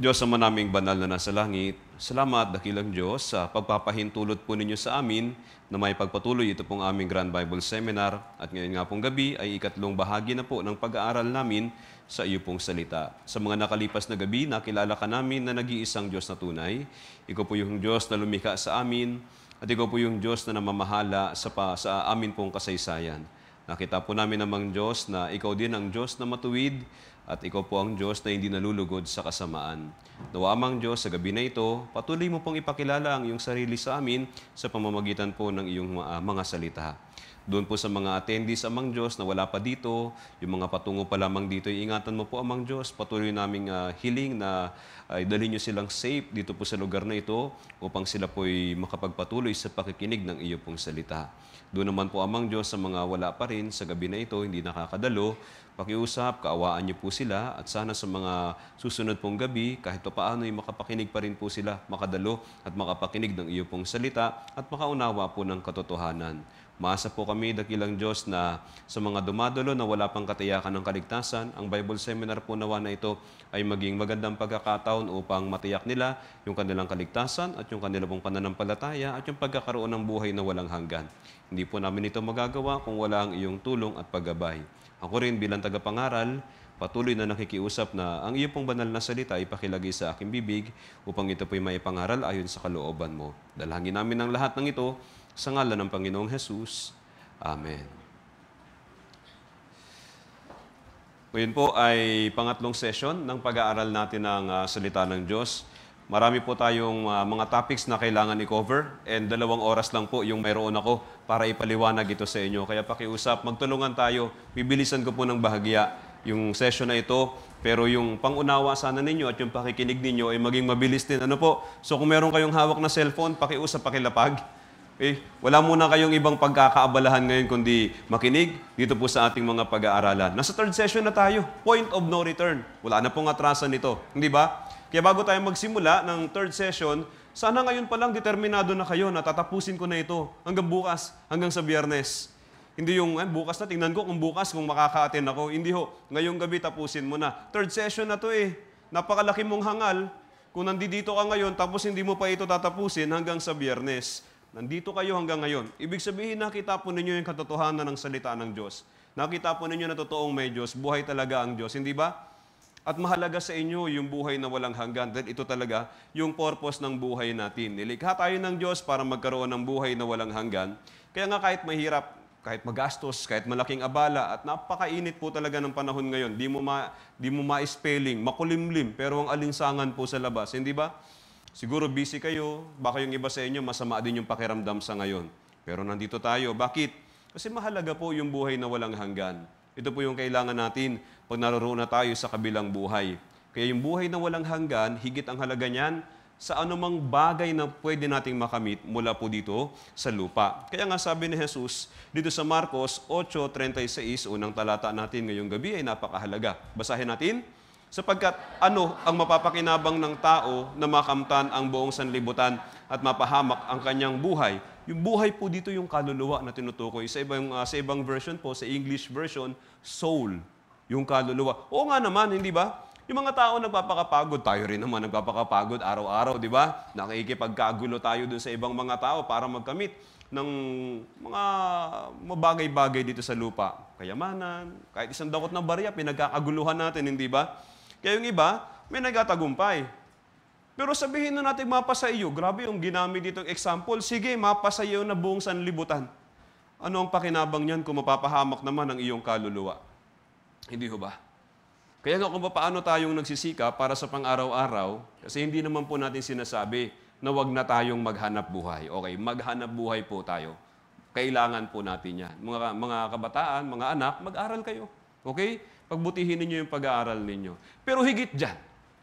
Diyos sa manaming banal na nasa langit, salamat dakilang Diyos sa pagpapahintulot po ninyo sa amin na may pagpatuloy ito pong aming Grand Bible Seminar at ngayon nga pong gabi ay ikatlong bahagi na po ng pag-aaral namin sa iyo pong salita. Sa mga nakalipas na gabi, nakilala ka namin na nag-iisang Diyos na tunay. Ikaw po yung Diyos na lumika sa amin at ikaw po yung Diyos na namamahala sa, pa, sa amin pong kasaysayan. Nakita po namin namang Diyos na ikaw din ang Diyos na matuwid at ikaw po ang Diyos na hindi nalulugod sa kasamaan. Nawa amang Diyos, sa gabi na ito, patuloy mo pong ipakilala ang iyong sarili sa amin sa pamamagitan po ng iyong mga, mga salita. Doon po sa mga attendees amang Diyos na wala pa dito, yung mga patungo pa lamang dito, ingatan mo po amang Diyos, patuloy naming uh, hiling na uh, dalhin nyo silang safe dito po sa lugar na ito upang sila po ay makapagpatuloy sa pakikinig ng iyo pong salita. Doon naman po amang Diyos sa mga wala pa rin sa gabi na ito, hindi nakakadalo, pakiusap, kaawaan niyo po sila at sana sa mga susunod pong gabi, kahit pa paano ay makapakinig pa rin po sila, makadalo at makapakinig ng iyo pong salita at makaunawa po ng katotohanan. Maasa po kami, dakilang Diyos, na sa mga dumadulo na wala pang katiyakan ng kaligtasan, ang Bible Seminar po nawa na ito ay maging magandang pagkakataon upang matiyak nila yung kanilang kaligtasan at yung kanilang pong pananampalataya at yung pagkakaroon ng buhay na walang hanggan. Hindi po namin ito magagawa kung wala ang iyong tulong at paggabay. Ako rin bilang tagapangaral, patuloy na nakikiusap na ang iyo pong banal na salita ay pakilagay sa aking bibig upang ito po'y maipangaral ayon sa kalooban mo. Dalangin namin ang lahat ng ito sa ngalan ng Panginoong Jesus. Amen. Ngayon po ay pangatlong session ng pag-aaral natin ng uh, ah, salita ng Diyos. Marami po tayong uh, mga topics na kailangan i-cover and dalawang oras lang po yung mayroon ako para ipaliwanag ito sa inyo. Kaya pakiusap, magtulungan tayo. Bibilisan ko po ng bahagya yung session na ito. Pero yung pangunawa sana ninyo at yung pakikinig ninyo ay maging mabilis din. Ano po? So kung meron kayong hawak na cellphone, pakiusap, pakilapag. Eh, wala muna kayong ibang pagkakaabalahan ngayon kundi makinig dito po sa ating mga pag-aaralan. Nasa third session na tayo. Point of no return. Wala na pong atrasan nito. Hindi ba? Kaya bago tayo magsimula ng third session, sana ngayon pa lang determinado na kayo na tatapusin ko na ito hanggang bukas, hanggang sa biyernes. Hindi yung, eh, bukas na, tingnan ko kung bukas, kung makaka-attend ako. Hindi ho, ngayong gabi tapusin mo na. Third session na to eh. Napakalaki mong hangal. Kung nandito ka ngayon, tapos hindi mo pa ito tatapusin hanggang sa biyernes. Nandito kayo hanggang ngayon. Ibig sabihin, nakita po ninyo yung katotohanan ng salita ng Diyos. Nakita po ninyo na totoong may Diyos, buhay talaga ang Diyos, hindi ba? At mahalaga sa inyo yung buhay na walang hanggan. Dahil ito talaga yung purpose ng buhay natin. Nilikha tayo ng Diyos para magkaroon ng buhay na walang hanggan. Kaya nga kahit mahirap, kahit magastos, kahit malaking abala, at napakainit po talaga ng panahon ngayon. Di mo, ma, di mo ma-spelling, makulimlim, pero ang alinsangan po sa labas. Hindi ba? Siguro busy kayo, baka yung iba sa inyo, masama din yung pakiramdam sa ngayon. Pero nandito tayo. Bakit? Kasi mahalaga po yung buhay na walang hanggan. Ito po yung kailangan natin pag naroroon na tayo sa kabilang buhay. Kaya yung buhay na walang hanggan, higit ang halaga niyan sa anumang bagay na pwede nating makamit mula po dito sa lupa. Kaya nga sabi ni Jesus dito sa Marcos 8.36, unang talata natin ngayong gabi ay napakahalaga. Basahin natin. Sapagkat ano ang mapapakinabang ng tao na makamtan ang buong sanlibutan at mapahamak ang kanyang buhay? Yung buhay po dito yung kaluluwa na tinutukoy. Sa ibang, uh, sa ibang version po, sa English version, soul yung kaluluwa. Oo nga naman, hindi ba? Yung mga tao nagpapakapagod, tayo rin naman nagpapakapagod araw-araw, di ba? Nakikipagkagulo tayo dun sa ibang mga tao para magkamit ng mga mabagay-bagay dito sa lupa. Kayamanan, kahit isang dakot na barya, pinagkakaguluhan natin, hindi ba? Kaya yung iba, may nagatagumpay. Pero sabihin na natin mapa sa iyo, grabe yung ginamit ditong example, sige, mapa sa iyo na buong sanlibutan. Ano ang pakinabang niyan kung mapapahamak naman ang iyong kaluluwa? Hindi ho ba? Kaya nga kung paano tayong nagsisika para sa pang-araw-araw, kasi hindi naman po natin sinasabi na wag na tayong maghanap buhay. Okay, maghanap buhay po tayo. Kailangan po natin yan. Mga, mga kabataan, mga anak, mag-aral kayo. Okay? Pagbutihin ninyo yung pag-aaral ninyo. Pero higit dyan,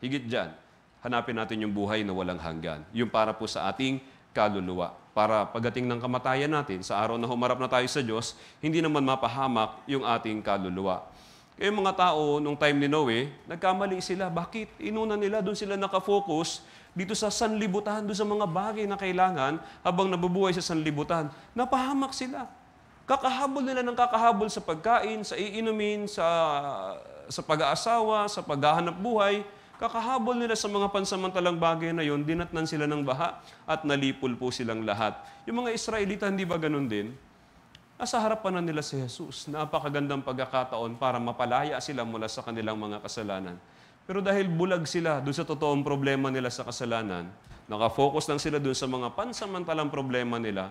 higit dyan, hanapin natin yung buhay na walang hanggan. Yung para po sa ating kaluluwa. Para pagdating ng kamatayan natin, sa araw na humarap na tayo sa Diyos, hindi naman mapahamak yung ating kaluluwa yung eh, mga tao, nung time ni Noe, nagkamali sila. Bakit? Inuna nila, doon sila nakafocus dito sa sanlibutan, doon sa mga bagay na kailangan habang nabubuhay sa sanlibutan. Napahamak sila. Kakahabol nila ng kakahabol sa pagkain, sa iinumin, sa, sa pag-aasawa, sa paghahanap buhay. Kakahabol nila sa mga pansamantalang bagay na yon, dinatnan sila ng baha at nalipol po silang lahat. Yung mga Israelita, hindi ba ganun din? Nasa harapan na nila si Jesus. Napakagandang pagkakataon para mapalaya sila mula sa kanilang mga kasalanan. Pero dahil bulag sila doon sa totoong problema nila sa kasalanan, nakafocus lang sila doon sa mga pansamantalang problema nila,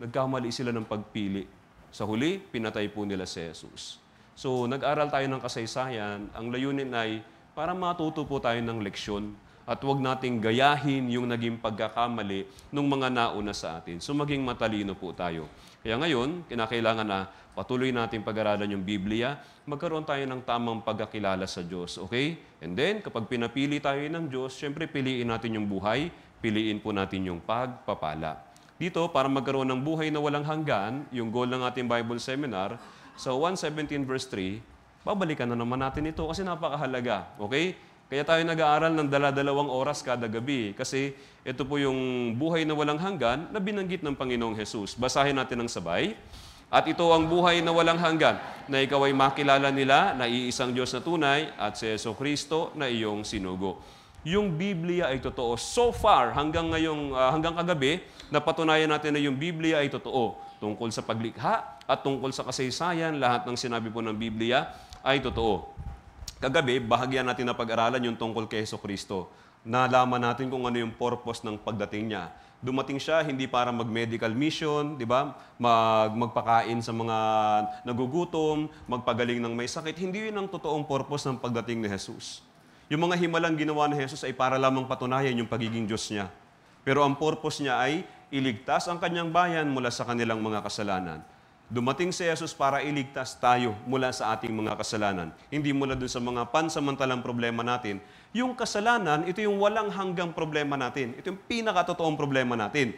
nagkamali sila ng pagpili. Sa huli, pinatay po nila si Jesus. So, nag-aral tayo ng kasaysayan. Ang layunin ay para matuto po tayo ng leksyon at huwag nating gayahin yung naging pagkakamali ng mga nauna sa atin. So maging matalino po tayo. Kaya ngayon, kinakailangan na patuloy natin pag-aralan yung Biblia, magkaroon tayo ng tamang pagkakilala sa Diyos, okay? And then, kapag pinapili tayo ng Diyos, syempre piliin natin yung buhay, piliin po natin yung pagpapala. Dito, para magkaroon ng buhay na walang hanggan, yung goal ng ating Bible Seminar, sa so 117 verse 3, babalikan na naman natin ito kasi napakahalaga, okay? Kaya tayo nag-aaral ng dala-dalawang oras kada gabi kasi ito po yung buhay na walang hanggan na binanggit ng Panginoong Jesus. Basahin natin ng sabay. At ito ang buhay na walang hanggan na ikaw ay makilala nila na iisang Diyos na tunay at si Yeso Kristo na iyong sinugo. Yung Biblia ay totoo. So far, hanggang ngayong, uh, hanggang kagabi, napatunayan natin na yung Biblia ay totoo tungkol sa paglikha at tungkol sa kasaysayan, lahat ng sinabi po ng Biblia ay totoo. Kagabi, bahagyan natin na pag-aralan yung tungkol kay Heso Kristo. Nalaman natin kung ano yung purpose ng pagdating niya. Dumating siya hindi para mag-medical mission, di ba? Mag magpakain sa mga nagugutom, magpagaling ng may sakit. Hindi yun ang totoong purpose ng pagdating ni Jesus. Yung mga himalang ginawa ni Jesus ay para lamang patunayan yung pagiging Diyos niya. Pero ang purpose niya ay iligtas ang kanyang bayan mula sa kanilang mga kasalanan. Dumating si Jesus para iligtas tayo mula sa ating mga kasalanan. Hindi mula dun sa mga pansamantalang problema natin. Yung kasalanan, ito yung walang hanggang problema natin. Ito yung pinakatotoong problema natin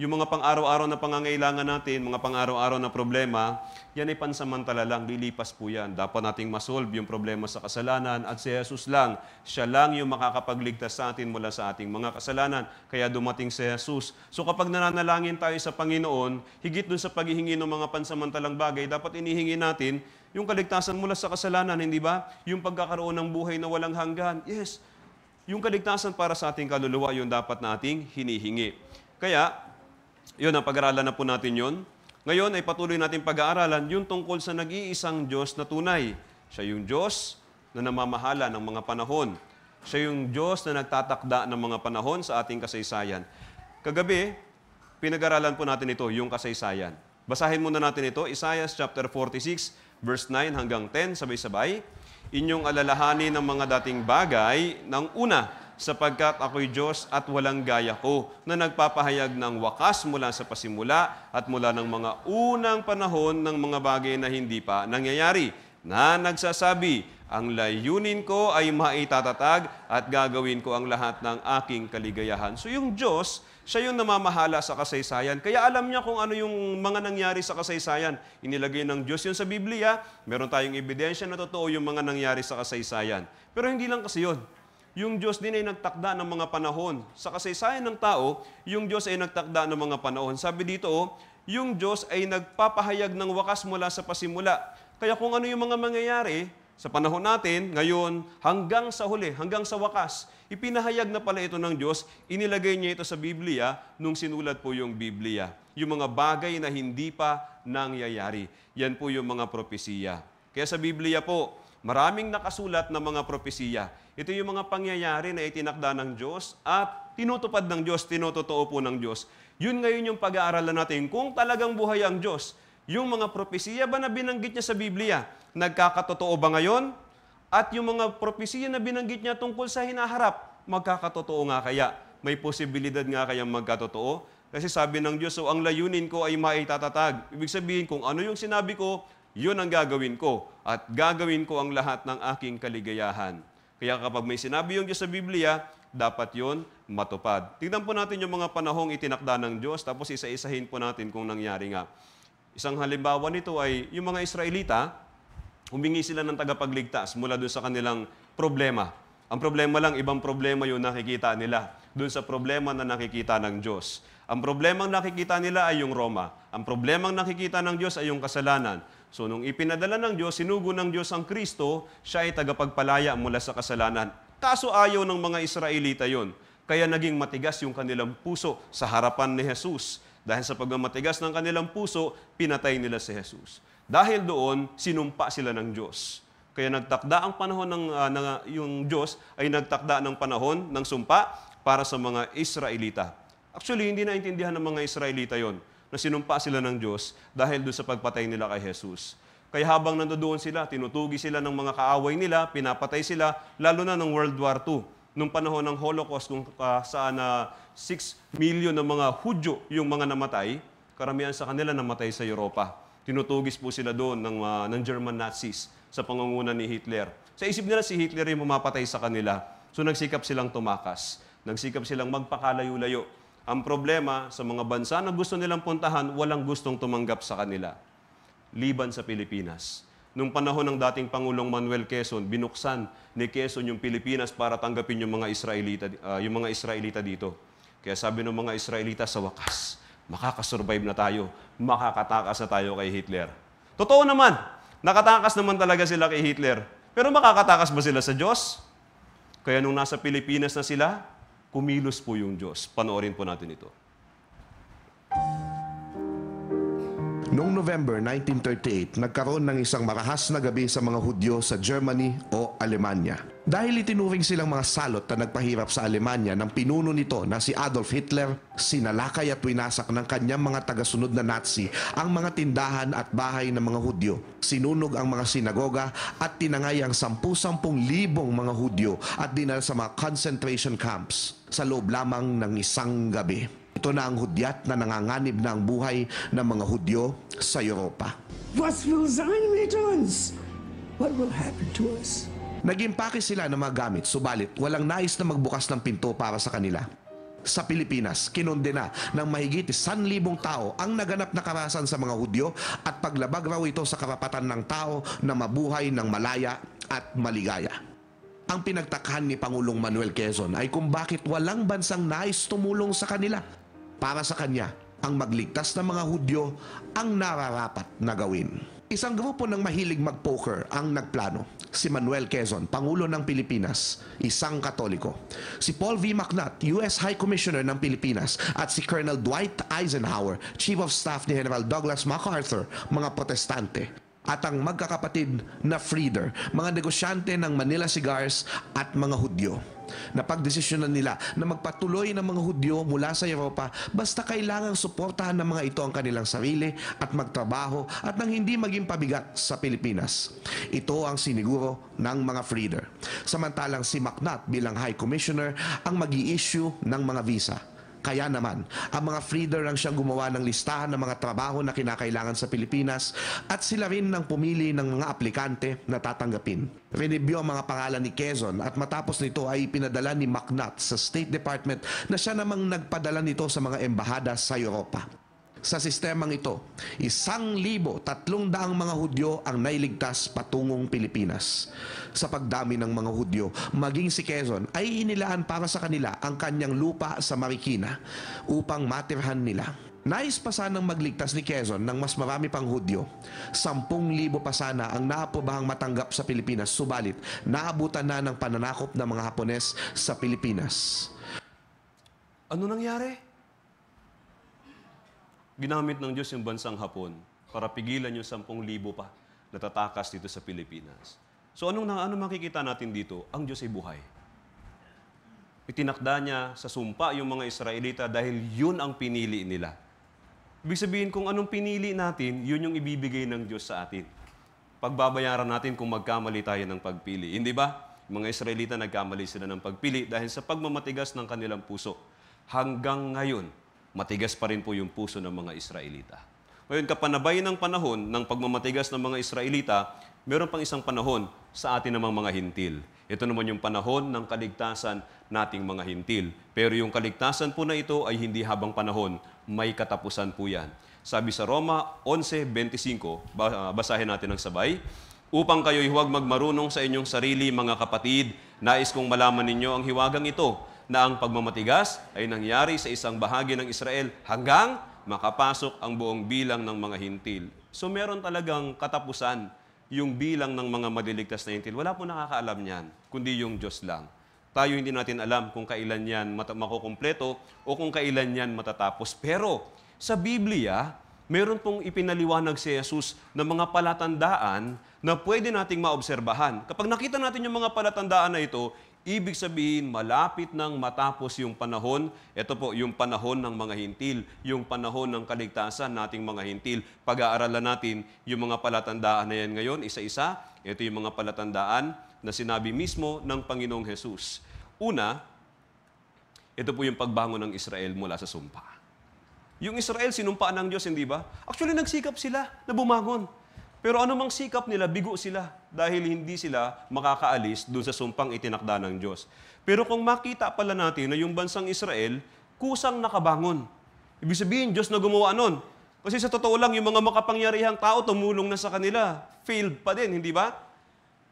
yung mga pang-araw-araw na pangangailangan natin, mga pang-araw-araw na problema, yan ay pansamantala lang, lilipas po yan. Dapat nating masolve yung problema sa kasalanan at si Jesus lang, siya lang yung makakapagligtas sa atin mula sa ating mga kasalanan, kaya dumating si Jesus. So kapag nananalangin tayo sa Panginoon, higit dun sa paghihingi ng mga pansamantalang bagay, dapat inihingi natin yung kaligtasan mula sa kasalanan, hindi ba? Yung pagkakaroon ng buhay na walang hanggan. Yes, yung kaligtasan para sa ating kaluluwa, yun dapat nating hinihingi. Kaya, yun, napag-aralan na po natin yun. Ngayon ay patuloy natin pag-aaralan yung tungkol sa nag-iisang Diyos na tunay. Siya yung Diyos na namamahala ng mga panahon. Siya yung Diyos na nagtatakda ng mga panahon sa ating kasaysayan. Kagabi, pinag-aralan po natin ito, yung kasaysayan. Basahin muna natin ito, Isaiah chapter 46, verse 9 hanggang 10, sabay-sabay. Inyong alalahanin ng mga dating bagay ng una sapagkat ako'y Diyos at walang gaya ko, na nagpapahayag ng wakas mula sa pasimula at mula ng mga unang panahon ng mga bagay na hindi pa nangyayari, na nagsasabi, ang layunin ko ay maitatatag at gagawin ko ang lahat ng aking kaligayahan. So yung Diyos, siya yung namamahala sa kasaysayan. Kaya alam niya kung ano yung mga nangyari sa kasaysayan. Inilagay ng Diyos yun sa Biblia. Meron tayong ebidensya na totoo yung mga nangyari sa kasaysayan. Pero hindi lang kasi yun yung Diyos din ay nagtakda ng mga panahon. Sa kasaysayan ng tao, yung Diyos ay nagtakda ng mga panahon. Sabi dito, oh, yung Diyos ay nagpapahayag ng wakas mula sa pasimula. Kaya kung ano yung mga mangyayari sa panahon natin, ngayon, hanggang sa huli, hanggang sa wakas, ipinahayag na pala ito ng Diyos, inilagay niya ito sa Biblia nung sinulat po yung Biblia. Yung mga bagay na hindi pa nangyayari. Yan po yung mga propesiya. Kaya sa Biblia po, Maraming nakasulat na mga propesiya. Ito yung mga pangyayari na itinakda ng Diyos at tinutupad ng Diyos, tinutotoo po ng Diyos. Yun ngayon yung pag-aaralan natin kung talagang buhay ang Diyos. Yung mga propesiya ba na binanggit niya sa Biblia, nagkakatotoo ba ngayon? At yung mga propesiya na binanggit niya tungkol sa hinaharap, magkakatotoo nga kaya? May posibilidad nga kaya magkatotoo? Kasi sabi ng Diyos, so ang layunin ko ay maitatatag. Ibig sabihin, kung ano yung sinabi ko, yun ang gagawin ko at gagawin ko ang lahat ng aking kaligayahan. Kaya kapag may sinabi yung Diyos sa Biblia, dapat yun matupad. Tignan po natin yung mga panahong itinakda ng Diyos, tapos isa-isahin po natin kung nangyari nga. Isang halimbawa nito ay yung mga Israelita, humingi sila ng tagapagligtas mula doon sa kanilang problema. Ang problema lang, ibang problema yung nakikita nila. Doon sa problema na nakikita ng Diyos. Ang problemang nakikita nila ay yung Roma. Ang problemang nakikita ng Diyos ay yung kasalanan. So nung ipinadala ng Diyos, sinugo ng Diyos ang Kristo, siya ay tagapagpalaya mula sa kasalanan. Kaso ayaw ng mga Israelita yon. Kaya naging matigas yung kanilang puso sa harapan ni Jesus. Dahil sa pagmamatigas ng kanilang puso, pinatay nila si Jesus. Dahil doon, sinumpa sila ng Diyos. Kaya nagtakda ang panahon ng, uh, ah, ng yung Diyos ay nagtakda ng panahon ng sumpa para sa mga Israelita. Actually, hindi naintindihan ng mga Israelita yon na sinumpa sila ng Diyos dahil doon sa pagpatay nila kay Jesus. Kaya habang nandoon sila, tinutugi sila ng mga kaaway nila, pinapatay sila, lalo na ng World War II, nung panahon ng Holocaust kung uh, saan na uh, 6 million ng mga Hudyo yung mga namatay, karamihan sa kanila namatay sa Europa. Tinutugis po sila doon ng, uh, ng German Nazis sa pangunguna ni Hitler. Sa isip nila si Hitler yung mamapatay sa kanila. So nagsikap silang tumakas. Nagsikap silang magpakalayo-layo ang problema sa mga bansa na gusto nilang puntahan, walang gustong tumanggap sa kanila. Liban sa Pilipinas. Nung panahon ng dating Pangulong Manuel Quezon, binuksan ni Quezon yung Pilipinas para tanggapin yung mga Israelita, uh, yung mga Israelita dito. Kaya sabi ng mga Israelita sa wakas, makakasurvive na tayo, makakatakas na tayo kay Hitler. Totoo naman, nakatakas naman talaga sila kay Hitler. Pero makakatakas ba sila sa Diyos? Kaya nung nasa Pilipinas na sila, kumilos po yung Diyos. Panoorin po natin ito. Noong November 1938, nagkaroon ng isang marahas na gabi sa mga Hudyo sa Germany o Alemanya. Dahil itinuring silang mga salot na nagpahirap sa Alemanya ng pinuno nito na si Adolf Hitler, sinalakay at winasak ng kanyang mga tagasunod na Nazi ang mga tindahan at bahay ng mga Hudyo, sinunog ang mga sinagoga at tinangay ang sampu-sampung libong mga Hudyo at dinal sa mga concentration camps sa loob lamang ng isang gabi. Ito na ang hudyat na nanganganib na ang buhay ng mga Hudyo sa Europa. What will Zion returns? What will happen to us? Naging Nagimpake sila ng mga gamit, subalit walang nais na magbukas ng pinto para sa kanila. Sa Pilipinas, kinonde na ng mahigit 1,000 tao ang naganap na karasan sa mga Hudyo at paglabag raw ito sa karapatan ng tao na mabuhay ng malaya at maligaya. Ang pinagtakhan ni Pangulong Manuel Quezon ay kung bakit walang bansang nais tumulong sa kanila para sa kanya ang magligtas ng mga Hudyo ang nararapat na gawin. Isang grupo ng mahilig magpoker ang nagplano. Si Manuel Quezon, Pangulo ng Pilipinas, isang Katoliko. Si Paul V. McNutt, U.S. High Commissioner ng Pilipinas. At si Colonel Dwight Eisenhower, Chief of Staff ni General Douglas MacArthur, mga protestante. At ang magkakapatid na Frieder, mga negosyante ng Manila Cigars at mga Hudyo. Napagdesisyonan nila na magpatuloy ng mga Hudyo mula sa Europa basta kailangang suportahan ng mga ito ang kanilang sarili at magtrabaho at nang hindi maging pabigat sa Pilipinas. Ito ang siniguro ng mga Frieder. Samantalang si Macnat bilang High Commissioner ang mag-i-issue ng mga visa. Kaya naman, ang mga feeder lang siyang gumawa ng listahan ng mga trabaho na kinakailangan sa Pilipinas at sila rin ang pumili ng mga aplikante na tatanggapin. Rinibyo ang mga pangalan ni Quezon at matapos nito ay pinadala ni McNutt sa State Department na siya namang nagpadala nito sa mga embahada sa Europa. Sa sistemang ito, isang libo tatlong daang mga Hudyo ang nailigtas patungong Pilipinas sa pagdami ng mga Hudyo. Maging si Quezon ay inilaan para sa kanila ang kanyang lupa sa Marikina upang matirhan nila. Nais pa sanang magligtas ni Quezon ng mas marami pang Hudyo. Sampung libo pa sana ang naapobahang matanggap sa Pilipinas, subalit naabutan na ng pananakop ng mga Hapones sa Pilipinas. Ano nangyari? Ginamit ng Diyos yung bansang Hapon para pigilan yung sampung libo pa natatakas dito sa Pilipinas. So anong, na, anong makikita natin dito? Ang Diyos ay buhay. Itinakda niya sa sumpa yung mga Israelita dahil yun ang pinili nila. Ibig sabihin kung anong pinili natin, yun yung ibibigay ng Diyos sa atin. Pagbabayaran natin kung magkamali tayo ng pagpili. Hindi ba? Mga Israelita nagkamali sila ng pagpili dahil sa pagmamatigas ng kanilang puso. Hanggang ngayon, matigas pa rin po yung puso ng mga Israelita. Ngayon, kapanabay ng panahon ng pagmamatigas ng mga Israelita, meron pang isang panahon sa atin namang mga hintil. Ito naman yung panahon ng kaligtasan nating mga hintil. Pero yung kaligtasan po na ito ay hindi habang panahon, may katapusan po yan. Sabi sa Roma 11.25, ah, basahin natin ng sabay, Upang kayo'y huwag magmarunong sa inyong sarili, mga kapatid, nais kong malaman ninyo ang hiwagang ito, na ang pagmamatigas ay nangyari sa isang bahagi ng Israel hanggang makapasok ang buong bilang ng mga hintil. So meron talagang katapusan yung bilang ng mga maliligtas na hintil, wala po nakakaalam niyan, kundi yung Diyos lang. Tayo hindi natin alam kung kailan yan mat- makukumpleto o kung kailan yan matatapos. Pero sa Biblia, meron pong ipinaliwanag si Jesus ng mga palatandaan na pwede nating maobserbahan. Kapag nakita natin yung mga palatandaan na ito, Ibig sabihin, malapit nang matapos yung panahon. Ito po, yung panahon ng mga hintil, yung panahon ng kaligtasan nating mga hintil. Pag-aaralan natin yung mga palatandaan na yan ngayon, isa-isa. Ito yung mga palatandaan na sinabi mismo ng Panginoong Hesus. Una, ito po yung pagbangon ng Israel mula sa sumpa. Yung Israel, sinumpaan ng Diyos, hindi ba? Actually, nagsikap sila na bumangon. Pero anumang sikap nila, bigo sila dahil hindi sila makakaalis doon sa sumpang itinakda ng Diyos. Pero kung makita pala natin na yung bansang Israel, kusang nakabangon. Ibig sabihin, Diyos na gumawa nun. Kasi sa totoo lang, yung mga makapangyarihang tao, tumulong na sa kanila. Failed pa din, hindi ba?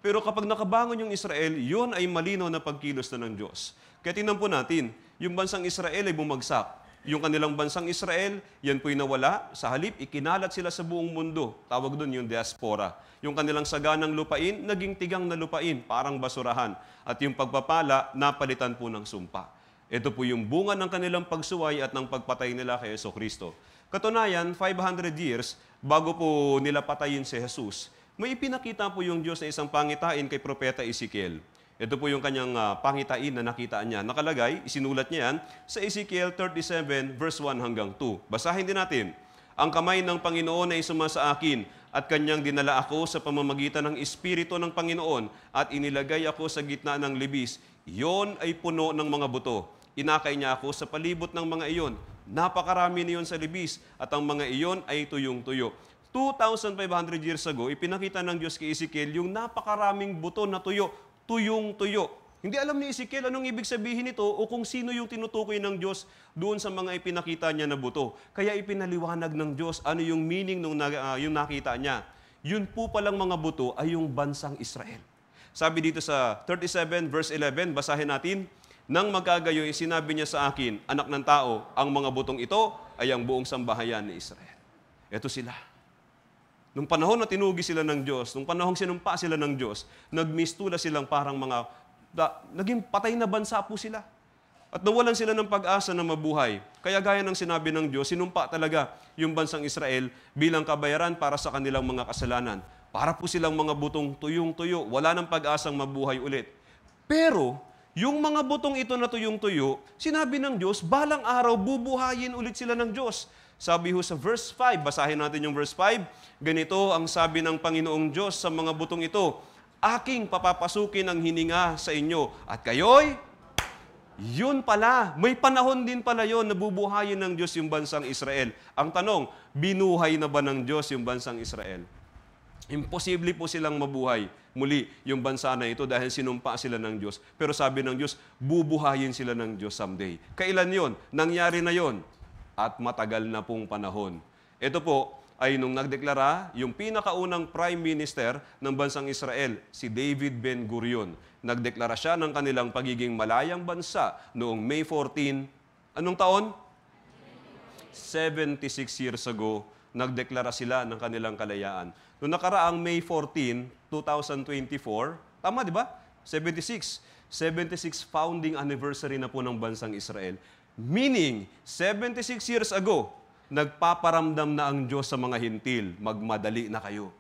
Pero kapag nakabangon yung Israel, yun ay malino na pagkilos na ng Diyos. Kaya tingnan po natin, yung bansang Israel ay bumagsak. Yung kanilang bansang Israel, yan po'y nawala. Sa halip, ikinalat sila sa buong mundo. Tawag doon yung diaspora. Yung kanilang saganang lupain, naging tigang na lupain, parang basurahan. At yung pagpapala, napalitan po ng sumpa. Ito po yung bunga ng kanilang pagsuway at ng pagpatay nila kay Yeso Kristo. Katunayan, 500 years bago po nila patayin si Jesus, may ipinakita po yung Diyos na isang pangitain kay Propeta Ezekiel. Ito po yung kanyang uh, pangitain na nakita niya. Nakalagay, isinulat niya yan sa Ezekiel 37 verse 1 hanggang 2. Basahin din natin. Ang kamay ng Panginoon ay suma sa akin at kanyang dinala ako sa pamamagitan ng Espiritu ng Panginoon at inilagay ako sa gitna ng libis. Yon ay puno ng mga buto. Inakay niya ako sa palibot ng mga iyon. Napakarami niyon sa libis at ang mga iyon ay tuyong-tuyo. 2,500 years ago, ipinakita ng Diyos kay Ezekiel yung napakaraming buto na tuyo tuyong-tuyo. Hindi alam ni Ezekiel anong ibig sabihin nito o kung sino yung tinutukoy ng Diyos doon sa mga ipinakita niya na buto. Kaya ipinaliwanag ng Diyos ano yung meaning nung uh, yung nakita niya. Yun po palang mga buto ay yung bansang Israel. Sabi dito sa 37 verse 11, basahin natin, Nang magkagayoy, sinabi niya sa akin, anak ng tao, ang mga butong ito ay ang buong sambahayan ni Israel. Ito sila. Nung panahon na tinugi sila ng Diyos, nung panahon sinumpa sila ng Diyos, nagmistula silang parang mga, da, naging patay na bansa po sila. At nawalan sila ng pag-asa na mabuhay. Kaya gaya ng sinabi ng Diyos, sinumpa talaga yung bansang Israel bilang kabayaran para sa kanilang mga kasalanan. Para po silang mga butong tuyong-tuyo, wala ng pag-asang mabuhay ulit. Pero, yung mga butong ito na tuyong-tuyo, sinabi ng Diyos, balang araw bubuhayin ulit sila ng Diyos. Sabi ho sa verse 5, basahin natin yung verse 5, ganito ang sabi ng Panginoong Diyos sa mga butong ito, aking papapasukin ang hininga sa inyo at kayo'y yun pala, may panahon din pala yon nabubuhayin ng Diyos yung bansang Israel. Ang tanong, binuhay na ba ng Diyos yung bansang Israel? Imposible po silang mabuhay muli yung bansa na ito dahil sinumpa sila ng Diyos. Pero sabi ng Diyos, bubuhayin sila ng Diyos someday. Kailan yon? Nangyari na yon at matagal na pong panahon. Ito po ay nung nagdeklara yung pinakaunang prime minister ng bansang Israel, si David Ben-Gurion. Nagdeklara siya ng kanilang pagiging malayang bansa noong May 14, anong taon? 76 years ago, nagdeklara sila ng kanilang kalayaan. Noong nakaraang May 14, 2024, tama di ba? 76. 76 founding anniversary na po ng bansang Israel. Meaning, 76 years ago, nagpaparamdam na ang Diyos sa mga hintil, magmadali na kayo.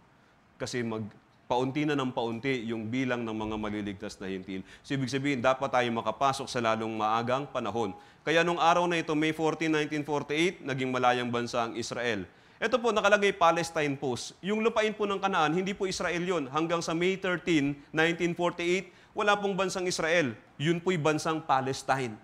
Kasi magpaunti na ng paunti yung bilang ng mga maliligtas na hintil. So ibig sabihin, dapat tayo makapasok sa lalong maagang panahon. Kaya nung araw na ito, May 14, 1948, naging malayang bansa ang Israel. Ito po, nakalagay Palestine Post. Yung lupain po ng Kanaan, hindi po Israel yon Hanggang sa May 13, 1948, wala pong bansang Israel. Yun po'y bansang Palestine.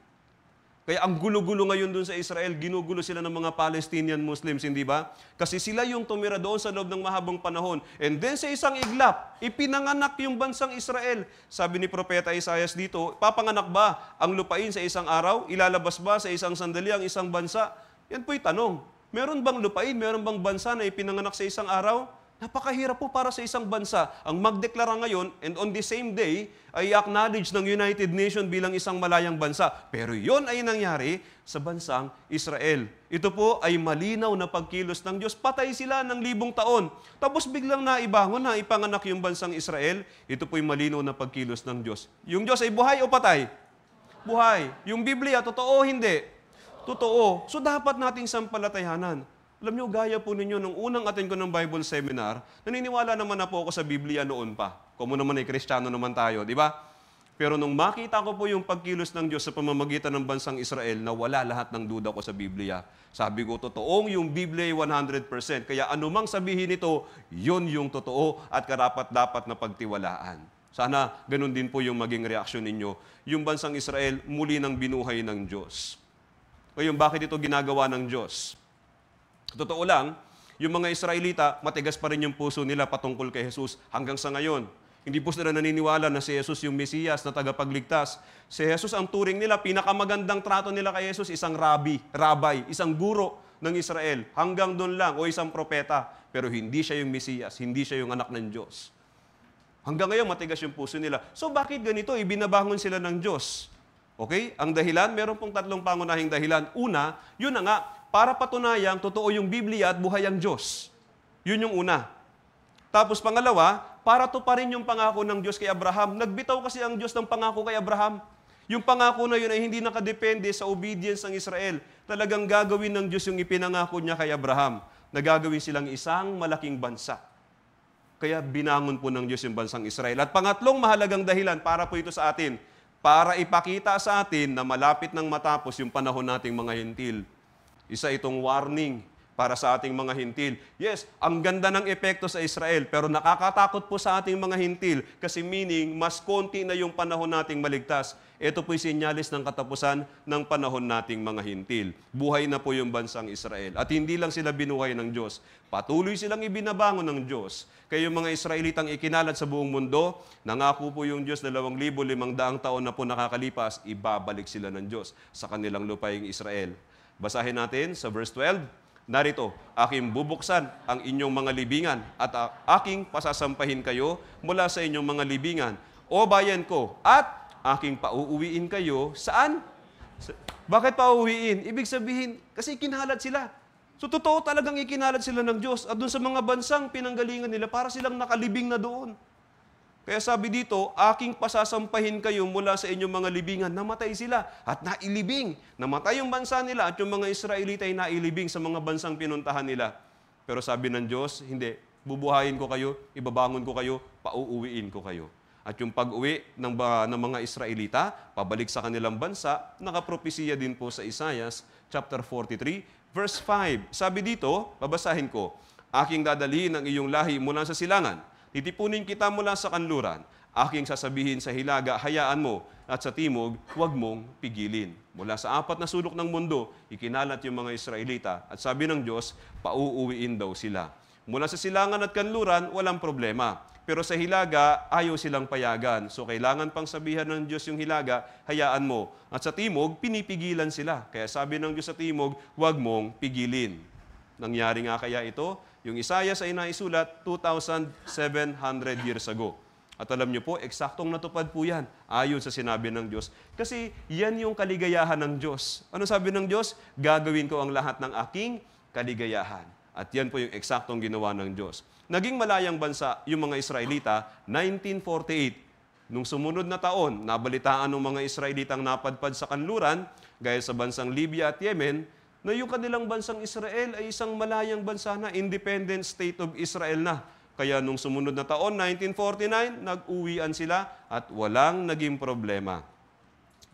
Kaya ang gulo-gulo ngayon doon sa Israel, ginugulo sila ng mga Palestinian Muslims, hindi ba? Kasi sila yung tumira doon sa loob ng mahabang panahon. And then sa isang iglap, ipinanganak yung bansang Israel. Sabi ni Propeta Isaias dito, papanganak ba ang lupain sa isang araw? Ilalabas ba sa isang sandali ang isang bansa? Yan po'y tanong. Meron bang lupain? Meron bang bansa na ipinanganak sa isang araw? Napakahirap po para sa isang bansa ang magdeklara ngayon and on the same day ay acknowledge ng United Nations bilang isang malayang bansa. Pero yon ay nangyari sa bansang Israel. Ito po ay malinaw na pagkilos ng Diyos. Patay sila ng libong taon. Tapos biglang naibangon na ipanganak yung bansang Israel. Ito po ay malinaw na pagkilos ng Diyos. Yung Diyos ay buhay o patay? Buhay. Yung Biblia, totoo o hindi? Totoo. So dapat nating sampalatayanan alam niyo, gaya po ninyo, nung unang atin ko ng Bible seminar, naniniwala naman na po ako sa Biblia noon pa. Kung naman ay eh, kristyano naman tayo, di ba? Pero nung makita ko po yung pagkilos ng Diyos sa pamamagitan ng bansang Israel, na wala lahat ng duda ko sa Biblia. Sabi ko, totoong yung Biblia ay 100%. Kaya anumang sabihin nito, yun yung totoo at karapat dapat na pagtiwalaan. Sana ganun din po yung maging reaksyon ninyo. Yung bansang Israel, muli nang binuhay ng Diyos. Ngayon, bakit ito ginagawa ng Diyos? Totoo lang, yung mga Israelita, matigas pa rin yung puso nila patungkol kay Jesus hanggang sa ngayon. Hindi po sila naniniwala na si Jesus yung Mesiyas na tagapagligtas. Si Jesus ang turing nila, pinakamagandang trato nila kay Jesus, isang rabbi, rabbi, isang guro ng Israel. Hanggang doon lang, o isang propeta. Pero hindi siya yung Mesiyas, hindi siya yung anak ng Diyos. Hanggang ngayon, matigas yung puso nila. So bakit ganito? Ibinabangon sila ng Diyos. Okay? Ang dahilan, meron pong tatlong pangunahing dahilan. Una, yun na nga, para patunayang totoo yung Biblia at buhay ang Diyos. Yun yung una. Tapos pangalawa, para to pa rin yung pangako ng Diyos kay Abraham. Nagbitaw kasi ang Diyos ng pangako kay Abraham. Yung pangako na yun ay hindi nakadepende sa obedience ng Israel. Talagang gagawin ng Diyos yung ipinangako niya kay Abraham na gagawin silang isang malaking bansa. Kaya binangon po ng Diyos yung bansang Israel. At pangatlong mahalagang dahilan para po ito sa atin, para ipakita sa atin na malapit nang matapos yung panahon nating mga hintil. Isa itong warning para sa ating mga hintil. Yes, ang ganda ng epekto sa Israel, pero nakakatakot po sa ating mga hintil kasi meaning mas konti na yung panahon nating maligtas. Ito po yung sinyalis ng katapusan ng panahon nating mga hintil. Buhay na po yung bansang Israel. At hindi lang sila binuhay ng Diyos. Patuloy silang ibinabangon ng Diyos. Kaya yung mga Israelitang ikinalat sa buong mundo, nangako po yung Diyos 2,500 taon na po nakakalipas, ibabalik sila ng Diyos sa kanilang lupaing Israel. Basahin natin sa verse 12. Narito, aking bubuksan ang inyong mga libingan at aking pasasampahin kayo mula sa inyong mga libingan. O bayan ko, at aking pauuwiin kayo saan? bakit pauuwiin? Ibig sabihin, kasi kinahalat sila. So totoo talagang ikinalat sila ng Diyos at doon sa mga bansang pinanggalingan nila para silang nakalibing na doon. Kaya sabi dito, aking pasasampahin kayo mula sa inyong mga libingan. Namatay sila at nailibing. Namatay yung bansa nila at yung mga Israelita ay nailibing sa mga bansang pinuntahan nila. Pero sabi ng Diyos, hindi, bubuhayin ko kayo, ibabangon ko kayo, pauuwiin ko kayo. At yung pag-uwi ng, ba, ng mga Israelita, pabalik sa kanilang bansa, nakapropesiya din po sa Isaiah chapter 43, verse 5. Sabi dito, babasahin ko, Aking dadalhin ang iyong lahi mula sa silangan, Titipunin kita mula sa kanluran. Aking sasabihin sa hilaga, hayaan mo, at sa timog, huwag mong pigilin. Mula sa apat na sulok ng mundo, ikinalat yung mga Israelita at sabi ng Diyos, pauuwiin daw sila. Mula sa silangan at kanluran, walang problema. Pero sa hilaga, ayaw silang payagan. So kailangan pang sabihan ng Diyos yung hilaga, hayaan mo. At sa timog, pinipigilan sila. Kaya sabi ng Diyos sa timog, huwag mong pigilin. Nangyari nga kaya ito? Yung Isaiah ay naisulat 2,700 years ago. At alam niyo po, eksaktong natupad po yan ayon sa sinabi ng Diyos. Kasi yan yung kaligayahan ng Diyos. Ano sabi ng Diyos? Gagawin ko ang lahat ng aking kaligayahan. At yan po yung eksaktong ginawa ng Diyos. Naging malayang bansa yung mga Israelita 1948. Nung sumunod na taon, nabalitaan ng mga Israelita ang napadpad sa kanluran, gaya sa bansang Libya at Yemen, na yung kanilang bansang Israel ay isang malayang bansa na independent state of Israel na. Kaya nung sumunod na taon, 1949, nag-uwian sila at walang naging problema.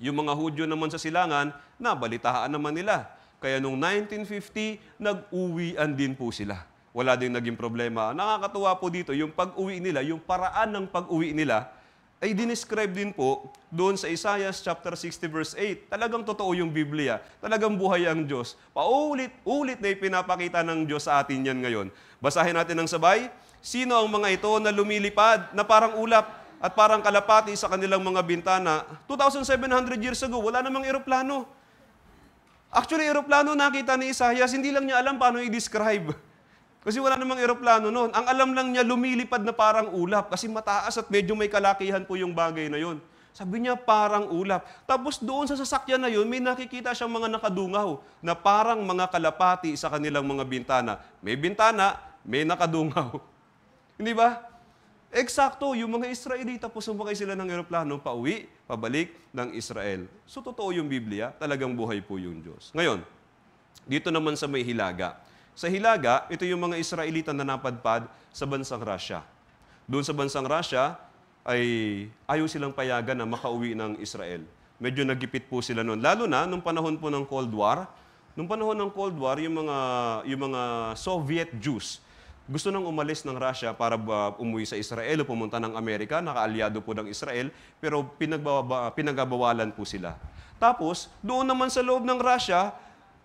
Yung mga Hudyo naman sa silangan, nabalitaan naman nila. Kaya nung 1950, nag-uwian din po sila. Wala ding naging problema. Nakakatuwa po dito, yung pag-uwi nila, yung paraan ng pag-uwi nila, ay dinescribe din po doon sa Isaiah chapter 60 verse 8. Talagang totoo yung Biblia. Talagang buhay ang Diyos. Paulit-ulit na ipinapakita ng Diyos sa atin yan ngayon. Basahin natin ng sabay. Sino ang mga ito na lumilipad na parang ulap at parang kalapati sa kanilang mga bintana? 2,700 years ago, wala namang eroplano. Actually, eroplano nakita ni Isaiah, hindi lang niya alam paano i-describe. Kasi wala namang eroplano noon. Ang alam lang niya, lumilipad na parang ulap kasi mataas at medyo may kalakihan po yung bagay na yun. Sabi niya, parang ulap. Tapos doon sa sasakyan na yun, may nakikita siyang mga nakadungaw na parang mga kalapati sa kanilang mga bintana. May bintana, may nakadungaw. Hindi ba? Eksakto, yung mga Israelita po sumakay sila ng eroplano pauwi, pabalik ng Israel. So totoo yung Biblia, talagang buhay po yung Diyos. Ngayon, dito naman sa may hilaga. Sa Hilaga, ito yung mga Israelita na napadpad sa bansang Russia. Doon sa bansang Russia, ay ayaw silang payagan na makauwi ng Israel. Medyo nagipit po sila noon. Lalo na nung panahon po ng Cold War. Nung panahon ng Cold War, yung mga, yung mga Soviet Jews, gusto nang umalis ng Russia para umuwi sa Israel o pumunta ng Amerika, nakaalyado po ng Israel, pero pinagbaba, pinagabawalan po sila. Tapos, doon naman sa loob ng Russia,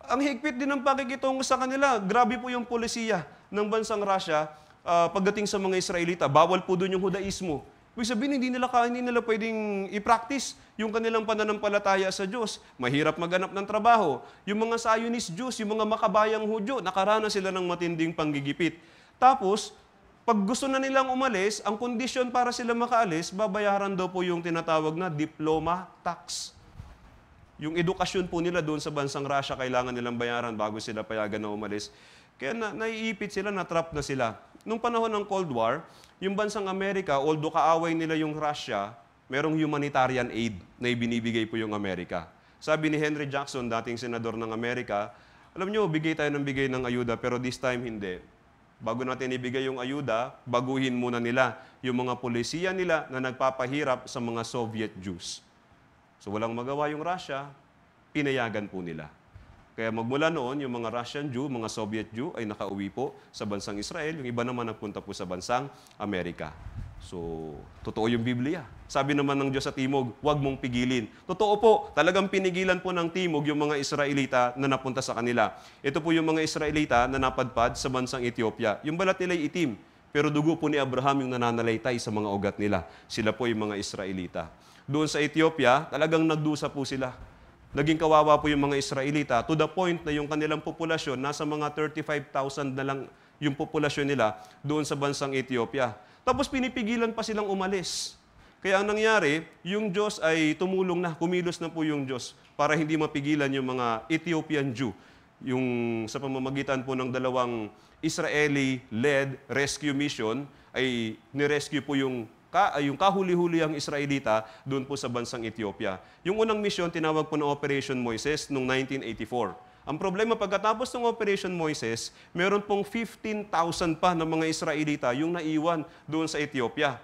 ang higpit din ng pakikitungo sa kanila. Grabe po yung polisiya ng bansang Russia uh, pagdating sa mga Israelita. Bawal po doon yung Hudaismo. Ibig sabihin, hindi nila, hindi nila pwedeng i-practice yung kanilang pananampalataya sa Diyos. Mahirap maganap ng trabaho. Yung mga Zionist Jews, yung mga makabayang Hudyo, nakaranas sila ng matinding panggigipit. Tapos, pag gusto na nilang umalis, ang kondisyon para sila makaalis, babayaran daw po yung tinatawag na diploma tax. Yung edukasyon po nila doon sa bansang Russia, kailangan nilang bayaran bago sila payagan na umalis. Kaya na, naiipit sila, natrap na sila. Nung panahon ng Cold War, yung bansang Amerika, although kaaway nila yung Russia, merong humanitarian aid na ibinibigay po yung Amerika. Sabi ni Henry Jackson, dating senador ng Amerika, alam nyo, bigay tayo ng bigay ng ayuda, pero this time hindi. Bago natin ibigay yung ayuda, baguhin muna nila yung mga polisiya nila na nagpapahirap sa mga Soviet Jews. So walang magawa yung Russia, pinayagan po nila. Kaya magmula noon, yung mga Russian Jew, mga Soviet Jew ay nakauwi po sa bansang Israel. Yung iba naman nagpunta po sa bansang Amerika. So, totoo yung Biblia. Sabi naman ng Diyos sa Timog, huwag mong pigilin. Totoo po, talagang pinigilan po ng Timog yung mga Israelita na napunta sa kanila. Ito po yung mga Israelita na napadpad sa bansang Ethiopia. Yung balat nila ay itim, pero dugo po ni Abraham yung nananalaytay sa mga ugat nila. Sila po yung mga Israelita doon sa Ethiopia, talagang nagdusa po sila. Naging kawawa po yung mga Israelita to the point na yung kanilang populasyon, nasa mga 35,000 na lang yung populasyon nila doon sa bansang Ethiopia. Tapos pinipigilan pa silang umalis. Kaya ang nangyari, yung Diyos ay tumulong na, kumilos na po yung Diyos para hindi mapigilan yung mga Ethiopian Jew yung sa pamamagitan po ng dalawang Israeli-led rescue mission ay nirescue po yung ka, yung kahuli-huli ang Israelita doon po sa bansang Ethiopia. Yung unang misyon, tinawag po na Operation Moises noong 1984. Ang problema pagkatapos ng Operation Moises, meron pong 15,000 pa ng mga Israelita yung naiwan doon sa Ethiopia.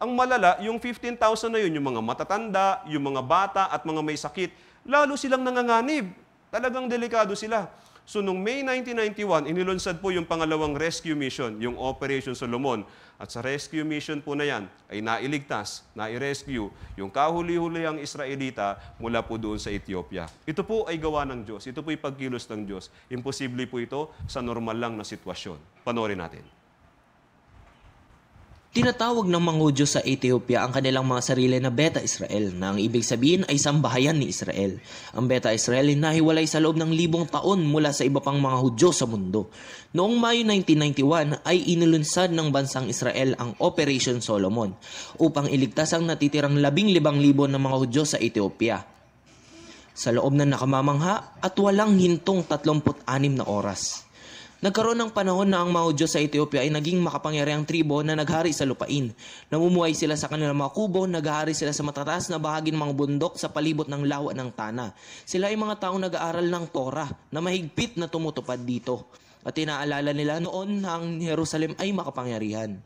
Ang malala, yung 15,000 na yun, yung mga matatanda, yung mga bata at mga may sakit, lalo silang nanganganib. Talagang delikado sila. So noong May 1991, inilunsad po yung pangalawang rescue mission, yung Operation Solomon. At sa rescue mission po na yan ay nailigtas, nai-rescue yung kahuli-huli ang Israelita mula po doon sa Ethiopia. Ito po ay gawa ng Diyos. Ito po ay pagkilos ng Diyos. Imposible po ito sa normal lang na sitwasyon. Panorin natin. Tinatawag ng mga Hudyo sa Ethiopia ang kanilang mga sarili na Beta Israel na ang ibig sabihin ay sambahayan ni Israel. Ang Beta Israel ay nahiwalay sa loob ng libong taon mula sa iba pang mga Hudyo sa mundo. Noong Mayo 1991 ay inulunsad ng bansang Israel ang Operation Solomon upang iligtas ang natitirang labing libang libo ng mga Hudyo sa Ethiopia sa loob ng nakamamangha at walang hintong 36 na oras. Nagkaroon ng panahon na ang mga Hudyo sa Ethiopia ay naging makapangyarihang tribo na naghari sa lupain. Namumuhay sila sa kanilang mga kubo, naghahari sila sa matataas na bahagi ng mga bundok sa palibot ng lawa ng Tana. Sila ay mga taong nag-aaral ng Torah na mahigpit na tumutupad dito. At inaalala nila noon na ang Jerusalem ay makapangyarihan.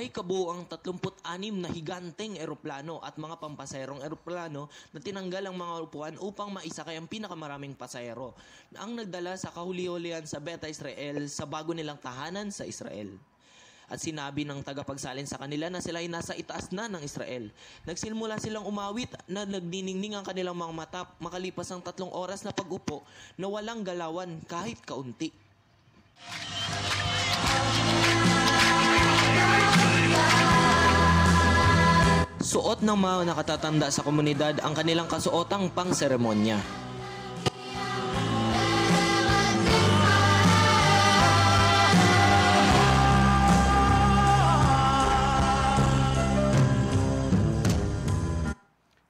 May kabuang 36 na higanteng eroplano at mga pampaserong eroplano na tinanggal ang mga upuan upang maisakay ang pinakamaraming pasahero ang nagdala sa kahuli-hulihan sa Beta Israel sa bago nilang tahanan sa Israel at sinabi ng tagapagsalin sa kanila na sila ay nasa itaas na ng Israel. Nagsimula silang umawit na nagniningning ang kanilang mga mata makalipas ang tatlong oras na pag-upo na walang galawan kahit kaunti. Suot ng mga nakatatanda sa komunidad ang kanilang kasuotang pang-seremonya.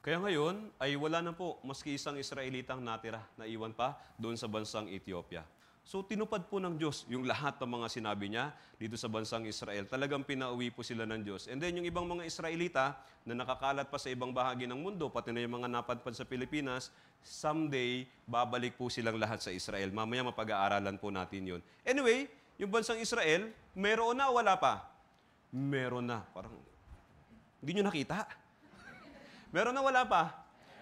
Kaya ngayon ay wala na po maski isang Israelitang natira na iwan pa doon sa bansang Ethiopia. So tinupad po ng Diyos yung lahat ng mga sinabi niya dito sa bansang Israel. Talagang pinauwi po sila ng Diyos. And then yung ibang mga Israelita na nakakalat pa sa ibang bahagi ng mundo, pati na yung mga napadpad sa Pilipinas, someday babalik po silang lahat sa Israel. Mamaya mapag-aaralan po natin yun. Anyway, yung bansang Israel, meron na wala pa? Meron na. Parang, hindi nyo nakita? meron na wala pa?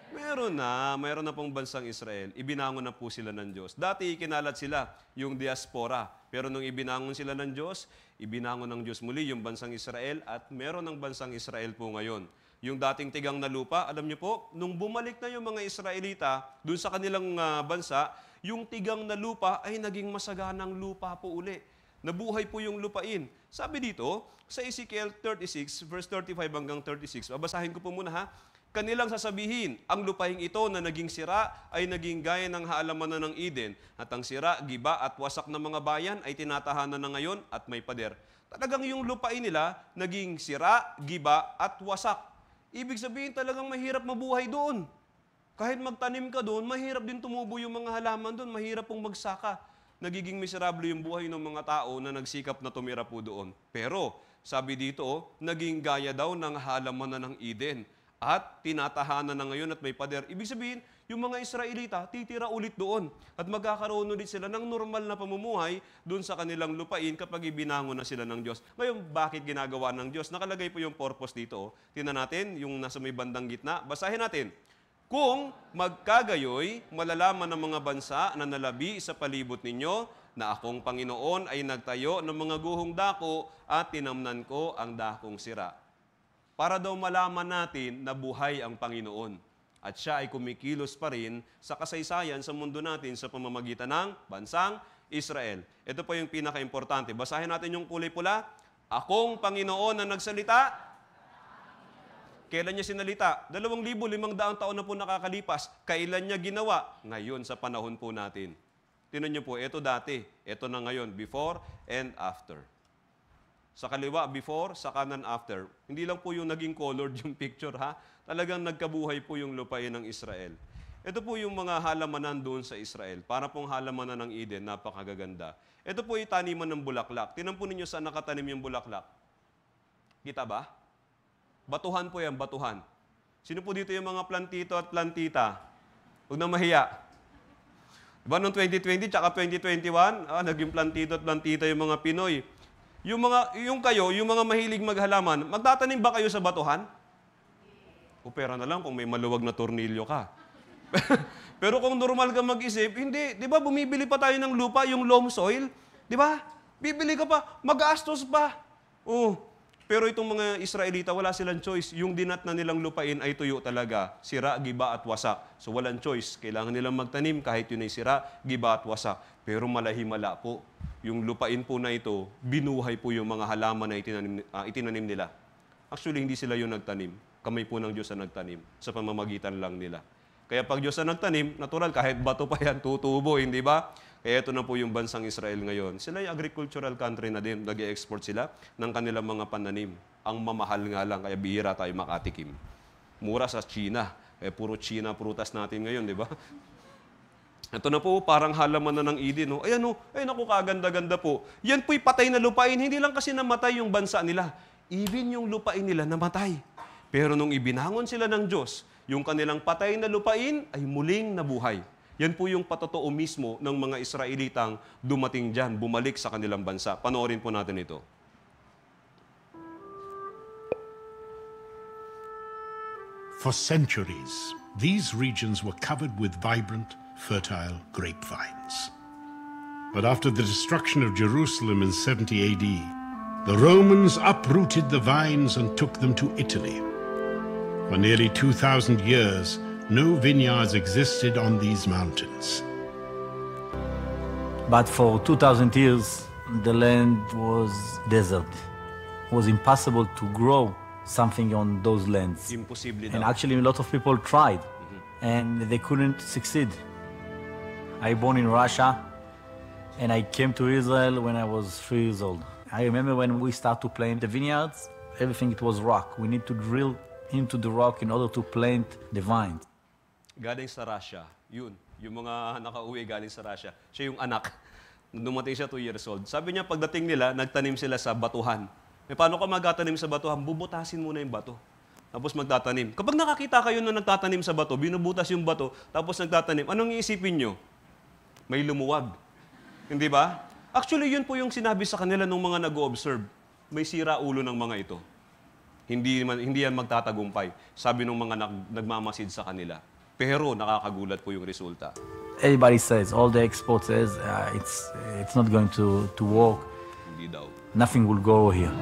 Meron na, meron na pong bansang Israel. Ibinangon na po sila ng Diyos. Dati ikinalat sila yung diaspora. Pero nung ibinangon sila ng Diyos, ibinangon ng Diyos muli yung bansang Israel at meron ng bansang Israel po ngayon. Yung dating tigang na lupa, alam niyo po, nung bumalik na yung mga Israelita doon sa kanilang uh, bansa, yung tigang na lupa ay naging masaganang lupa po uli. Nabuhay po yung lupain. Sabi dito, sa Ezekiel 36, verse 35 hanggang 36, babasahin ko po muna ha, Kanilang sasabihin, ang lupahing ito na naging sira ay naging gaya ng haalamanan ng Eden at ang sira, giba at wasak ng mga bayan ay tinatahanan na ngayon at may pader. Talagang yung lupain nila naging sira, giba at wasak. Ibig sabihin talagang mahirap mabuhay doon. Kahit magtanim ka doon, mahirap din tumubo yung mga halaman doon, mahirap pong magsaka. Nagiging miserable yung buhay ng mga tao na nagsikap na tumira po doon. Pero, sabi dito, naging gaya daw ng halamanan ng Eden at tinatahanan na ngayon at may pader. Ibig sabihin, yung mga Israelita titira ulit doon at magkakaroon ulit sila ng normal na pamumuhay doon sa kanilang lupain kapag ibinangon na sila ng Diyos. Ngayon, bakit ginagawa ng Diyos? Nakalagay po yung purpose dito. Oh. Tingnan natin yung nasa may bandang gitna. Basahin natin. Kung magkagayoy, malalaman ng mga bansa na nalabi sa palibot ninyo na akong Panginoon ay nagtayo ng mga guhong dako at tinamnan ko ang dakong sira para daw malaman natin na buhay ang Panginoon. At siya ay kumikilos pa rin sa kasaysayan sa mundo natin sa pamamagitan ng bansang Israel. Ito po yung pinaka-importante. Basahin natin yung kulay pula. Akong Panginoon na nagsalita, Kailan niya sinalita? 2,500 taon na po nakakalipas. Kailan niya ginawa? Ngayon sa panahon po natin. Tinan niyo po, ito dati, ito na ngayon, before and after. Sa kaliwa before, sa kanan after. Hindi lang po yung naging colored yung picture ha. Talagang nagkabuhay po yung lupain ng Israel. Ito po yung mga halamanan doon sa Israel. Para pong halamanan ng Eden, napakagaganda. Ito po yung taniman ng bulaklak. Tinan niyo saan nakatanim yung bulaklak. Kita ba? Batuhan po yan, batuhan. Sino po dito yung mga plantito at plantita? Huwag na mahiya. Diba noong 2020 tsaka 2021, ah, naging plantito at plantita yung mga Pinoy. Yung, mga, yung kayo, yung mga mahilig maghalaman, magtatanim ba kayo sa batuhan? O pera na lang kung may maluwag na tornilyo ka. Pero kung normal ka mag-isip, hindi, 'di ba? Bumibili pa tayo ng lupa, yung loam soil, 'di ba? Bibili ka pa, mag magastos pa. Oh. Pero itong mga Israelita, wala silang choice. Yung dinat na nilang lupain ay tuyo talaga. Sira, giba at wasak. So walang choice. Kailangan nilang magtanim kahit yun ay sira, giba at wasak. Pero malahimala po yung lupain po na ito, binuhay po yung mga halaman na itinanim, uh, itinanim nila. Actually, hindi sila yung nagtanim. Kamay po ng Diyos ang nagtanim sa pamamagitan lang nila. Kaya pag Diyos ang nagtanim, natural, kahit bato pa yan, tutubo, hindi ba? Kaya ito na po yung bansang Israel ngayon. Sila yung agricultural country na din. nag export sila ng kanilang mga pananim. Ang mamahal nga lang, kaya bihira tayo makatikim. Mura sa China. Eh, puro China prutas natin ngayon, di ba? Ito na po, parang halaman na ng Eden. No? Ayan o, ay naku, kaganda-ganda po. Yan po'y patay na lupain. Hindi lang kasi namatay yung bansa nila. Even yung lupain nila namatay. Pero nung ibinangon sila ng Diyos, yung kanilang patay na lupain ay muling nabuhay. Yan po yung patotoo mismo ng mga Israelitang dumating dyan, bumalik sa kanilang bansa. Panoorin po natin ito. For centuries, these regions were covered with vibrant fertile grapevines. But after the destruction of Jerusalem in 70 AD, the Romans uprooted the vines and took them to Italy. For nearly 2,000 years, no vineyards existed on these mountains. But for 2,000 years, the land was desert. It was impossible to grow something on those lands. And actually, a lot of people tried, and they couldn't succeed. I born in Russia, and I came to Israel when I was three years old. I remember when we start to plant the vineyards, everything it was rock. We need to drill into the rock in order to plant the vines. Galing sa Russia, yun, yung mga nakauwi galing sa Russia. Siya yung anak. Dumating siya 2 years old. Sabi niya, pagdating nila, nagtanim sila sa batuhan. E, paano ka magtatanim sa batuhan? Bubutasin muna yung bato. Tapos magtatanim. Kapag nakakita kayo na nagtatanim sa bato, binubutas yung bato, tapos nagtatanim, anong iisipin nyo? may lumuwag. Hindi ba? Actually, yun po yung sinabi sa kanila ng mga nag-observe. May sira ulo ng mga ito. Hindi, man, hindi yan magtatagumpay. Sabi ng mga nag, nagmamasid sa kanila. Pero nakakagulat po yung resulta. Everybody says, all the experts says, uh, it's, it's not going to, to work. Hindi daw. Nothing will go here.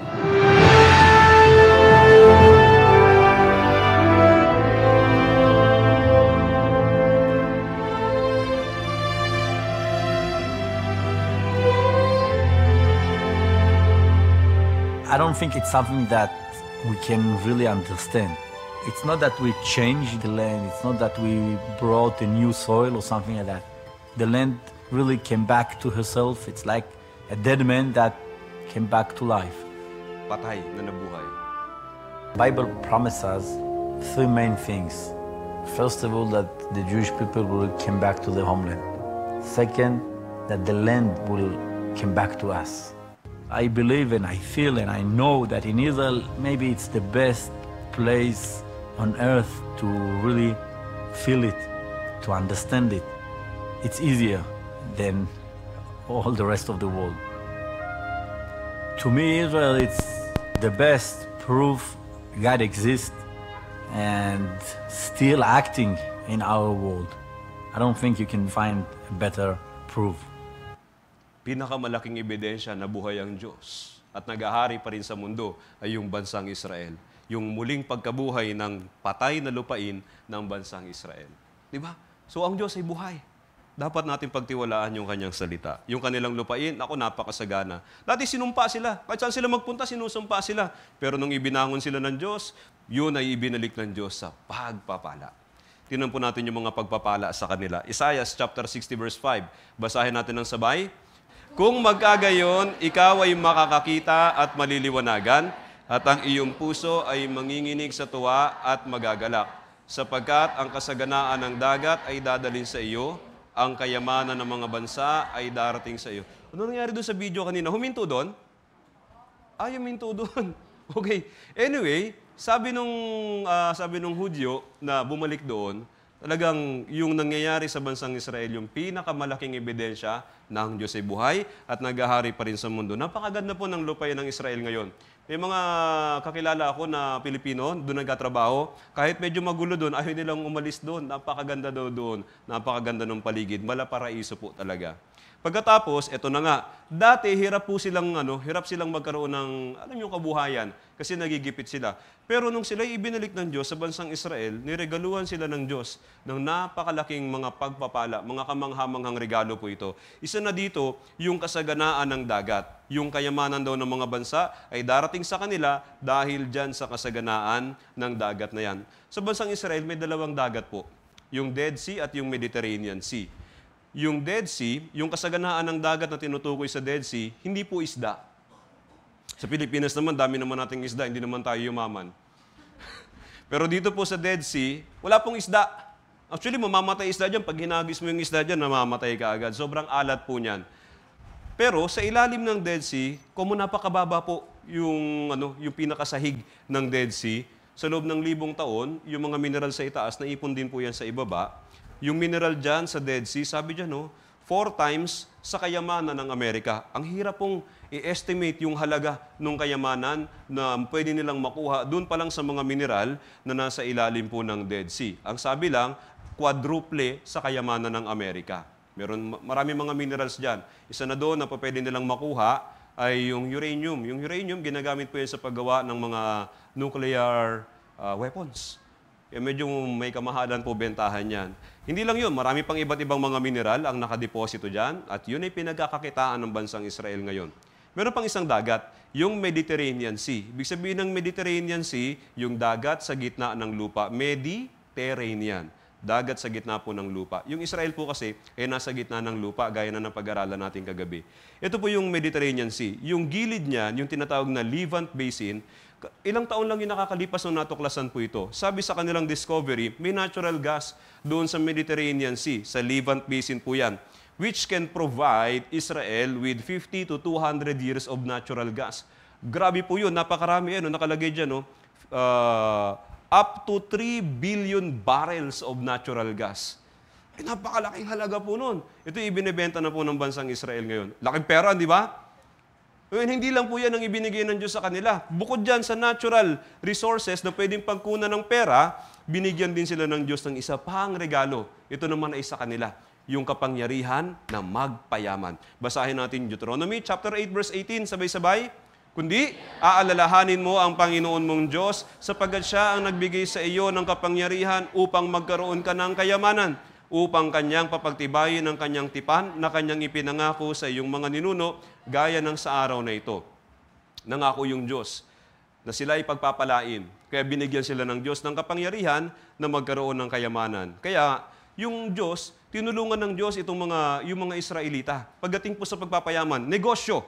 I don't think it's something that we can really understand. It's not that we changed the land, it's not that we brought a new soil or something like that. The land really came back to herself. It's like a dead man that came back to life. Patay na Bible promises three main things. First of all, that the Jewish people will come back to their homeland. Second, that the land will come back to us. I believe and I feel and I know that in Israel, maybe it's the best place on earth to really feel it, to understand it. It's easier than all the rest of the world. To me, Israel, it's the best proof God exists and still acting in our world. I don't think you can find a better proof. pinakamalaking ebidensya na buhay ang Diyos at nagahari pa rin sa mundo ay yung bansang Israel. Yung muling pagkabuhay ng patay na lupain ng bansang Israel. Di ba? So ang Diyos ay buhay. Dapat natin pagtiwalaan yung kanyang salita. Yung kanilang lupain, ako napakasagana. Dati sinumpa sila. Kahit saan sila magpunta, sinusumpa sila. Pero nung ibinangon sila ng Diyos, yun ay ibinalik ng Diyos sa pagpapala. Tinan po natin yung mga pagpapala sa kanila. Isaiah chapter 60 verse 5. Basahin natin ng sabay. Kung magkagayon, ikaw ay makakakita at maliliwanagan, at ang iyong puso ay manginginig sa tuwa at magagalak, sapagkat ang kasaganaan ng dagat ay dadalin sa iyo, ang kayamanan ng mga bansa ay darating sa iyo. Ano nangyari doon sa video kanina? Huminto doon? Ah, huminto doon. okay. Anyway, sabi nung, uh, sabi nung Hudyo na bumalik doon, Talagang yung nangyayari sa bansang Israel, yung pinakamalaking ebidensya ng Diyos ay buhay at naghahari pa rin sa mundo. Napakaganda po ng lupain ng Israel ngayon. May mga kakilala ako na Pilipino, doon nagkatrabaho. Kahit medyo magulo doon, ayaw nilang umalis doon. Napakaganda daw doon. Napakaganda ng paligid. Malaparaiso po talaga. Pagkatapos, eto na nga, dati hirap po silang ano, hirap silang magkaroon ng alam yung kabuhayan kasi nagigipit sila. Pero nung sila ibinalik ng Diyos sa bansang Israel, niregaluhan sila ng Diyos ng napakalaking mga pagpapala, mga kamanghamanghang regalo po ito. Isa na dito, yung kasaganaan ng dagat. Yung kayamanan daw ng mga bansa ay darating sa kanila dahil dyan sa kasaganaan ng dagat na yan. Sa bansang Israel, may dalawang dagat po. Yung Dead Sea at yung Mediterranean Sea yung Dead Sea, yung kasaganaan ng dagat na tinutukoy sa Dead Sea, hindi po isda. Sa Pilipinas naman, dami naman nating isda, hindi naman tayo yumaman. Pero dito po sa Dead Sea, wala pong isda. Actually, mamamatay isda dyan. Pag hinagis mo yung isda dyan, namamatay ka agad. Sobrang alat po niyan. Pero sa ilalim ng Dead Sea, komo napakababa po yung, ano, yung pinakasahig ng Dead Sea, sa loob ng libong taon, yung mga mineral sa itaas, naipon din po yan sa ibaba. Yung mineral dyan sa Dead Sea, sabi dyan, no, oh, four times sa kayamanan ng Amerika. Ang hirap pong i-estimate yung halaga ng kayamanan na pwede nilang makuha doon pa lang sa mga mineral na nasa ilalim po ng Dead Sea. Ang sabi lang, quadruple sa kayamanan ng Amerika. Meron marami mga minerals dyan. Isa na doon na pwede nilang makuha ay yung uranium. Yung uranium, ginagamit po yan sa paggawa ng mga nuclear uh, weapons. Kaya eh, medyo may kamahalan po bentahan yan. Hindi lang yun, marami pang iba't ibang mga mineral ang nakadeposito dyan at yun ay pinagkakakitaan ng bansang Israel ngayon. Meron pang isang dagat, yung Mediterranean Sea. Ibig sabihin ng Mediterranean Sea, yung dagat sa gitna ng lupa, Mediterranean. Dagat sa gitna po ng lupa. Yung Israel po kasi ay eh, nasa gitna ng lupa, gaya na ng pag-aralan natin kagabi. Ito po yung Mediterranean Sea. Yung gilid niya, yung tinatawag na Levant Basin, Ilang taon lang yung nakakalipas nung natuklasan po ito. Sabi sa kanilang discovery, may natural gas doon sa Mediterranean Sea, sa Levant Basin po yan, which can provide Israel with 50 to 200 years of natural gas. Grabe po yun, napakarami yan, eh, no? nakalagay dyan, no? Uh, up to 3 billion barrels of natural gas. Eh, napakalaking halaga po nun. Ito ibinebenta na po ng bansang Israel ngayon. Laking pera, di ba? Ngayon, eh, hindi lang po yan ang ibinigay ng Diyos sa kanila. Bukod dyan sa natural resources na pwedeng pagkunan ng pera, binigyan din sila ng Diyos ng isa pang regalo. Ito naman ay sa kanila, yung kapangyarihan na magpayaman. Basahin natin Deuteronomy chapter 8 verse 18, sabay-sabay. Kundi, aalalahanin mo ang Panginoon mong Diyos sapagkat siya ang nagbigay sa iyo ng kapangyarihan upang magkaroon ka ng kayamanan upang kanyang papagtibayin ang kanyang tipan na kanyang ipinangako sa iyong mga ninuno gaya ng sa araw na ito. Nangako yung Diyos na sila ay pagpapalain. Kaya binigyan sila ng Diyos ng kapangyarihan na magkaroon ng kayamanan. Kaya yung Diyos, tinulungan ng Diyos itong mga, yung mga Israelita. Pagdating po sa pagpapayaman, negosyo.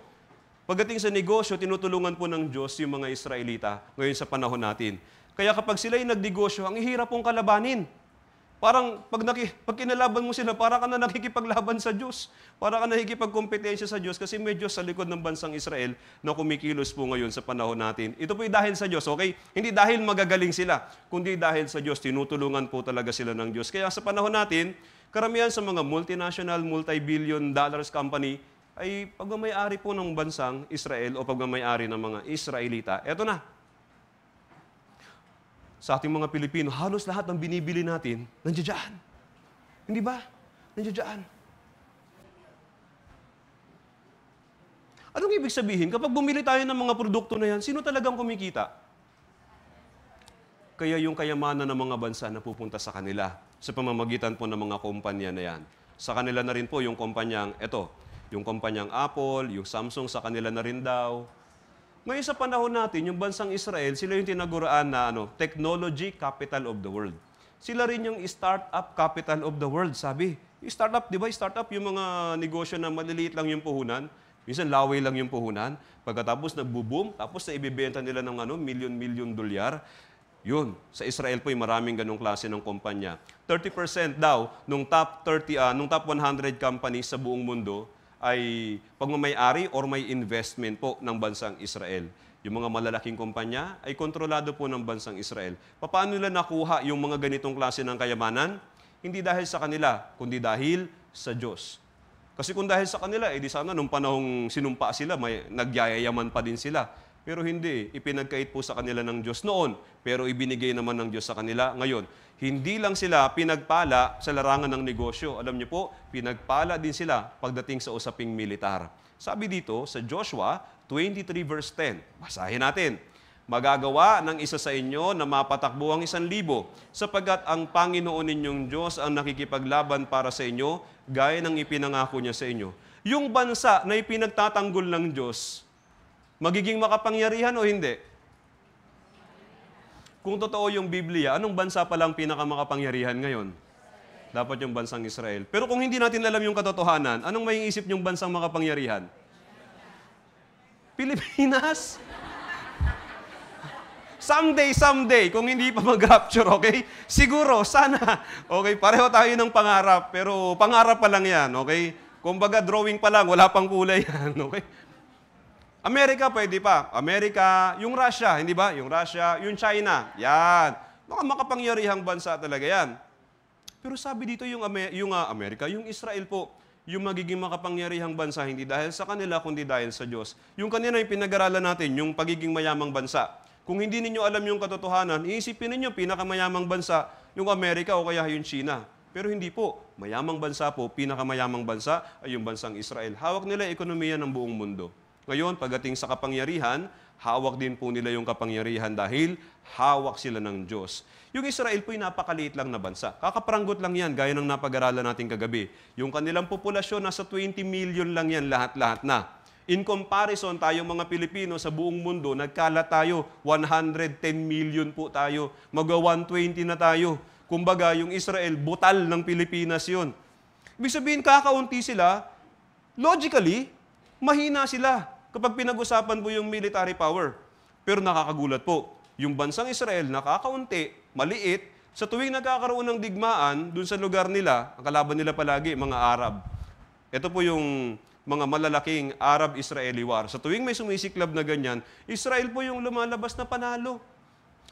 Pagdating sa negosyo, tinutulungan po ng Diyos yung mga Israelita ngayon sa panahon natin. Kaya kapag sila ay nagnegosyo, ang hirap pong kalabanin. Parang pag, naki, pag kinalaban mo sila, para ka na nakikipaglaban sa Diyos. Para ka na nakikipagkompetensya sa Diyos kasi may Diyos sa likod ng bansang Israel na kumikilos po ngayon sa panahon natin. Ito po'y dahil sa Diyos, okay? Hindi dahil magagaling sila, kundi dahil sa Diyos, tinutulungan po talaga sila ng Diyos. Kaya sa panahon natin, karamihan sa mga multinational, multi-billion dollars company ay pagmamayari po ng bansang Israel o pagmamayari ng mga Israelita. Ito na, sa ating mga Pilipino, halos lahat ng binibili natin, nandiyan. Hindi ba? Nandiyan. Anong ibig sabihin? Kapag bumili tayo ng mga produkto na yan, sino talagang kumikita? Kaya yung kayamanan ng mga bansa na pupunta sa kanila sa pamamagitan po ng mga kumpanya na yan. Sa kanila na rin po yung kumpanyang, eto, yung kumpanyang Apple, yung Samsung sa kanila na rin daw, ngayon sa panahon natin, yung bansang Israel, sila yung tinaguraan na ano, technology capital of the world. Sila rin yung startup capital of the world, sabi. Yung startup, di ba? Startup, yung mga negosyo na maliliit lang yung puhunan. Minsan laway lang yung puhunan. Pagkatapos nagbo-boom, tapos na ibibenta nila ng ano, million-million dolyar. Yun, sa Israel po ay maraming ganong klase ng kumpanya. 30% daw nung top 30 uh, ah, nung top 100 companies sa buong mundo ay pagmamayari or may investment po ng bansang Israel. Yung mga malalaking kumpanya ay kontrolado po ng bansang Israel. Paano nila nakuha yung mga ganitong klase ng kayamanan? Hindi dahil sa kanila, kundi dahil sa Diyos. Kasi kung dahil sa kanila, edi eh, sana nung panahong sinumpa sila, may nagyayayaman pa din sila. Pero hindi, ipinagkait po sa kanila ng Diyos noon, pero ibinigay naman ng Diyos sa kanila ngayon. Hindi lang sila pinagpala sa larangan ng negosyo. Alam niyo po, pinagpala din sila pagdating sa usaping militar. Sabi dito sa Joshua 23 verse 10, basahin natin. Magagawa ng isa sa inyo na mapatakbo ang isang libo, sapagkat ang Panginoon ninyong Diyos ang nakikipaglaban para sa inyo, gaya ng ipinangako niya sa inyo. Yung bansa na ipinagtatanggol ng Diyos, magiging makapangyarihan o hindi? Kung totoo yung Biblia, anong bansa pa lang pinakamakapangyarihan ngayon? Dapat yung bansang Israel. Pero kung hindi natin alam yung katotohanan, anong may isip yung bansang makapangyarihan? Pilipinas? Someday, someday, kung hindi pa mag-rapture, okay? Siguro, sana. Okay, pareho tayo ng pangarap, pero pangarap pa lang yan, okay? Kumbaga, drawing pa lang, wala pang kulay yan, okay? Amerika, pwede pa. Amerika, yung Russia, hindi ba? Yung Russia, yung China. Yan. Mga makapangyarihang bansa talaga yan. Pero sabi dito yung, Amer- yung uh, Amerika, yung Israel po, yung magiging makapangyarihang bansa, hindi dahil sa kanila, kundi dahil sa Diyos. Yung kanina yung pinag-aralan natin, yung pagiging mayamang bansa. Kung hindi ninyo alam yung katotohanan, iisipin ninyo, pinakamayamang bansa, yung Amerika o kaya yung China. Pero hindi po. Mayamang bansa po, pinakamayamang bansa ay yung bansang Israel. Hawak nila ekonomiya ng buong mundo. Ngayon, pagdating sa kapangyarihan, hawak din po nila yung kapangyarihan dahil hawak sila ng Diyos. Yung Israel po'y napakaliit lang na bansa. Kakaparanggot lang yan, gaya ng napag-aralan natin kagabi. Yung kanilang populasyon, nasa 20 million lang yan, lahat-lahat na. In comparison, tayong mga Pilipino sa buong mundo, nagkala tayo, 110 million po tayo. Magwa 120 na tayo. Kumbaga, yung Israel, butal ng Pilipinas yun. Ibig sabihin, kakaunti sila. Logically, mahina sila kapag pinag-usapan po yung military power. Pero nakakagulat po, yung bansang Israel nakakaunti, maliit, sa tuwing nagkakaroon ng digmaan dun sa lugar nila, ang kalaban nila palagi, mga Arab. Ito po yung mga malalaking Arab-Israeli war. Sa tuwing may sumisiklab na ganyan, Israel po yung lumalabas na panalo.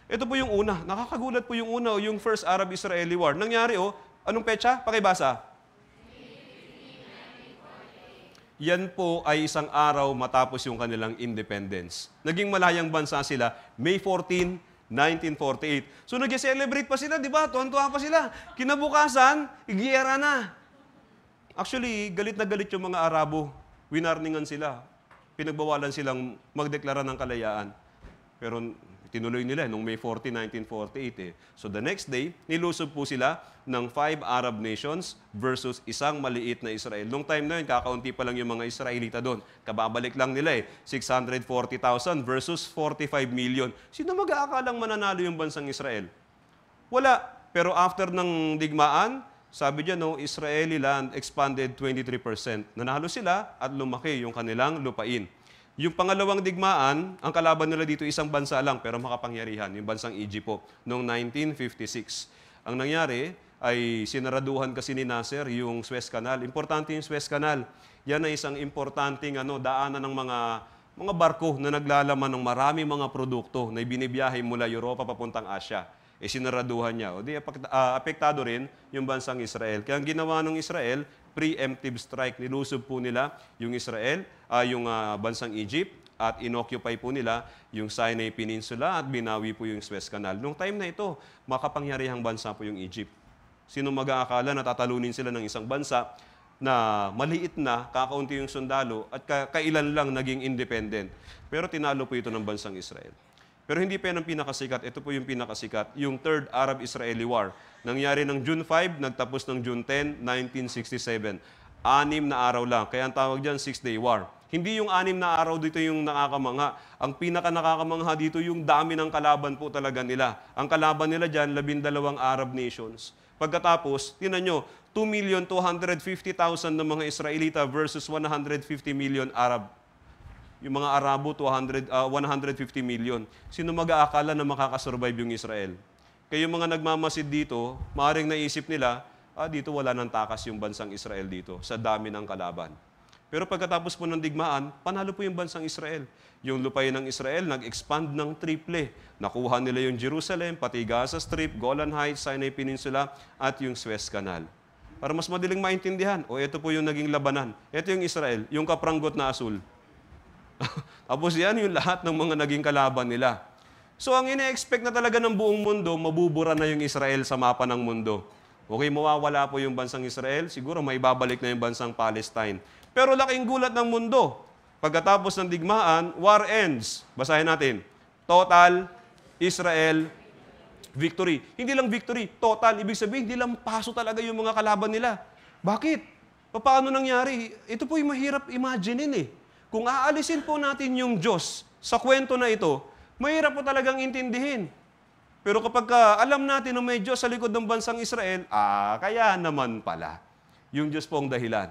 Ito po yung una. Nakakagulat po yung una, yung first Arab-Israeli war. Nangyari, oh, anong pecha? Pakibasa yan po ay isang araw matapos yung kanilang independence. Naging malayang bansa sila May 14, 1948. So nag-celebrate pa sila, di ba? Tuwan-tuwa pa sila. Kinabukasan, igiera na. Actually, galit na galit yung mga Arabo. Winarningan sila. Pinagbawalan silang magdeklara ng kalayaan. Pero tinuloy nila eh, noong May 40, 1948. Eh. So the next day, nilusob po sila ng five Arab nations versus isang maliit na Israel. Noong time na yun, kakaunti pa lang yung mga Israelita doon. Kababalik lang nila eh. 640,000 versus 45 million. Sino mag-aakalang mananalo yung bansang Israel? Wala. Pero after ng digmaan, sabi niya, no, Israeli land expanded 23%. Nanalo sila at lumaki yung kanilang lupain. Yung pangalawang digmaan, ang kalaban nila dito isang bansa lang pero makapangyarihan, yung bansang Egypto noong 1956. Ang nangyari ay sinaraduhan kasi ni Nasser yung Suez Canal. Importante yung Suez Canal. Yan ay isang importanteng ano, daanan ng mga mga barko na naglalaman ng marami mga produkto na ibinibiyahe mula Europa papuntang Asia. E sinaraduhan niya. O di, ah, apektado rin yung bansang Israel. Kaya ang ginawa ng Israel, preemptive strike. Nilusob po nila yung Israel, uh, yung uh, bansang Egypt, at inoccupy po nila yung Sinai Peninsula at binawi po yung Suez Canal. Noong time na ito, makapangyarihang bansa po yung Egypt. Sino mag-aakala na tatalunin sila ng isang bansa na maliit na, kakaunti yung sundalo, at kailan lang naging independent. Pero tinalo po ito ng bansang Israel. Pero hindi pa yan ang pinakasikat. Ito po yung pinakasikat, yung Third Arab-Israeli War. Nangyari ng June 5, nagtapos ng June 10, 1967. Anim na araw lang. Kaya ang tawag dyan, Six-Day War. Hindi yung anim na araw dito yung nakakamangha. Ang pinaka nakakamangha dito yung dami ng kalaban po talaga nila. Ang kalaban nila dyan, labindalawang Arab nations. Pagkatapos, tinan nyo, 2,250,000 ng mga Israelita versus 150 million Arab yung mga Arabo, 200, uh, 150 million. Sino mag-aakala na makakasurvive yung Israel? Kaya yung mga nagmamasid dito, maaaring naisip nila, ah, dito wala nang takas yung bansang Israel dito sa dami ng kalaban. Pero pagkatapos po ng digmaan, panalo po yung bansang Israel. Yung lupain ng Israel, nag-expand ng triple. Nakuha nila yung Jerusalem, pati Gaza Strip, Golan Heights, Sinai Peninsula, at yung Suez Canal. Para mas madaling maintindihan, o ito po yung naging labanan. Ito yung Israel, yung kapranggot na asul. Tapos yan yung lahat ng mga naging kalaban nila. So ang ina-expect na talaga ng buong mundo, mabubura na yung Israel sa mapa ng mundo. Okay, mawawala po yung bansang Israel, siguro maibabalik na yung bansang Palestine. Pero laking gulat ng mundo. Pagkatapos ng digmaan, war ends. Basahin natin. Total Israel victory. Hindi lang victory, total. Ibig sabihin, hindi lang paso talaga yung mga kalaban nila. Bakit? Paano nangyari? Ito po yung mahirap imagine eh. Kung aalisin po natin yung Diyos sa kwento na ito, mahirap po talagang intindihin. Pero kapag uh, alam natin na may Diyos sa likod ng bansang Israel, ah, kaya naman pala. Yung Diyos po ang dahilan.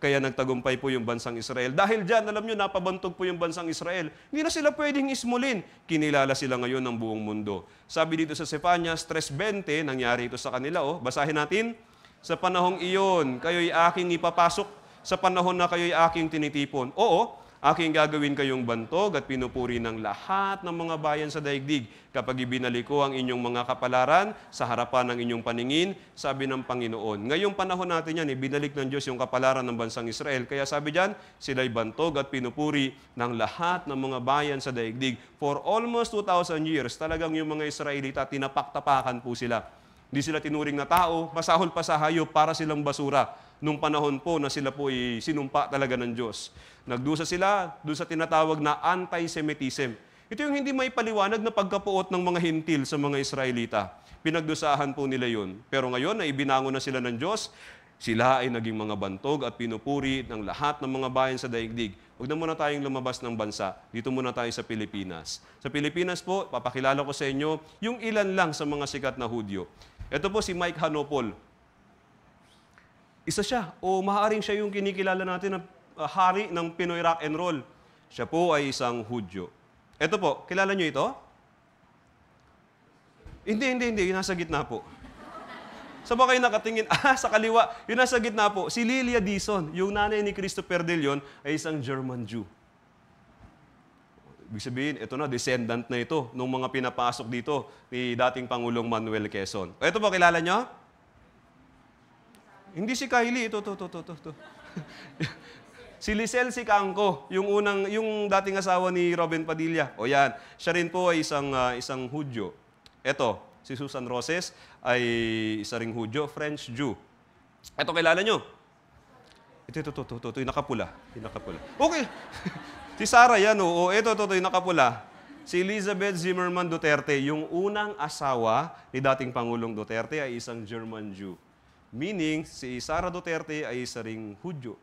Kaya nagtagumpay po yung bansang Israel. Dahil dyan, alam nyo, napabantog po yung bansang Israel. Hindi na sila pwedeng ismulin. Kinilala sila ngayon ng buong mundo. Sabi dito sa Sefanias 3.20, nangyari ito sa kanila. Oh. Basahin natin. Sa panahong iyon, kayo'y aking ipapasok sa panahon na kayo'y aking tinitipon. Oo, Aking gagawin kayong bantog at pinupuri ng lahat ng mga bayan sa daigdig kapag ibinalik ko ang inyong mga kapalaran sa harapan ng inyong paningin, sabi ng Panginoon. Ngayong panahon natin yan, ibinalik eh, ng Diyos yung kapalaran ng bansang Israel. Kaya sabi diyan, sila'y bantog at pinupuri ng lahat ng mga bayan sa daigdig. For almost 2,000 years, talagang yung mga Israelita, tinapak-tapakan po sila. Hindi sila tinuring na tao, masahol pa sa hayop para silang basura nung panahon po na sila po ay sinumpa talaga ng Diyos. Nagdusa sila doon sa tinatawag na anti-Semitism. Ito yung hindi may paliwanag na pagkapuot ng mga hintil sa mga Israelita. Pinagdusahan po nila yun. Pero ngayon, na ibinango na sila ng Diyos, sila ay naging mga bantog at pinupuri ng lahat ng mga bayan sa daigdig. Huwag na muna tayong lumabas ng bansa. Dito muna tayo sa Pilipinas. Sa Pilipinas po, papakilala ko sa inyo yung ilan lang sa mga sikat na Hudyo. Ito po si Mike Hanopol. Isa siya, o maaaring siya yung kinikilala natin na ah, hari ng Pinoy rock and roll. Siya po ay isang Hudyo. Ito po, kilala niyo ito? Hindi, hindi, hindi. Yung nasa gitna po. Sa ba kayo nakatingin? Ah, sa kaliwa. Yung nasa gitna po, si Lilia Dison, yung nanay ni Christopher De Leon, ay isang German Jew. Ibig sabihin, ito na, descendant na ito ng mga pinapasok dito ni dating Pangulong Manuel Quezon. Ito po, kilala niyo? Hindi si Kylie, ito, ito, ito, ito, ito. si Lisel si Kangko, yung unang yung dating asawa ni Robin Padilla. O yan, siya rin po ay isang uh, isang Hudyo. Ito, si Susan Roses ay isa ring Hudyo, French Jew. Ito kilala nyo. Ito, ito, ito, ito, ito, ito yung nakapula. Yung Okay. si Sarah yan, oo. Ito, ito, ito, yung nakapula. Si Elizabeth Zimmerman Duterte, yung unang asawa ni dating Pangulong Duterte ay isang German Jew. Meaning, si Sara Duterte ay isa ring Hudyo.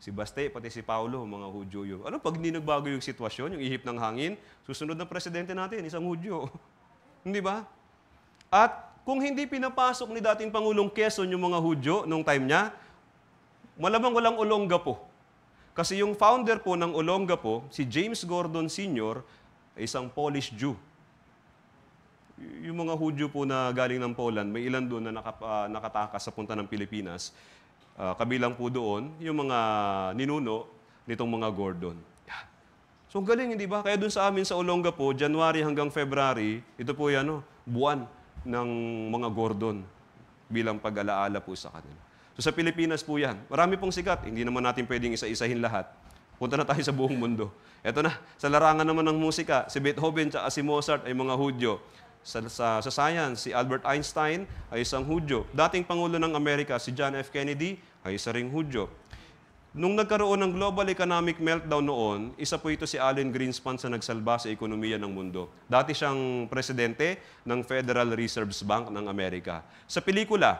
Si Baste, pati si Paolo, mga Hudyo yun. Ano pag ninagbago yung sitwasyon, yung ihip ng hangin, susunod na presidente natin, isang Hudyo. hindi ba? At kung hindi pinapasok ni dating Pangulong Quezon yung mga Hudyo nung time niya, malamang walang Olongga po. Kasi yung founder po ng Olongga po, si James Gordon Sr., isang Polish Jew yung mga Hudyo po na galing ng Poland, may ilan doon na nakap, uh, ah, nakatakas sa punta ng Pilipinas. Uh, kabilang po doon, yung mga ninuno nitong mga Gordon. So, galing, hindi ba? Kaya doon sa amin sa Olonga po, January hanggang February, ito po yan, oh, buwan ng mga Gordon bilang pag-alaala po sa kanila. So, sa Pilipinas po yan. Marami pong sikat. Hindi naman natin pwedeng isa-isahin lahat. Punta na tayo sa buong mundo. Ito na, sa larangan naman ng musika, si Beethoven at si Mozart ay mga Hudyo. Sa, sa, sa science, si Albert Einstein ay isang Hudyo. Dating Pangulo ng Amerika, si John F. Kennedy ay isa ring Hudyo. Nung nagkaroon ng global economic meltdown noon, isa po ito si Alan Greenspan sa nagsalba sa ekonomiya ng mundo. Dati siyang presidente ng Federal Reserve Bank ng Amerika. Sa pelikula,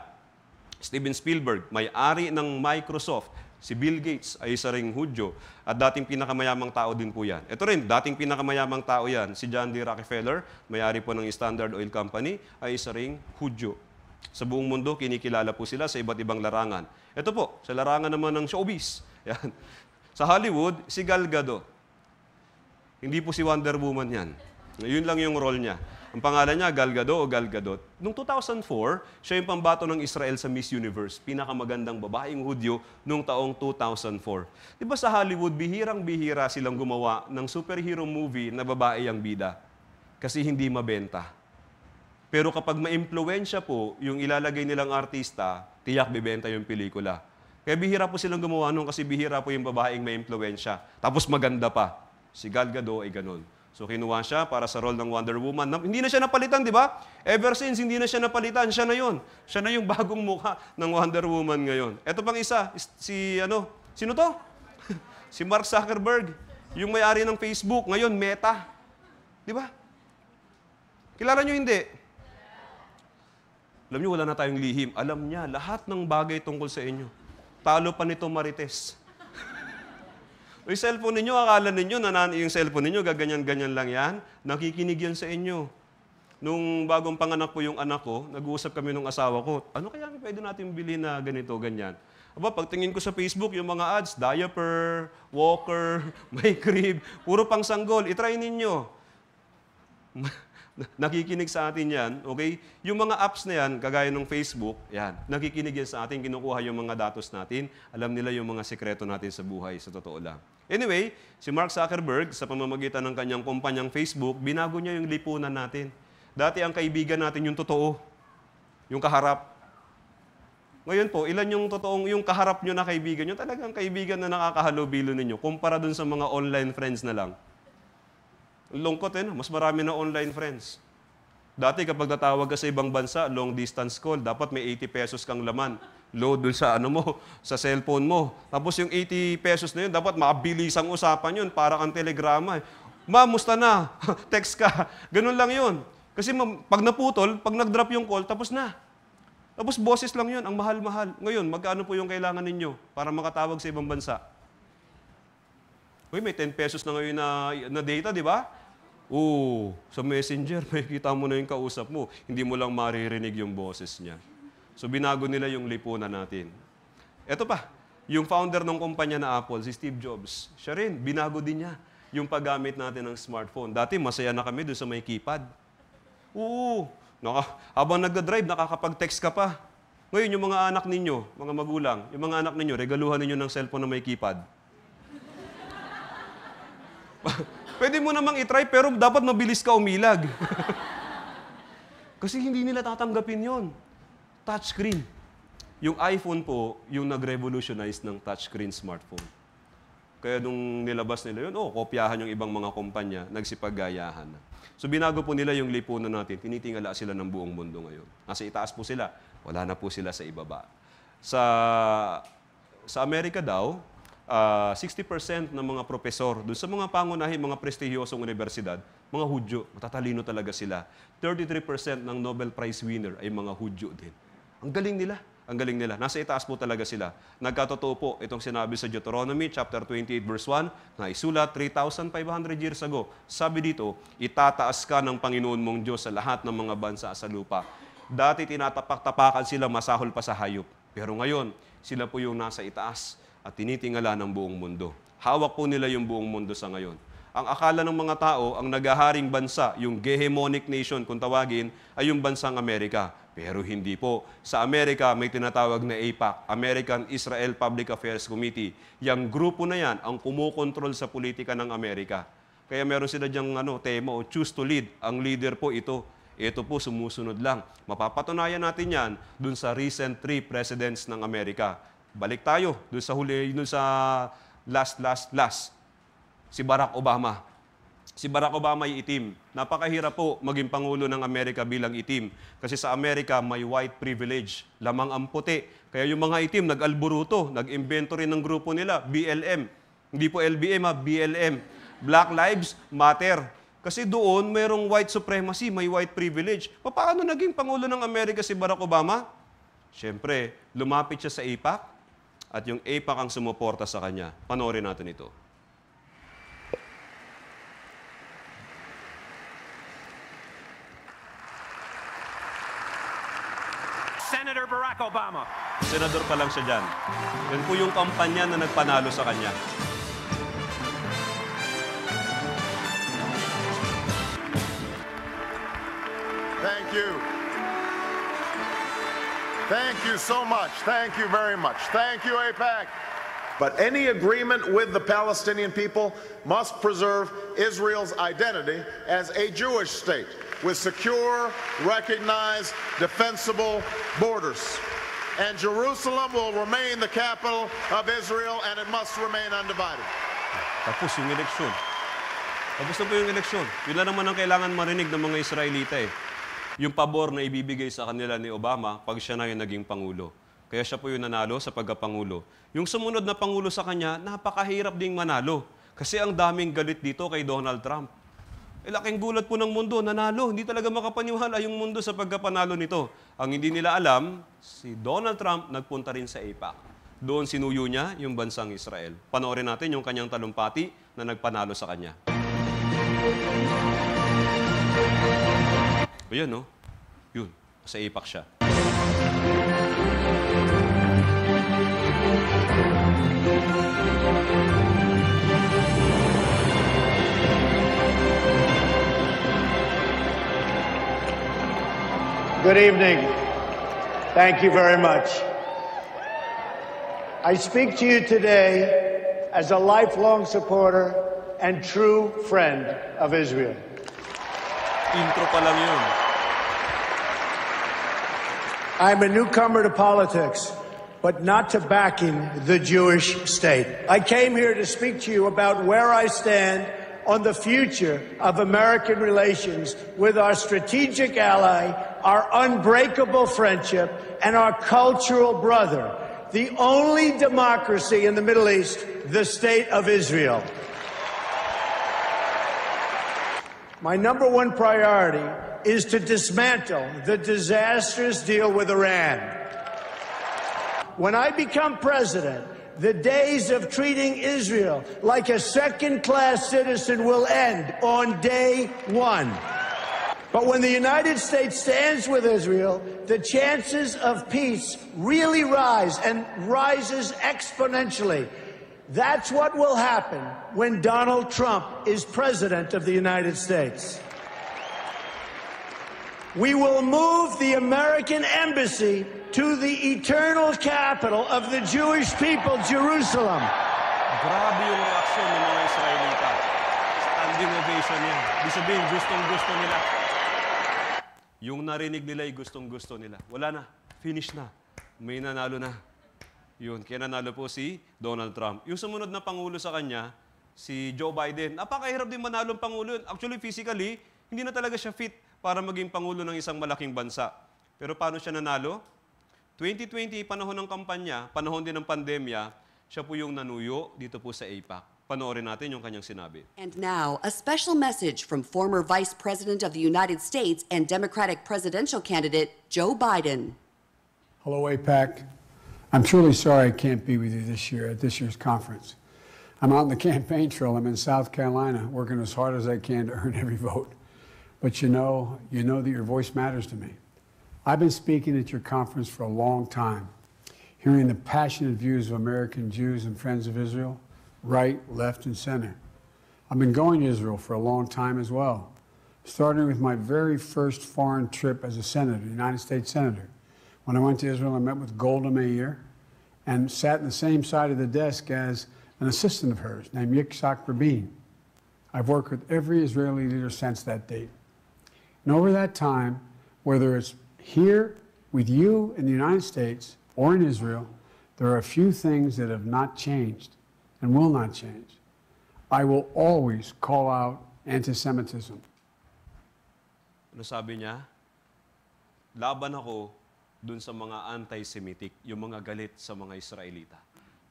Steven Spielberg, may-ari ng Microsoft, Si Bill Gates ay isa ring Hudyo at dating pinakamayamang tao din po yan. Ito rin, dating pinakamayamang tao yan, si John D. Rockefeller, mayari po ng Standard Oil Company, ay isa ring Hudyo. Sa buong mundo, kinikilala po sila sa iba't ibang larangan. Ito po, sa larangan naman ng showbiz. Yan. Sa Hollywood, si Gal Gadot. Hindi po si Wonder Woman yan. Yun lang yung role niya. Ang pangalan niya, Galgado o Gal Noong 2004, siya yung pambato ng Israel sa Miss Universe, pinakamagandang babaeng Hudyo noong taong 2004. Di ba sa Hollywood, bihirang-bihira silang gumawa ng superhero movie na babae ang bida kasi hindi mabenta. Pero kapag maimpluwensya po yung ilalagay nilang artista, tiyak bibenta yung pelikula. Kaya bihira po silang gumawa noon kasi bihira po yung babaeng may maimpluwensya. Tapos maganda pa. Si Gal Gadot ay ganun. So kinuha siya para sa role ng Wonder Woman. Na, hindi na siya napalitan, di ba? Ever since, hindi na siya napalitan. Siya na yon. Siya na yung bagong mukha ng Wonder Woman ngayon. Ito pang isa, si ano, sino to? si Mark Zuckerberg, yung may-ari ng Facebook, ngayon Meta. Di ba? Kilala nyo hindi? Alam nyo, wala na tayong lihim. Alam niya lahat ng bagay tungkol sa inyo. Talo pa nito Marites. Yung cellphone ninyo, akala ninyo na yung cellphone ninyo, gaganyan-ganyan lang yan. Nakikinig yan sa inyo. Nung bagong panganak po yung anak ko, nag-uusap kami nung asawa ko, ano kaya pwede natin bilhin na ganito, ganyan? Aba, pagtingin ko sa Facebook, yung mga ads, diaper, walker, may crib, puro pang sanggol. Itry ninyo. nakikinig sa atin yan, okay? Yung mga apps na yan, kagaya ng Facebook, yan, nakikinig yan sa atin, kinukuha yung mga datos natin, alam nila yung mga sekreto natin sa buhay, sa totoo lang. Anyway, si Mark Zuckerberg, sa pamamagitan ng kanyang kumpanyang Facebook, binago niya yung lipunan natin. Dati ang kaibigan natin yung totoo, yung kaharap. Ngayon po, ilan yung totoong, yung kaharap nyo na kaibigan nyo, talagang kaibigan na nakakahalubilo ninyo, kumpara dun sa mga online friends na lang. Lungkot eh, no? mas marami na online friends. Dati kapag tatawag ka sa ibang bansa, long distance call, dapat may 80 pesos kang laman load dun sa ano mo, sa cellphone mo. Tapos yung 80 pesos na yun, dapat mabilis ang usapan yun, para kang telegrama. Eh. Ma, musta na? Text ka. Ganun lang yun. Kasi pag naputol, pag nag-drop yung call, tapos na. Tapos boses lang yun, ang mahal-mahal. Ngayon, magkano po yung kailangan ninyo para makatawag sa ibang bansa? Uy, may 10 pesos na ngayon na, na data, di ba? Oo, sa messenger, may kita mo na yung kausap mo. Hindi mo lang maririnig yung boses niya. So binago nila yung lipunan natin. Ito pa, yung founder ng kumpanya na Apple, si Steve Jobs, siya rin, binago din niya yung paggamit natin ng smartphone. Dati, masaya na kami doon sa may keypad. Oo, naka, habang nagda-drive, nakakapag-text ka pa. Ngayon, yung mga anak ninyo, mga magulang, yung mga anak ninyo, regaluhan ninyo ng cellphone na may keypad. Pwede mo namang itry, pero dapat mabilis ka umilag. Kasi hindi nila tatanggapin yon touchscreen. Yung iPhone po, yung nag-revolutionize ng touchscreen smartphone. Kaya nung nilabas nila yun, oh, kopyahan yung ibang mga kumpanya, nagsipagayahan. So binago po nila yung lipunan natin, tinitingala sila ng buong mundo ngayon. Nasa itaas po sila, wala na po sila sa ibaba. Sa, sa Amerika daw, uh, ah, 60% ng mga profesor, dun sa mga pangunahin, mga prestihiyosong universidad, mga Hudyo, matatalino talaga sila. 33% ng Nobel Prize winner ay mga Hudyo din. Ang galing nila. Ang galing nila. Nasa itaas po talaga sila. Nagkatotoo po itong sinabi sa Deuteronomy chapter 28 verse 1 na isulat 3,500 years ago. Sabi dito, itataas ka ng Panginoon mong Diyos sa lahat ng mga bansa sa lupa. Dati tinatapak-tapakan sila, masahol pa sa hayop. Pero ngayon, sila po yung nasa itaas at tinitingala ng buong mundo. Hawak po nila yung buong mundo sa ngayon. Ang akala ng mga tao, ang nagaharing bansa, yung hegemonic nation kung tawagin, ay yung bansang Amerika. Pero hindi po. Sa Amerika, may tinatawag na AIPAC, American Israel Public Affairs Committee. Yung grupo na yan ang kumukontrol sa politika ng Amerika. Kaya meron sila diyang ano, tema o choose to lead. Ang leader po ito. Ito po, sumusunod lang. Mapapatunayan natin yan dun sa recent three presidents ng Amerika. Balik tayo dun sa huli, dun sa last, last, last si Barack Obama. Si Barack Obama ay itim. Napakahirap po maging pangulo ng Amerika bilang itim. Kasi sa Amerika, may white privilege. Lamang ang puti. Kaya yung mga itim, nag-alburuto, nag inventory ng grupo nila, BLM. Hindi po LBM ha, ah, BLM. Black Lives Matter. Kasi doon, mayroong white supremacy, may white privilege. Paano naging Pangulo ng Amerika si Barack Obama? Siyempre, lumapit siya sa APAC at yung APAC ang sumuporta sa kanya. Panoorin natin ito. Barack Obama. Senador pa lang siya dyan. Yan po yung kampanya na nagpanalo sa kanya. Thank you. Thank you so much. Thank you very much. Thank you, APAC. But any agreement with the Palestinian people must preserve Israel's identity as a Jewish state. with secure, recognized, defensible borders. And Jerusalem will remain the capital of Israel and it must remain undivided. Tapos yung eleksyon. Tapos na po yung eleksyon. Yun lang naman ang kailangan marinig ng mga Israelita eh. Yung pabor na ibibigay sa kanila ni Obama pag siya na yung naging pangulo. Kaya siya po yung nanalo sa pagkapangulo. Yung sumunod na pangulo sa kanya, napakahirap ding manalo. Kasi ang daming galit dito kay Donald Trump. Eh, laking gulat po ng mundo, nanalo. Hindi talaga makapaniwala yung mundo sa pagkapanalo nito. Ang hindi nila alam, si Donald Trump nagpunta rin sa APAC. Doon sinuyo niya yung bansang Israel. Panoorin natin yung kanyang talumpati na nagpanalo sa kanya. Ayan, no? Yun, sa APAC siya. Good evening. Thank you very much. I speak to you today as a lifelong supporter and true friend of Israel. Intro I'm a newcomer to politics, but not to backing the Jewish state. I came here to speak to you about where I stand on the future of American relations with our strategic ally our unbreakable friendship, and our cultural brother, the only democracy in the Middle East, the State of Israel. My number one priority is to dismantle the disastrous deal with Iran. When I become president, the days of treating Israel like a second class citizen will end on day one. But when the United States stands with Israel, the chances of peace really rise and rises exponentially. That's what will happen when Donald Trump is president of the United States. We will move the American embassy to the eternal capital of the Jewish people, Jerusalem. Grabe yung reaksyon ng mga Israelita. Standing ovation yan. Ibig sabihin, gustong-gusto nila Yung narinig nila ay gustong-gusto nila. Wala na. Finish na. May nanalo na. Yun. Kaya nanalo po si Donald Trump. Yung sumunod na pangulo sa kanya, si Joe Biden. Napakahirap din manalo ang pangulo yun. Actually, physically, hindi na talaga siya fit para maging pangulo ng isang malaking bansa. Pero paano siya nanalo? 2020, panahon ng kampanya, panahon din ng pandemya, siya po yung nanuyo dito po sa APAC. Panoorin natin yung kanyang sinabi. And now, a special message from former Vice President of the United States and Democratic presidential candidate Joe Biden. Hello, APAC. I'm truly sorry I can't be with you this year at this year's conference. I'm out on the campaign trail. I'm in South Carolina working as hard as I can to earn every vote. But you know, you know that your voice matters to me. I've been speaking at your conference for a long time, hearing the passionate views of American Jews and friends of Israel right, left, and center. I've been going to Israel for a long time as well, starting with my very first foreign trip as a senator, United States senator. When I went to Israel, I met with Golda Meir and sat in the same side of the desk as an assistant of hers named Yitzhak Rabin. I've worked with every Israeli leader since that date. And over that time, whether it's here with you in the United States or in Israel, there are a few things that have not changed. and will not change. I will always call out anti-Semitism. Ano sabi niya? Laban ako dun sa mga anti-Semitic, yung mga galit sa mga Israelita.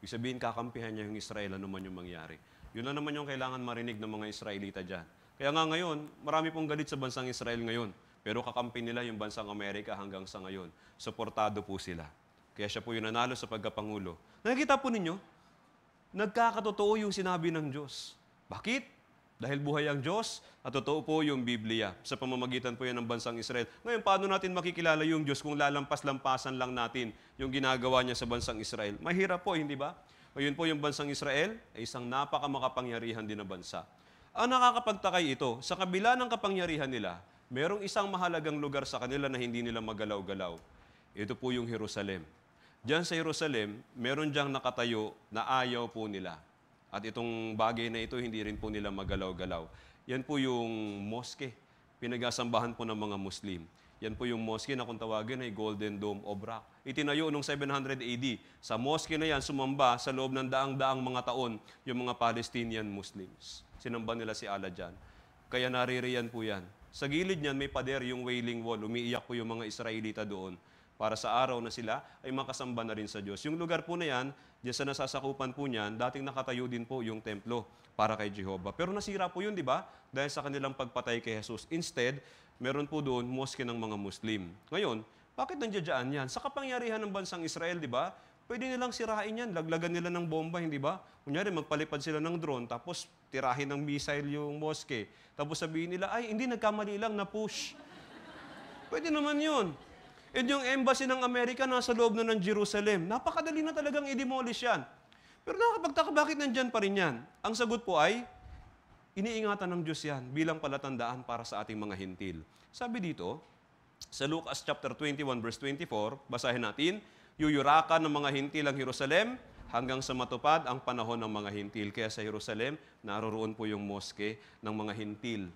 Ibig sabihin, kakampihan niya yung Israel, ano man yung mangyari. Yun lang naman yung kailangan marinig ng mga Israelita dyan. Kaya nga ngayon, marami pong galit sa bansang Israel ngayon. Pero kakampi nila yung bansang Amerika hanggang sa ngayon. Suportado po sila. Kaya siya po yung nanalo sa pagkapangulo. Nakikita po ninyo, nagkakatotoo yung sinabi ng Diyos. Bakit? Dahil buhay ang Diyos, at totoo po yung Biblia. Sa pamamagitan po yan ng bansang Israel. Ngayon, paano natin makikilala yung Diyos kung lalampas-lampasan lang natin yung ginagawa niya sa bansang Israel? Mahirap po, hindi ba? Ngayon po yung bansang Israel ay isang napakamakapangyarihan din na bansa. Ang nakakapagtakay ito, sa kabila ng kapangyarihan nila, merong isang mahalagang lugar sa kanila na hindi nila magalaw-galaw. Ito po yung Jerusalem Diyan sa Jerusalem, meron diyang nakatayo na ayaw po nila. At itong bagay na ito, hindi rin po nila magalaw-galaw. Yan po yung mosque. Pinagasambahan po ng mga Muslim. Yan po yung mosque na kung tawagin ay Golden Dome o Rock. Itinayo noong 700 AD. Sa mosque na yan, sumamba sa loob ng daang-daang mga taon yung mga Palestinian Muslims. Sinamba nila si Allah dyan. Kaya naririyan po yan. Sa gilid niyan, may pader yung Wailing Wall. Umiiyak po yung mga Israelita doon para sa araw na sila ay makasamba na rin sa Diyos. Yung lugar po na yan, diyan sa nasasakupan po niyan, dating nakatayo din po yung templo para kay Jehovah. Pero nasira po yun, di ba? Dahil sa kanilang pagpatay kay Jesus. Instead, meron po doon moske ng mga Muslim. Ngayon, bakit nandiyan yan? Sa kapangyarihan ng bansang Israel, di ba? Pwede nilang sirain yan, laglagan nila ng bomba, hindi ba? Kunyari, magpalipad sila ng drone, tapos tirahin ng missile yung mosque. Tapos sabihin nila, ay, hindi, nagkamali lang, na-push. Pwede naman yun. And yung embassy ng Amerika nasa loob na ng Jerusalem. Napakadali na talagang i-demolish yan. Pero nakakapagtaka bakit nandyan pa rin yan? Ang sagot po ay, iniingatan ng Diyos yan bilang palatandaan para sa ating mga hintil. Sabi dito, sa Lucas chapter 21 verse 24, basahin natin, Yuyurakan ng mga hintil ang Jerusalem hanggang sa matupad ang panahon ng mga hintil. Kaya sa Jerusalem, naroroon po yung moske ng mga hintil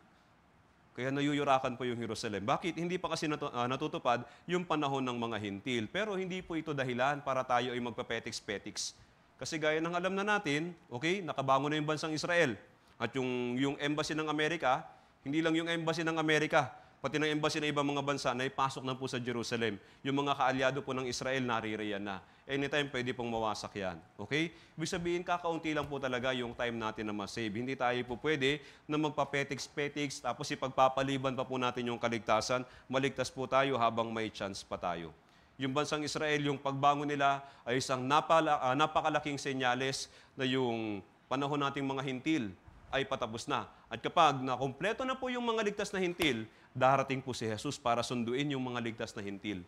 kaya nayuyurakan po yung Jerusalem. Bakit? Hindi pa kasi ah, natutupad yung panahon ng mga hintil. Pero hindi po ito dahilan para tayo ay magpapetiks-petiks. Kasi gaya ng alam na natin, okay, nakabango na yung bansang Israel. At yung, yung embassy ng Amerika, hindi lang yung embassy ng Amerika, pati ng embassy ng ibang mga bansa na ipasok na po sa Jerusalem. Yung mga kaalyado po ng Israel, naririyan na anytime pwede pong mawasak yan. Okay? Ibig sabihin, kakaunti lang po talaga yung time natin na masave. Hindi tayo po pwede na magpapetiks-petiks, tapos ipagpapaliban pa po natin yung kaligtasan. Maligtas po tayo habang may chance pa tayo. Yung bansang Israel, yung pagbangon nila ay isang napala, uh, napakalaking senyales na yung panahon nating mga hintil ay patapos na. At kapag nakumpleto na po yung mga ligtas na hintil, darating po si Jesus para sunduin yung mga ligtas na hintil.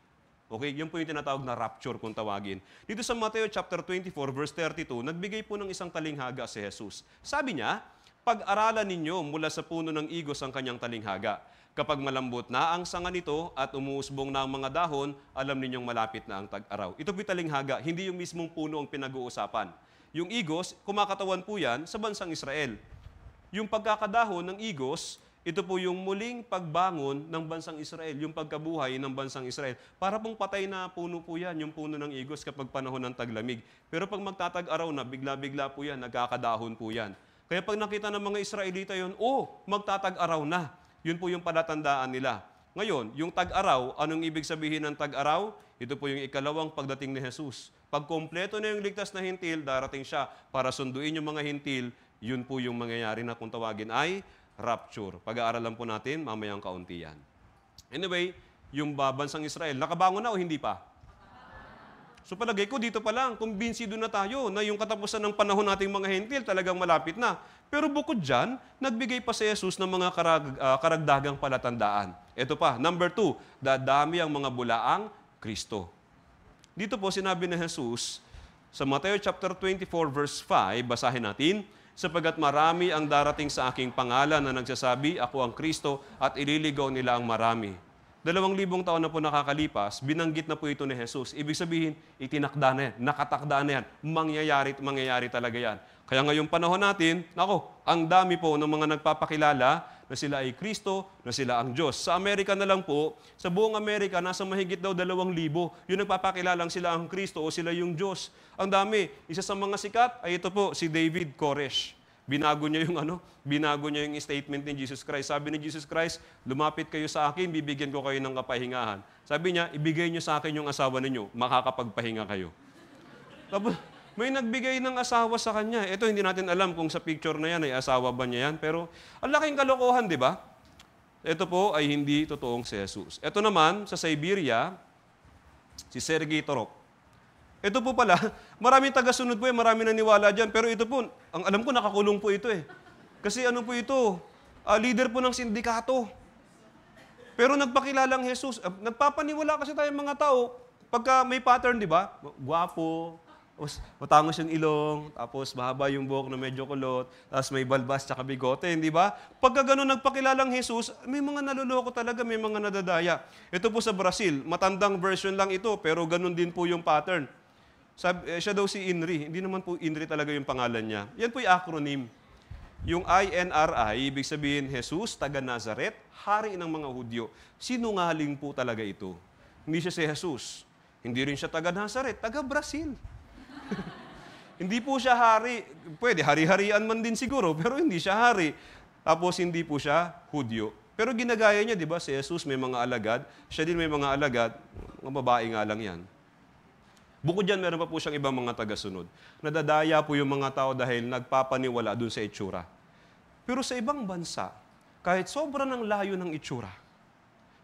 Okay, yun po yung tinatawag na rapture kung tawagin. Dito sa Mateo chapter 24 verse 32, nagbigay po ng isang talinghaga si Jesus. Sabi niya, pag-aralan ninyo mula sa puno ng igos ang kanyang talinghaga. Kapag malambot na ang sanga nito at umuusbong na ang mga dahon, alam ninyong malapit na ang tag-araw. Ito po talinghaga, hindi yung mismong puno ang pinag-uusapan. Yung igos, kumakatawan po yan sa bansang Israel. Yung pagkakadahon ng igos, ito po yung muling pagbangon ng bansang Israel, yung pagkabuhay ng bansang Israel. Para pong patay na puno po yan, yung puno ng igos kapag panahon ng taglamig. Pero pag magtatag-araw na, bigla-bigla po yan, nagkakadahon po yan. Kaya pag nakita ng mga Israelita yon, oh, magtatag-araw na. Yun po yung palatandaan nila. Ngayon, yung tag-araw, anong ibig sabihin ng tag-araw? Ito po yung ikalawang pagdating ni Jesus. Pag kompleto na yung ligtas na hintil, darating siya para sunduin yung mga hintil, yun po yung mangyayari na kung tawagin ay rapture. Pag-aaralan po natin mamayang kaunti yan. Anyway, yung babansang Israel, nakabangon na o hindi pa? So palagay ko dito pa lang, kumbinsido na tayo na yung katapusan ng panahon nating mga hentil talagang malapit na. Pero bukod dyan, nagbigay pa si Jesus ng mga karag, uh, karagdagang palatandaan. Ito pa, number two, dadami ang mga bulaang Kristo. Dito po sinabi ni Jesus sa Mateo chapter 24 verse 5, basahin natin, sapagat marami ang darating sa aking pangalan na nagsasabi, ako ang Kristo, at ililigaw nila ang marami. Dalawang libong taon na po nakakalipas, binanggit na po ito ni Jesus. Ibig sabihin, itinakda na yan, nakatakda na yan, mangyayari, mangyayari talaga yan. Kaya ngayong panahon natin, nako, ang dami po ng mga nagpapakilala na sila ay Kristo, na sila ang Diyos. Sa Amerika na lang po, sa buong Amerika, nasa mahigit daw dalawang libo, yung nagpapakilalang sila ang Kristo o sila yung Diyos. Ang dami, isa sa mga sikat ay ito po, si David Koresh. Binago niya yung ano, binago niya yung statement ni Jesus Christ. Sabi ni Jesus Christ, lumapit kayo sa akin, bibigyan ko kayo ng kapahingahan. Sabi niya, ibigay niyo sa akin yung asawa ninyo, makakapagpahinga kayo. Tapos, may nagbigay ng asawa sa kanya. Ito, hindi natin alam kung sa picture na yan ay asawa ba niya yan. Pero, ang laking kalokohan, di ba? Ito po ay hindi totoong si Jesus. Ito naman, sa Siberia, si Sergei Torok. Ito po pala, maraming tagasunod po eh, maraming naniwala dyan. Pero ito po, ang alam ko, nakakulong po ito eh. Kasi ano po ito, uh, leader po ng sindikato. Pero nagpakilalang ang Jesus. Uh, nagpapaniwala kasi tayo mga tao, pagka may pattern, di ba? Gwapo, tapos matangos yung ilong, tapos mahaba yung buhok na medyo kulot, tapos may balbas tsaka bigote, hindi ba? Pagka ganun nagpakilalang Jesus, may mga naluloko talaga, may mga nadadaya. Ito po sa Brazil, matandang version lang ito, pero ganun din po yung pattern. Sabi, eh, siya daw si Inri, hindi naman po Inri talaga yung pangalan niya. Yan po yung acronym. Yung INRI, ibig sabihin Jesus, taga Nazareth, hari ng mga Hudyo. Sinungaling po talaga ito. Hindi siya si Jesus. Hindi rin siya taga Nazareth, taga Brazil. hindi po siya hari. Pwede, hari-harian man din siguro, pero hindi siya hari. Tapos hindi po siya hudyo. Pero ginagaya niya, di ba? Si Jesus may mga alagad. Siya din may mga alagad. Mga babae nga lang yan. Bukod dyan, meron pa po siyang ibang mga tagasunod. Nadadaya po yung mga tao dahil nagpapaniwala dun sa itsura. Pero sa ibang bansa, kahit sobra ng layo ng itsura,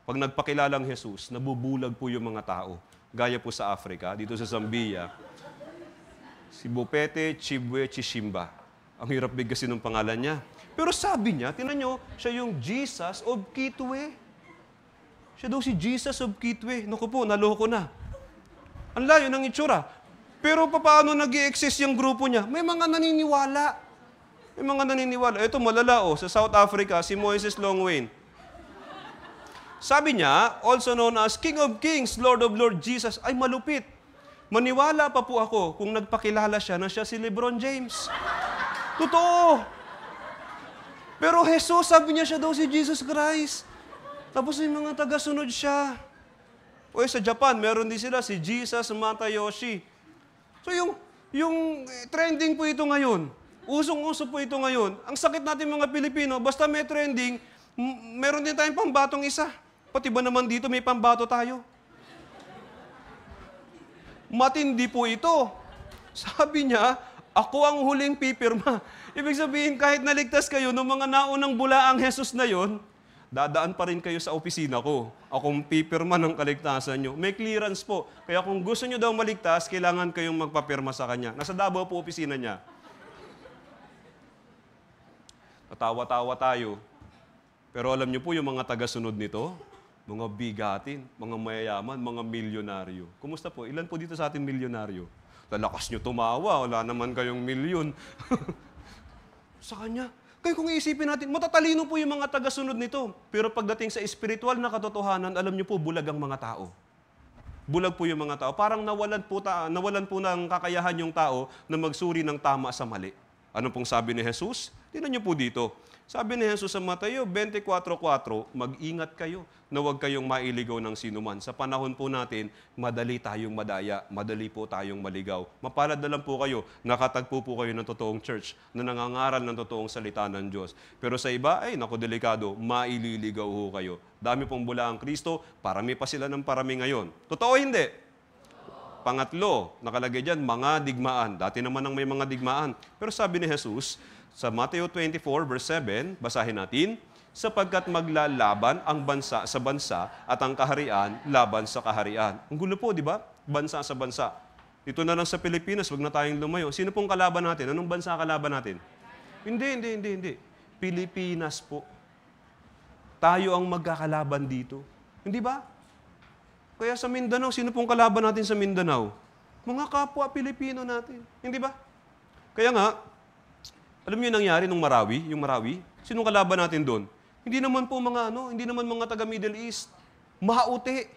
pag nagpakilalang Jesus, nabubulag po yung mga tao. Gaya po sa Africa, dito sa Zambia, Si Bopete Chibwe Chishimba. Ang hirap bigkasin ng pangalan niya. Pero sabi niya, tinan nyo, siya yung Jesus of Kitwe. Siya daw si Jesus of Kitwe. Naku po, naloko na. Ang layo ng itsura. Pero paano nag exist yung grupo niya? May mga naniniwala. May mga naniniwala. Ito, malala oh, sa South Africa, si Moses Longwain. Sabi niya, also known as King of Kings, Lord of Lords, Jesus, ay malupit. Maniwala pa po ako kung nagpakilala siya na siya si Lebron James. Totoo! Pero Jesus, sabi niya siya daw si Jesus Christ. Tapos yung mga taga-sunod siya. O eh, sa Japan, meron din sila si Jesus Matayoshi. So yung, yung trending po ito ngayon, usong-uso po ito ngayon. Ang sakit natin mga Pilipino, basta may trending, meron din tayong pambatong isa. Pati ba naman dito may pambato tayo? Matindi po ito. Sabi niya, ako ang huling pipirma. Ibig sabihin, kahit naligtas kayo ng mga naunang bulaang Jesus na yon, dadaan pa rin kayo sa opisina ko. Akong pipirma ng kaligtasan nyo. May clearance po. Kaya kung gusto nyo daw maligtas, kailangan kayong magpapirma sa kanya. Nasa Davao po opisina niya. Natawa-tawa tayo. Pero alam nyo po yung mga tagasunod nito, mga bigatin, mga mayayaman, mga milyonaryo. Kumusta po? Ilan po dito sa atin milyonaryo? Lalakas nyo tumawa, wala naman kayong milyon. sa kanya. Kaya kung iisipin natin, matatalino po yung mga tagasunod nito. Pero pagdating sa spiritual na katotohanan, alam nyo po, bulag ang mga tao. Bulag po yung mga tao. Parang nawalan po, ta- nawalan po ng kakayahan yung tao na magsuri ng tama sa mali. Ano pong sabi ni Jesus? Tinan nyo po dito sabi ni Jesus sa Mateo 24.4, mag-ingat kayo na huwag kayong mailigaw ng sinuman. Sa panahon po natin, madali tayong madaya, madali po tayong maligaw. Mapalad na lang po kayo, nakatagpo po kayo ng totoong church na nangangaral ng totoong salita ng Diyos. Pero sa iba, ay naku delikado, maililigaw ho kayo. Dami pong bula ang Kristo, parami pa sila ng parami ngayon. Totoo hindi? Pangatlo, nakalagay dyan, mga digmaan. Dati naman ang may mga digmaan. Pero sabi ni Jesus, sa Mateo 24 verse 7, basahin natin, sapagkat maglalaban ang bansa sa bansa at ang kaharian laban sa kaharian. Ang gulo po, di ba? Bansa sa bansa. Dito na lang sa Pilipinas, wag na tayong lumayo. Sino pong kalaban natin? Anong bansa kalaban natin? Hindi, hindi, hindi, hindi. Pilipinas po. Tayo ang magkakalaban dito. Hindi ba? Kaya sa Mindanao, sino pong kalaban natin sa Mindanao? Mga kapwa Pilipino natin. Hindi ba? Kaya nga, alam niyo nangyari nung Marawi, yung Marawi? Sino kalaban natin doon? Hindi naman po mga ano, hindi naman mga taga Middle East. Mauti.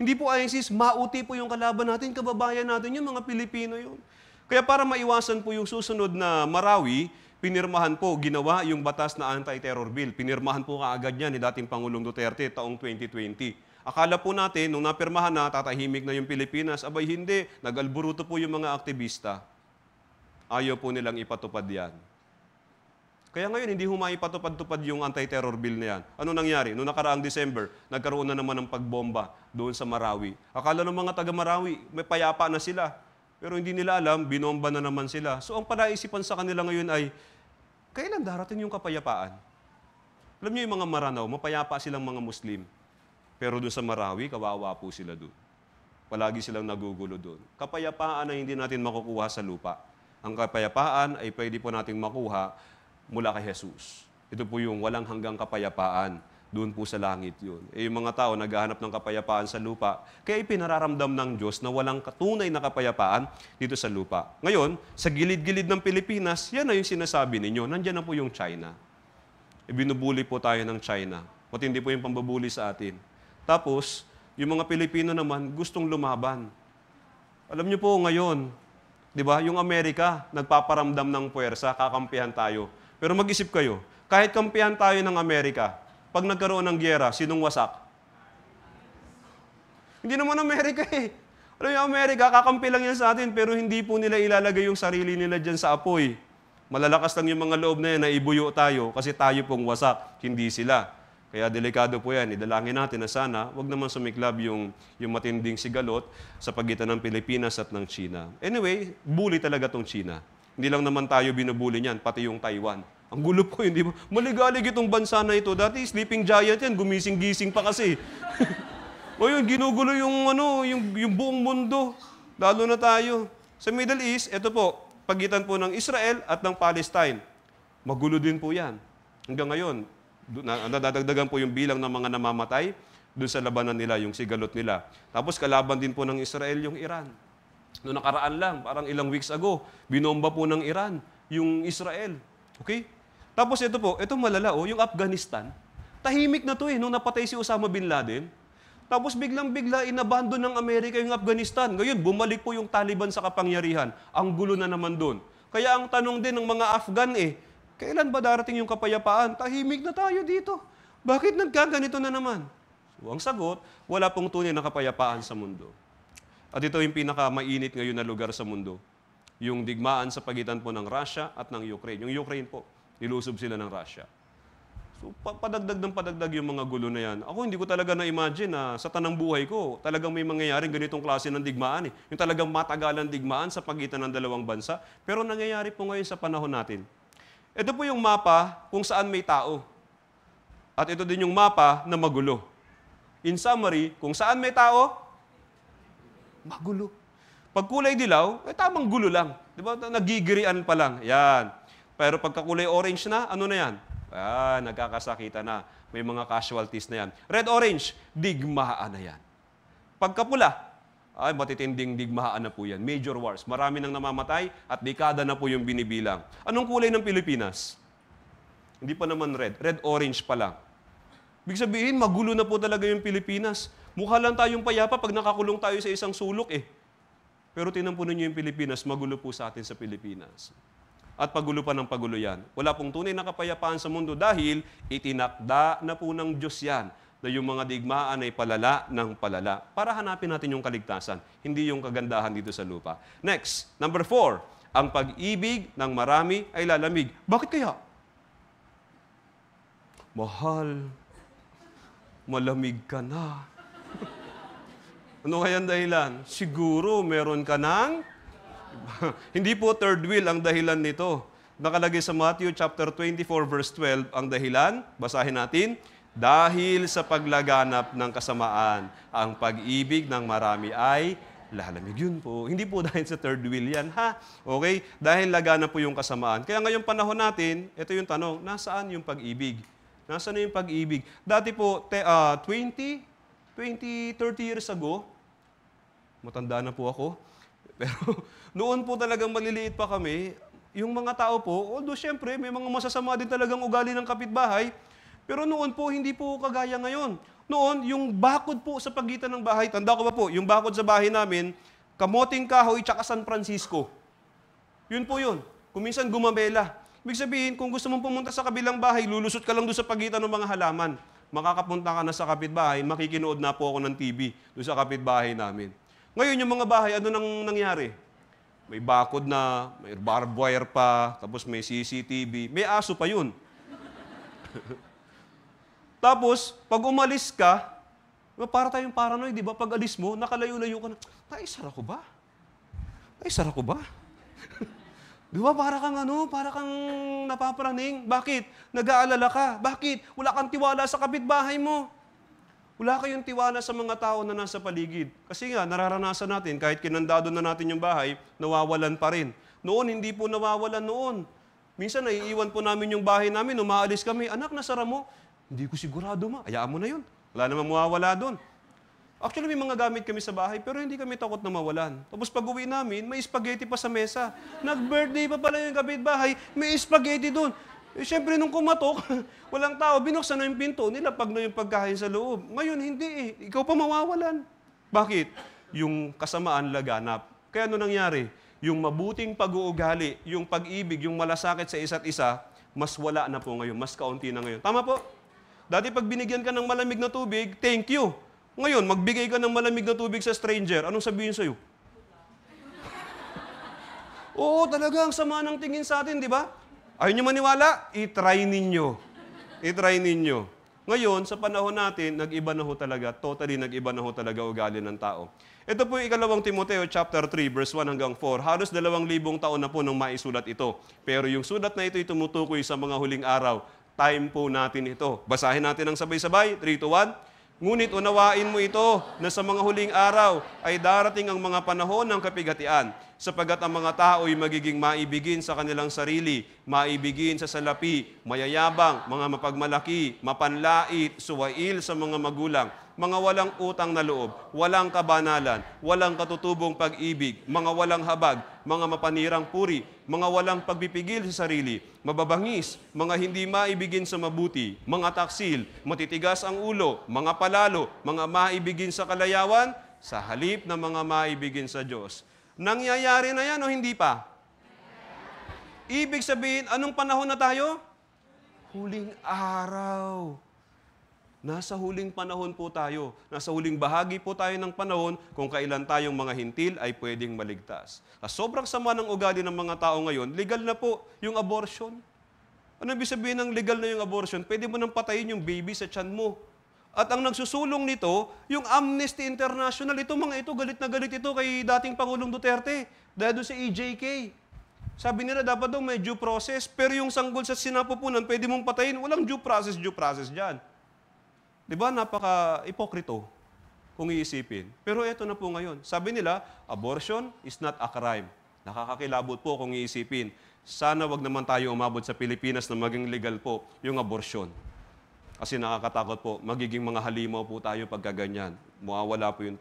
Hindi po ISIS, mauti po yung kalaban natin, kababayan natin, yung mga Pilipino yun. Kaya para maiwasan po yung susunod na Marawi, pinirmahan po, ginawa yung batas na anti-terror bill. Pinirmahan po kaagad niya ni dating Pangulong Duterte taong 2020. Akala po natin, nung napirmahan na, tatahimik na yung Pilipinas. Abay, hindi. Nagalburuto po yung mga aktivista. Ayaw po nilang ipatupad yan. Kaya ngayon, hindi patupad tupad yung anti-terror bill na yan. Ano nangyari? Noong nakaraang December, nagkaroon na naman ng pagbomba doon sa Marawi. Akala ng mga taga-Marawi, may payapa na sila. Pero hindi nila alam, binomba na naman sila. So ang panaisipan sa kanila ngayon ay, kailan darating yung kapayapaan? Alam niyo yung mga Maranao, mapayapa silang mga Muslim. Pero doon sa Marawi, kawawa po sila doon. Palagi silang nagugulo doon. Kapayapaan na hindi natin makukuha sa lupa. Ang kapayapaan ay pwede po nating makuha mula kay Jesus. Ito po yung walang hanggang kapayapaan. Doon po sa langit yun. Eh, yung mga tao naghahanap ng kapayapaan sa lupa, kaya ipinararamdam ng Diyos na walang katunay na kapayapaan dito sa lupa. Ngayon, sa gilid-gilid ng Pilipinas, yan na yung sinasabi ninyo. Nandiyan na po yung China. E, binubuli po tayo ng China. Matindi po yung pambabuli sa atin. Tapos, yung mga Pilipino naman, gustong lumaban. Alam nyo po ngayon, di ba, yung Amerika, nagpaparamdam ng puwersa, kakampihan tayo pero mag-isip kayo, kahit kampihan tayo ng Amerika, pag nagkaroon ng gyera, sinong wasak? Hindi naman Amerika eh. Alam niyo, Amerika, kakampi lang yan sa atin, pero hindi po nila ilalagay yung sarili nila dyan sa apoy. Malalakas lang yung mga loob na yan na ibuyo tayo kasi tayo pong wasak, hindi sila. Kaya delikado po yan. Idalangin natin na sana wag naman sumiklab yung, yung matinding sigalot sa pagitan ng Pilipinas at ng China. Anyway, bully talaga tong China. Hindi lang naman tayo binubuli niyan, pati yung Taiwan. Ang gulo po yun, di ba? Maligalig itong bansa na ito. Dati sleeping giant yan, gumising-gising pa kasi. o yun, ginugulo yung, ano, yung, yung buong mundo. Lalo na tayo. Sa Middle East, ito po, pagitan po ng Israel at ng Palestine. Magulo din po yan. Hanggang ngayon, nadadagdagan po yung bilang ng mga namamatay doon sa labanan nila, yung sigalot nila. Tapos kalaban din po ng Israel yung Iran. Noong nakaraan lang, parang ilang weeks ago, binomba po ng Iran yung Israel. Okay? Tapos ito po, ito malala oh, yung Afghanistan, tahimik na to eh, nung napatay si Osama Bin Laden. Tapos biglang-bigla, inabandon ng Amerika yung Afghanistan. Ngayon, bumalik po yung Taliban sa kapangyarihan. Ang gulo na naman doon. Kaya ang tanong din ng mga Afghan eh, kailan ba darating yung kapayapaan? Tahimik na tayo dito. Bakit nagkaganito na naman? So, ang sagot, wala pong tunay na kapayapaan sa mundo. At ito yung pinakamainit ngayon na lugar sa mundo. Yung digmaan sa pagitan po ng Russia at ng Ukraine. Yung Ukraine po, nilusob sila ng Russia. So, pa- padagdag ng padagdag yung mga gulo na yan. Ako, hindi ko talaga na-imagine na sa tanang buhay ko, talagang may mangyayaring ganitong klase ng digmaan. Eh. Yung talagang matagalan digmaan sa pagitan ng dalawang bansa. Pero nangyayari po ngayon sa panahon natin. Ito po yung mapa kung saan may tao. At ito din yung mapa na magulo. In summary, kung saan may tao, Magulo. Pag kulay dilaw, eh, tamang gulo lang. Di ba? Nagigirian pa lang. Yan. Pero pagka kulay orange na, ano na yan? Ah, nagkakasakita na. May mga casualties na yan. Red-orange, digmaan na yan. Pagkapula, ay matitinding digmaan na po yan. Major wars. Marami nang namamatay at dekada na po yung binibilang. Anong kulay ng Pilipinas? Hindi pa naman red. Red-orange pa lang. Ibig sabihin, magulo na po talaga yung Pilipinas. Mukha lang tayong payapa pag nakakulong tayo sa isang sulok eh. Pero tinampunan niyo yung Pilipinas, magulo po sa atin sa Pilipinas. At pagulo pa ng pagulo yan. Wala pong tunay na kapayapaan sa mundo dahil itinakda na po ng Diyos yan na yung mga digmaan ay palala ng palala para hanapin natin yung kaligtasan, hindi yung kagandahan dito sa lupa. Next, number four, ang pag-ibig ng marami ay lalamig. Bakit kaya? Mahal, malamig ka na. Ano kaya ang dahilan? Siguro meron ka ng... Hindi po third wheel ang dahilan nito. Nakalagay sa Matthew chapter 24 verse 12 ang dahilan. Basahin natin. Dahil sa paglaganap ng kasamaan, ang pag-ibig ng marami ay lalamig yun po. Hindi po dahil sa third wheel yan, ha? Okay? Dahil laganap po yung kasamaan. Kaya ngayong panahon natin, ito yung tanong, nasaan yung pag-ibig? Nasaan na yung pag-ibig? Dati po, te, uh, 20, 20, 30 years ago, matanda na po ako. Pero noon po talagang maliliit pa kami, yung mga tao po, although syempre may mga masasama din talagang ugali ng kapitbahay, pero noon po hindi po kagaya ngayon. Noon, yung bakod po sa pagitan ng bahay, tanda ko ba po, yung bakod sa bahay namin, kamoting kahoy tsaka San Francisco. Yun po yun. Kuminsan gumabela. Ibig sabihin, kung gusto mong pumunta sa kabilang bahay, lulusot ka lang doon sa pagitan ng mga halaman. Makakapunta ka na sa kapitbahay, makikinood na po ako ng TV doon sa kapitbahay namin. Ngayon, yung mga bahay, ano nang nangyari? May bakod na, may barbed wire pa, tapos may CCTV, may aso pa yun. tapos, pag umalis ka, para tayong paranoid, di ba? Pag alis mo, nakalayo-layo ka na, ay, sara ko ba? Ay, sara ko ba? Di ba? Para kang ano, para kang napapraning. Bakit? Nag-aalala ka. Bakit? Wala kang tiwala sa kapitbahay mo. Wala kayong tiwala sa mga tao na nasa paligid. Kasi nga, nararanasan natin, kahit kinandado na natin yung bahay, nawawalan pa rin. Noon, hindi po nawawalan noon. Minsan, naiiwan po namin yung bahay namin, umaalis kami, anak, nasara mo? Hindi ko sigurado ma, ayaan mo na yun. Wala namang mawawala doon. Actually, may mga gamit kami sa bahay, pero hindi kami takot na mawalan. Tapos pag uwi namin, may spaghetti pa sa mesa. Nag-birthday pa pala yung kapitbahay, may spaghetti doon. Eh, syempre, nung kumatok, walang tao, binuksan na yung pinto nila pag na yung pagkain sa loob. Ngayon, hindi eh. Ikaw pa mawawalan. Bakit? Yung kasamaan laganap. Kaya ano nangyari? Yung mabuting pag-uugali, yung pag-ibig, yung malasakit sa isa't isa, mas wala na po ngayon, mas kaunti na ngayon. Tama po? Dati pag binigyan ka ng malamig na tubig, thank you. Ngayon, magbigay ka ng malamig na tubig sa stranger, anong sabihin sa'yo? Oo, talaga, ang sama ng tingin sa atin, di ba? Ayaw nyo maniwala? I-try ninyo. I-try ninyo. Ngayon, sa panahon natin, nag-iba na ho talaga. Totally nag-iba na ho talaga ugali ng tao. Ito po yung ikalawang Timoteo chapter 3 verse 1 hanggang 4. Halos dalawang libong taon na po nang maisulat ito. Pero yung sulat na ito ay tumutukoy sa mga huling araw. Time po natin ito. Basahin natin ang sabay-sabay. 3 to 1. Ngunit unawain mo ito na sa mga huling araw ay darating ang mga panahon ng kapigatian sapagat ang mga tao ay magiging maibigin sa kanilang sarili, maibigin sa salapi, mayayabang, mga mapagmalaki, mapanlait, suwail sa mga magulang, mga walang utang na loob, walang kabanalan, walang katutubong pag-ibig, mga walang habag, mga mapanirang puri, mga walang pagbipigil sa sarili, mababangis, mga hindi maibigin sa mabuti, mga taksil, matitigas ang ulo, mga palalo, mga maibigin sa kalayawan, sa halip na mga maibigin sa Diyos. Nangyayari na yan o hindi pa? Ibig sabihin, anong panahon na tayo? Huling araw. Nasa huling panahon po tayo. Nasa huling bahagi po tayo ng panahon kung kailan tayong mga hintil ay pwedeng maligtas. Sa sobrang sama ng ugali ng mga tao ngayon, legal na po yung abortion. Ano ibig sabihin ng legal na yung abortion? Pwede mo nang patayin yung baby sa tiyan mo. At ang nagsusulong nito, yung Amnesty International, ito mga ito, galit na galit ito kay dating Pangulong Duterte dahil doon sa EJK. Sabi nila dapat daw may due process, pero yung sanggol sa sinapupunan, pwede mong patayin, walang due process, due process dyan. Di ba? Napaka-ipokrito kung iisipin. Pero ito na po ngayon. Sabi nila, abortion is not a crime. Nakakakilabot po kung iisipin. Sana wag naman tayo umabot sa Pilipinas na maging legal po yung abortion. Kasi nakakatakot po, magiging mga halimaw po tayo pagkaganyan. Mawawala po yung,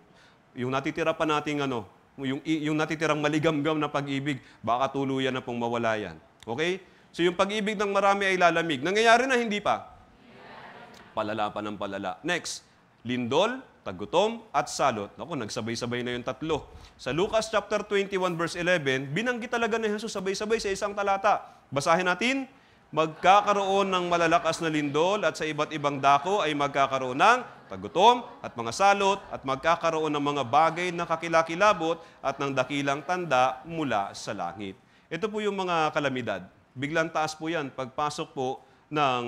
yung natitira pa nating ano, yung, yung natitirang maligamgam na pag-ibig, baka tuluyan na pong mawala yan. Okay? So yung pag-ibig ng marami ay lalamig. Nangyayari na, hindi pa? Palala pa ng palala. Next, lindol, tagutom, at salot. Ako, nagsabay-sabay na yung tatlo. Sa Lucas chapter 21 verse 11, binanggit talaga ni Jesus sabay-sabay sa isang talata. Basahin natin magkakaroon ng malalakas na lindol at sa iba't ibang dako ay magkakaroon ng tagutom at mga salot at magkakaroon ng mga bagay na kakilakilabot at ng dakilang tanda mula sa langit. Ito po yung mga kalamidad. Biglang taas po yan pagpasok po ng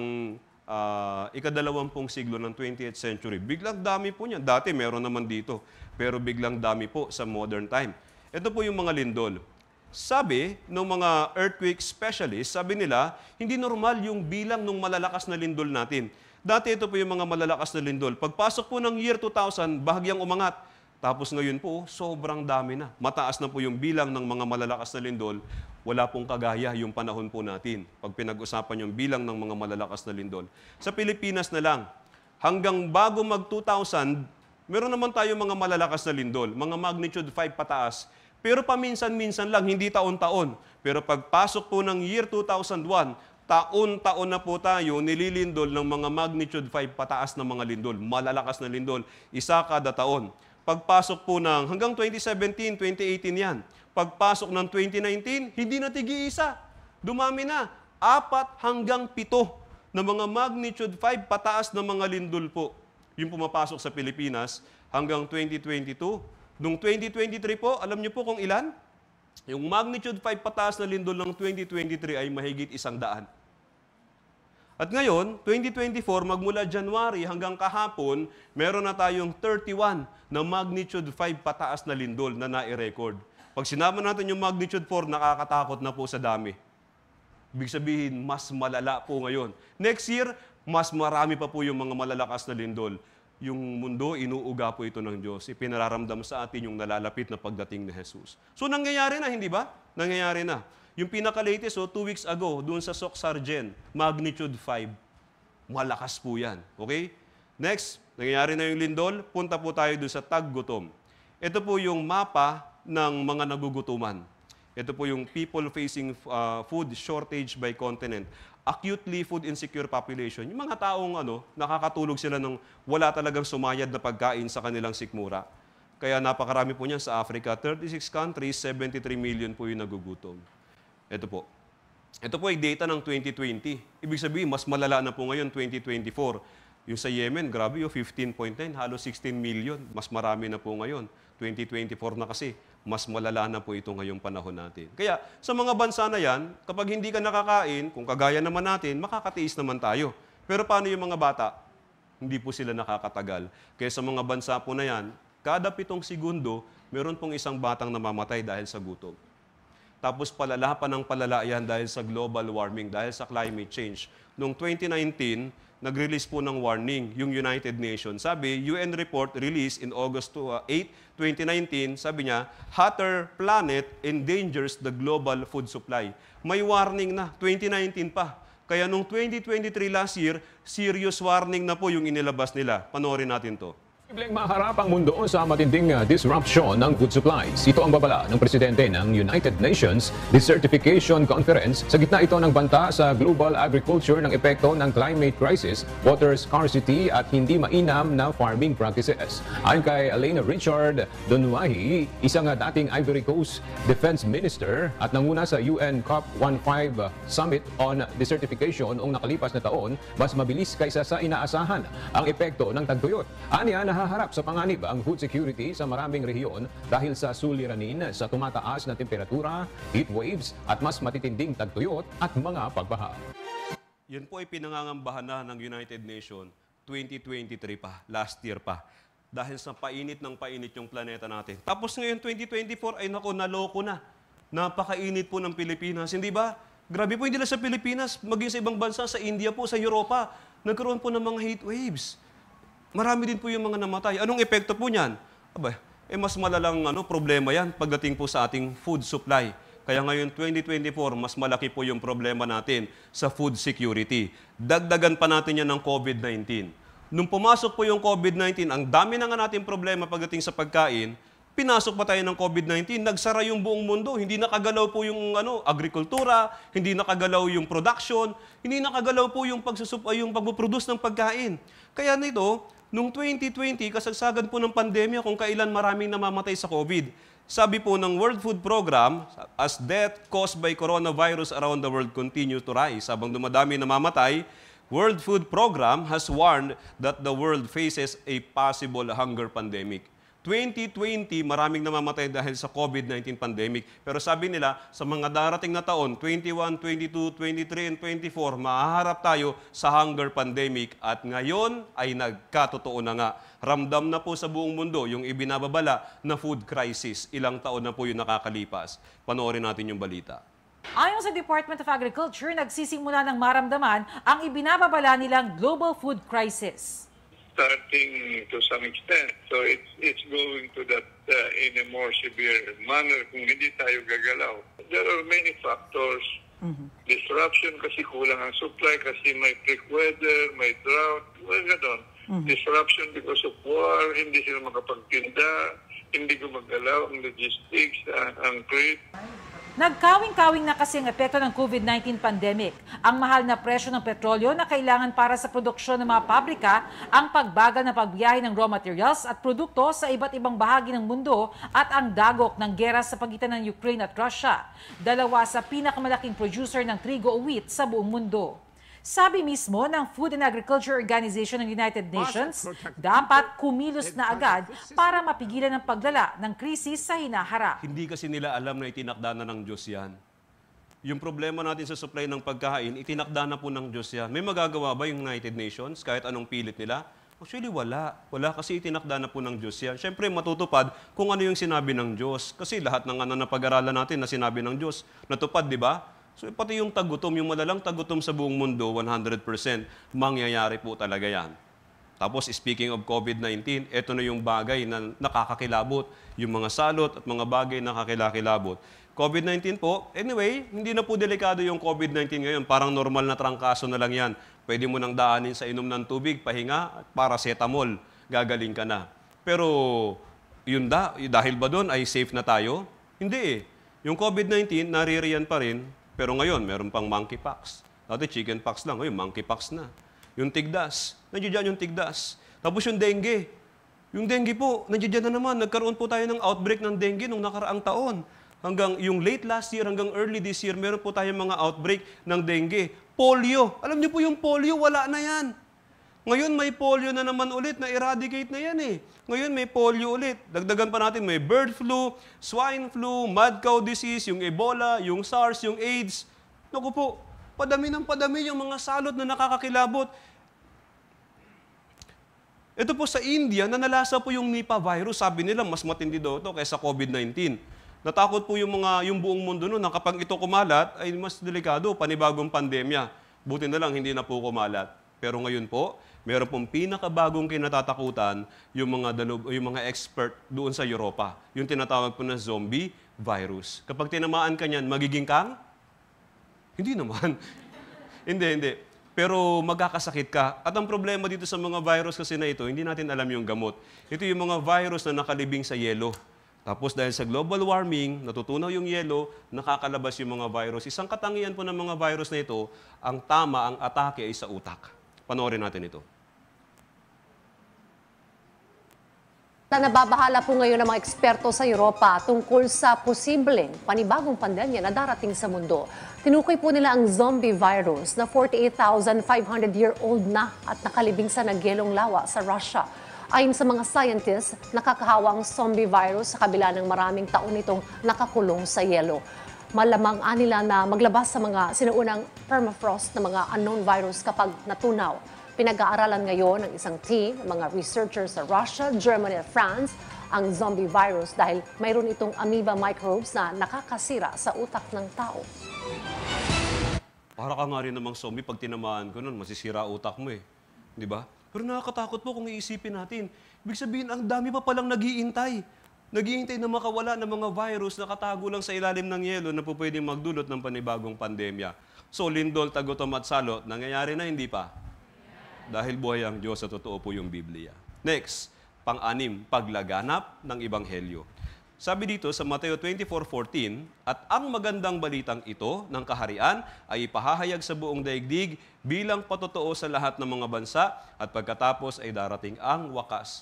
uh, ikadalawampung siglo ng 20th century. Biglang dami po niyan. Dati meron naman dito, pero biglang dami po sa modern time. Ito po yung mga lindol sabi ng mga earthquake specialists, sabi nila, hindi normal yung bilang ng malalakas na lindol natin. Dati ito po yung mga malalakas na lindol. Pagpasok po ng year 2000, bahagyang umangat. Tapos ngayon po, sobrang dami na. Mataas na po yung bilang ng mga malalakas na lindol. Wala pong kagaya yung panahon po natin pag pinag-usapan yung bilang ng mga malalakas na lindol. Sa Pilipinas na lang, hanggang bago mag-2000, meron naman tayo mga malalakas na lindol, mga magnitude 5 pataas. Pero paminsan-minsan lang, hindi taon-taon. Pero pagpasok po ng year 2001, taon-taon na po tayo nililindol ng mga magnitude 5 pataas na mga lindol, malalakas na lindol, isa kada taon. Pagpasok po ng hanggang 2017, 2018 yan. Pagpasok ng 2019, hindi na tigi-isa. Dumami na. Apat hanggang pito na mga magnitude 5 pataas na mga lindol po. Yung pumapasok sa Pilipinas hanggang 2022, Nung 2023 po, alam niyo po kung ilan? Yung magnitude 5 pataas na lindol ng 2023 ay mahigit isang daan. At ngayon, 2024, magmula January hanggang kahapon, meron na tayong 31 na magnitude 5 pataas na lindol na nai-record. Pag sinama natin yung magnitude 4, nakakatakot na po sa dami. Ibig sabihin, mas malala po ngayon. Next year, mas marami pa po yung mga malalakas na lindol yung mundo, inuuga po ito ng Diyos. Ipinararamdam sa atin yung nalalapit na pagdating ni Jesus. So nangyayari na, hindi ba? Nangyayari na. Yung pinaka-latest, oh, two weeks ago, doon sa SOC Sargent, magnitude 5. Malakas po yan. Okay? Next, nangyayari na yung lindol, punta po tayo doon sa taggutom. Ito po yung mapa ng mga nagugutuman. Ito po yung people facing uh, food shortage by continent acutely food insecure population, yung mga taong ano, nakakatulog sila ng wala talagang sumayad na pagkain sa kanilang sikmura. Kaya napakarami po niyan sa Africa. 36 countries, 73 million po yung nagugutom. Ito po. Ito po ay data ng 2020. Ibig sabihin, mas malala na po ngayon 2024. Yung sa Yemen, grabe yung 15.9, halos 16 million. Mas marami na po ngayon. 2024 na kasi mas malala na po ito ngayong panahon natin. Kaya sa mga bansa na yan, kapag hindi ka nakakain, kung kagaya naman natin, makakatiis naman tayo. Pero paano yung mga bata? Hindi po sila nakakatagal. Kaya sa mga bansa po na yan, kada pitong segundo, meron pong isang batang namamatay dahil sa gutom. Tapos palala pa ng palala yan dahil sa global warming, dahil sa climate change. Noong 2019, nag-release po ng warning yung United Nations. Sabi, UN report released in August 8, 2019, uh, sabi niya, hotter planet endangers the global food supply. May warning na, 2019 pa. Kaya nung 2023 last year, serious warning na po yung inilabas nila. Panorin natin to. Posibleng maharap ang mundo sa matinding ah, disruption ng food supplies. Ito ang babala ng presidente ng United Nations Desertification Conference sa gitna ito ng banta sa global agriculture ng epekto ng climate crisis, water scarcity at hindi mainam na farming practices. Ayon kay Elena Richard Donwahi, isang ah, dating Ivory Coast Defense Minister at nanguna sa UN COP15 Summit on Desertification noong nakalipas na taon, mas mabilis kaysa sa inaasahan ang epekto ng tagtuyot. Aniya na Nahaharap sa panganib ang food security sa maraming rehiyon dahil sa suliranin sa tumataas na temperatura, heat waves at mas matitinding tagtuyot at mga pagbaha. Yun po ay pinangangambahan na ng United Nations 2023 pa, last year pa. Dahil sa painit ng painit yung planeta natin. Tapos ngayon 2024 ay nako naloko na. Napakainit po ng Pilipinas, hindi ba? Grabe po hindi lang sa Pilipinas, maging sa ibang bansa, sa India po, sa Europa, nagkaroon po ng mga heat waves. Marami din po yung mga namatay. Anong epekto po niyan? Aba, eh mas malalang ano, problema yan pagdating po sa ating food supply. Kaya ngayon 2024, mas malaki po yung problema natin sa food security. Dagdagan pa natin yan ng COVID-19. Nung pumasok po yung COVID-19, ang dami na nga natin problema pagdating sa pagkain, pinasok pa tayo ng COVID-19, nagsara yung buong mundo, hindi nakagalaw po yung ano, agrikultura, hindi nakagalaw yung production, hindi nakagalaw po yung, pagsusup, yung pagpuproduce ng pagkain. Kaya nito, Noong 2020, kasagsagan po ng pandemya kung kailan maraming namamatay sa COVID. Sabi po ng World Food Program, as death caused by coronavirus around the world continue to rise, habang dumadami namamatay, World Food Program has warned that the world faces a possible hunger pandemic. 2020, maraming namamatay dahil sa COVID-19 pandemic. Pero sabi nila, sa mga darating na taon, 21, 22, 23, and 24, maaharap tayo sa hunger pandemic. At ngayon ay nagkatotoo na nga. Ramdam na po sa buong mundo yung ibinababala na food crisis. Ilang taon na po yung nakakalipas. Panoorin natin yung balita. Ayon sa Department of Agriculture, nagsisimula ng maramdaman ang ibinababala nilang global food crisis starting to some extent. So it's, it's going to that uh, in a more severe manner kung hindi tayo gagalaw. There are many factors. Mm-hmm. Disruption kasi kulang ang supply kasi may freak weather, may drought, well, ganun. Mm-hmm. Disruption because of war, hindi sila makapagtinda, hindi gumagalaw ang logistics, uh, ang crate. Nagkawing-kawing na kasi ang epekto ng COVID-19 pandemic. Ang mahal na presyo ng petrolyo na kailangan para sa produksyon ng mga pabrika, ang pagbagal na pagbiyahe ng raw materials at produkto sa iba't ibang bahagi ng mundo at ang dagok ng gera sa pagitan ng Ukraine at Russia. Dalawa sa pinakamalaking producer ng trigo o wheat sa buong mundo. Sabi mismo ng Food and Agriculture Organization ng United Nations, dapat kumilos na agad para mapigilan ang paglala ng krisis sa hinaharap. Hindi kasi nila alam na itinakda na ng Diyos yan. Yung problema natin sa supply ng pagkain, itinakda na po ng Diyos yan. May magagawa ba yung United Nations kahit anong pilit nila? Actually, wala. Wala kasi itinakda na po ng Diyos yan. Siyempre, matutupad kung ano yung sinabi ng Diyos. Kasi lahat ng ano na pag-aralan natin na sinabi ng Diyos, natupad, di ba? So pati yung tagutom, yung malalang tagutom sa buong mundo, 100%, mangyayari po talaga yan. Tapos speaking of COVID-19, ito na yung bagay na nakakakilabot, yung mga salot at mga bagay na kakilakilabot. COVID-19 po, anyway, hindi na po delikado yung COVID-19 ngayon. Parang normal na trangkaso na lang yan. Pwede mo nang daanin sa inom ng tubig, pahinga, paracetamol, gagaling ka na. Pero yun da, dahil ba doon ay safe na tayo? Hindi eh. Yung COVID-19, naririyan pa rin pero ngayon, meron pang monkeypox. Dati chickenpox lang, ngayon monkeypox na. Yung tigdas, nandiyan dyan yung tigdas. Tapos yung dengue. Yung dengue po, nandiyan na naman. Nagkaroon po tayo ng outbreak ng dengue nung nakaraang taon. Hanggang yung late last year, hanggang early this year, meron po tayong mga outbreak ng dengue. Polio. Alam niyo po yung polio, wala na yan. Ngayon may polio na naman ulit, na-eradicate na yan eh. Ngayon may polio ulit. Dagdagan pa natin, may bird flu, swine flu, mad cow disease, yung Ebola, yung SARS, yung AIDS. Naku po, padami ng padami yung mga salot na nakakakilabot. Ito po sa India, nanalasa po yung Nipah virus. Sabi nila, mas matindi daw ito kaysa COVID-19. Natakot po yung, mga, yung buong mundo noon na kapag ito kumalat, ay mas delikado, panibagong pandemya. Buti na lang, hindi na po kumalat. Pero ngayon po, Meron pong pinakabagong kinatatakutan yung mga, dalo, yung mga expert doon sa Europa. Yung tinatawag po na zombie virus. Kapag tinamaan ka niyan, magiging kang? Hindi naman. hindi, hindi. Pero magkakasakit ka. At ang problema dito sa mga virus kasi na ito, hindi natin alam yung gamot. Ito yung mga virus na nakalibing sa yelo. Tapos dahil sa global warming, natutunaw yung yelo, nakakalabas yung mga virus. Isang katangian po ng mga virus na ito, ang tama, ang atake ay sa utak. Panoorin natin ito. na nababahala po ngayon ng mga eksperto sa Europa tungkol sa posibleng panibagong pandemya na darating sa mundo. Tinukoy po nila ang zombie virus na 48,500-year-old na at nakalibing sa nagyelong lawa sa Russia. Ayon sa mga scientists, nakakahawa ang zombie virus sa kabila ng maraming taon nitong nakakulong sa yelo. Malamang anila na maglabas sa mga sinuunang permafrost na mga unknown virus kapag natunaw. Pinag-aaralan ngayon ng isang team, ng mga researchers sa Russia, Germany at France, ang zombie virus dahil mayroon itong amoeba microbes na nakakasira sa utak ng tao. Para ka nga rin namang zombie pag tinamaan ko nun, masisira utak mo eh. Di ba? Pero nakakatakot po kung iisipin natin. Ibig sabihin, ang dami pa palang naghihintay. Naghihintay na makawala ng mga virus na katago lang sa ilalim ng yelo na po pwedeng magdulot ng panibagong pandemya. So, Lindol, Tagutom at Salo, nangyayari na hindi pa? Dahil buhay ang Diyos, sa totoo po yung Biblia. Next, pang-anim, paglaganap ng Ibanghelyo. Sabi dito sa Mateo 24:14, at ang magandang balitang ito ng kaharian ay ipahahayag sa buong daigdig bilang patotoo sa lahat ng mga bansa at pagkatapos ay darating ang wakas.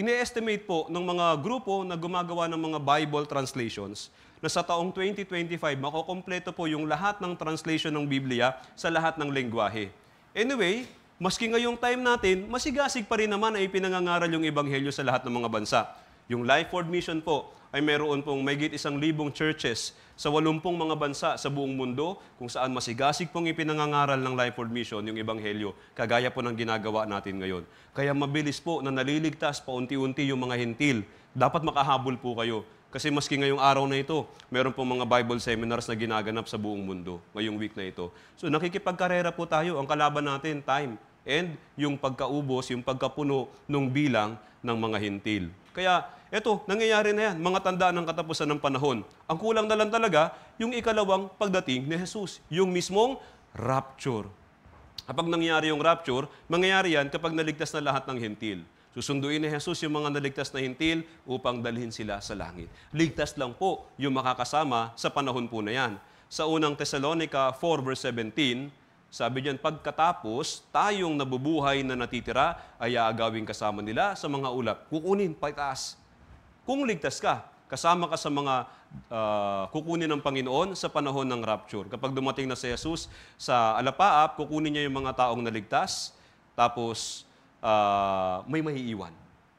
Ine-estimate po ng mga grupo na gumagawa ng mga Bible translations na sa taong 2025 makokompleto po yung lahat ng translation ng Biblia sa lahat ng lengguwahe. Anyway, Maski ngayong time natin, masigasig pa rin naman ay ipinangangaral yung ebanghelyo sa lahat ng mga bansa. Yung Lifeward Mission po ay meron pong may git isang libong churches sa walumpung mga bansa sa buong mundo kung saan masigasig pong ipinangangaral ng Lifeward Mission yung ebanghelyo kagaya po ng ginagawa natin ngayon. Kaya mabilis po na naliligtas paunti-unti yung mga hintil. Dapat makahabol po kayo kasi maski ngayong araw na ito, meron pong mga Bible seminars na ginaganap sa buong mundo ngayong week na ito. So nakikipagkarera po tayo. Ang kalaban natin, time. And yung pagkaubos, yung pagkapuno ng bilang ng mga hintil. Kaya eto, nangyayari na yan, mga tanda ng katapusan ng panahon. Ang kulang na lang talaga, yung ikalawang pagdating ni Jesus, yung mismong rapture. Kapag nangyari yung rapture, mangyayari yan kapag naligtas na lahat ng hintil. Susunduin ni Jesus yung mga naligtas na hintil upang dalhin sila sa langit. Ligtas lang po yung makakasama sa panahon po na yan. Sa unang Thessalonica 4 verse 17, sabi niyan, pagkatapos, tayong nabubuhay na natitira ay aagawin kasama nila sa mga ulap. Kukunin, paitaas. Kung ligtas ka, kasama ka sa mga uh, kukunin ng Panginoon sa panahon ng rapture. Kapag dumating na si Jesus sa alapaap, kukunin niya yung mga taong naligtas, tapos uh, may maiiwan.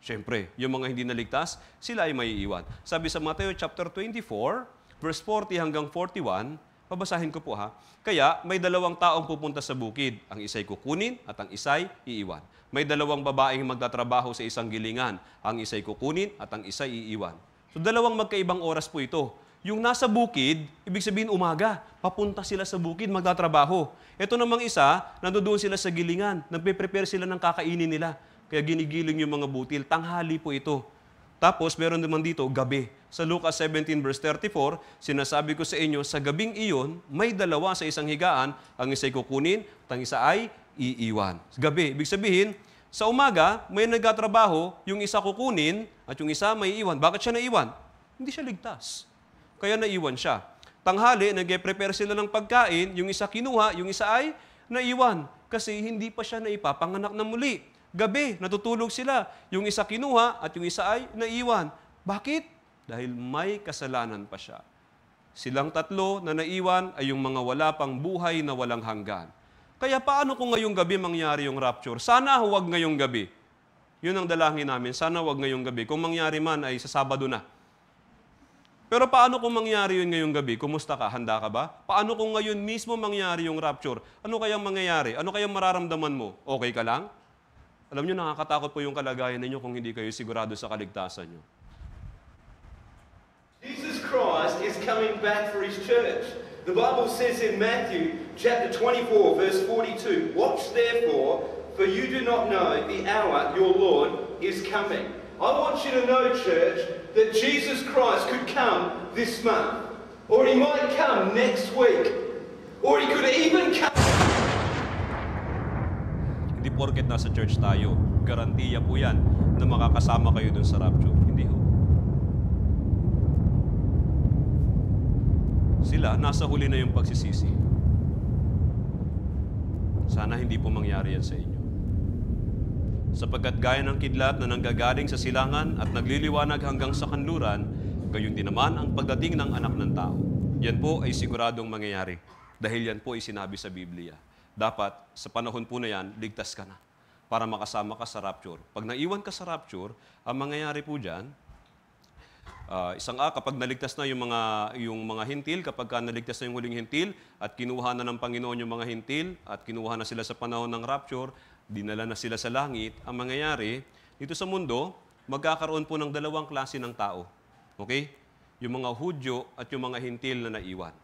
Siyempre, yung mga hindi naligtas, sila ay maiiwan. Sabi sa Mateo chapter 24, verse 40 hanggang 41, Pabasahin ko po ha. Kaya may dalawang taong pupunta sa bukid. Ang isa'y kukunin at ang isa'y iiwan. May dalawang babaeng magtatrabaho sa isang gilingan. Ang isa'y kukunin at ang isa'y iiwan. So dalawang magkaibang oras po ito. Yung nasa bukid, ibig sabihin umaga, papunta sila sa bukid, magtatrabaho. Ito namang isa, nandoon sila sa gilingan, nagpe-prepare sila ng kakainin nila. Kaya ginigiling yung mga butil. Tanghali po ito. Tapos, meron naman dito, gabi. Sa Lucas 17 verse 34, sinasabi ko sa inyo, sa gabing iyon, may dalawa sa isang higaan, ang isa'y kukunin, at ang isa ay iiwan. Gabi, ibig sabihin, sa umaga, may nagtatrabaho, yung isa kukunin, at yung isa may iwan. Bakit siya naiwan? Hindi siya ligtas. Kaya naiwan siya. Tanghali, nag-prepare sila ng pagkain. Yung isa kinuha, yung isa ay naiwan. Kasi hindi pa siya naipapanganak na muli. Gabi, natutulog sila. Yung isa kinuha at yung isa ay naiwan. Bakit? Dahil may kasalanan pa siya. Silang tatlo na naiwan ay yung mga wala pang buhay na walang hanggan. Kaya paano kung ngayong gabi mangyari yung rapture? Sana huwag ngayong gabi. Yun ang dalangin namin. Sana huwag ngayong gabi. Kung mangyari man ay sa Sabado na. Pero paano kung mangyari yun ngayong gabi? Kumusta ka? Handa ka ba? Paano kung ngayon mismo mangyari yung rapture? Ano kayang mangyayari? Ano kayang mararamdaman mo? Okay ka lang? Alam nyo, nakakatakot po yung kalagayan ninyo kung hindi kayo sigurado sa kaligtasan nyo. Jesus Christ is coming back for His church. The Bible says in Matthew chapter 24, verse 42, Watch therefore, for you do not know the hour your Lord is coming. I want you to know, church, that Jesus Christ could come this month, or he might come next week, or he could even come... Hindi porket nasa church tayo, garantiya po yan na makakasama kayo dun sa rapture. Hindi ho. Sila, nasa huli na yung pagsisisi. Sana hindi po mangyari yan sa inyo sapagkat gaya ng kidlat na nanggagaling sa silangan at nagliliwanag hanggang sa kanluran, gayon din naman ang pagdating ng anak ng tao. Yan po ay siguradong mangyayari dahil yan po ay sinabi sa Biblia. Dapat, sa panahon po na yan, ligtas ka na para makasama ka sa rapture. Pag naiwan ka sa rapture, ang mangyayari po dyan, uh, isang A, kapag naligtas na yung mga, yung mga hintil, kapag ka naligtas na yung huling hintil, at kinuha na ng Panginoon yung mga hintil, at kinuha na sila sa panahon ng rapture, dinala na sila sa langit, ang mangyayari, dito sa mundo, magkakaroon po ng dalawang klase ng tao. Okay? Yung mga Hudyo at yung mga Hintil na naiwan.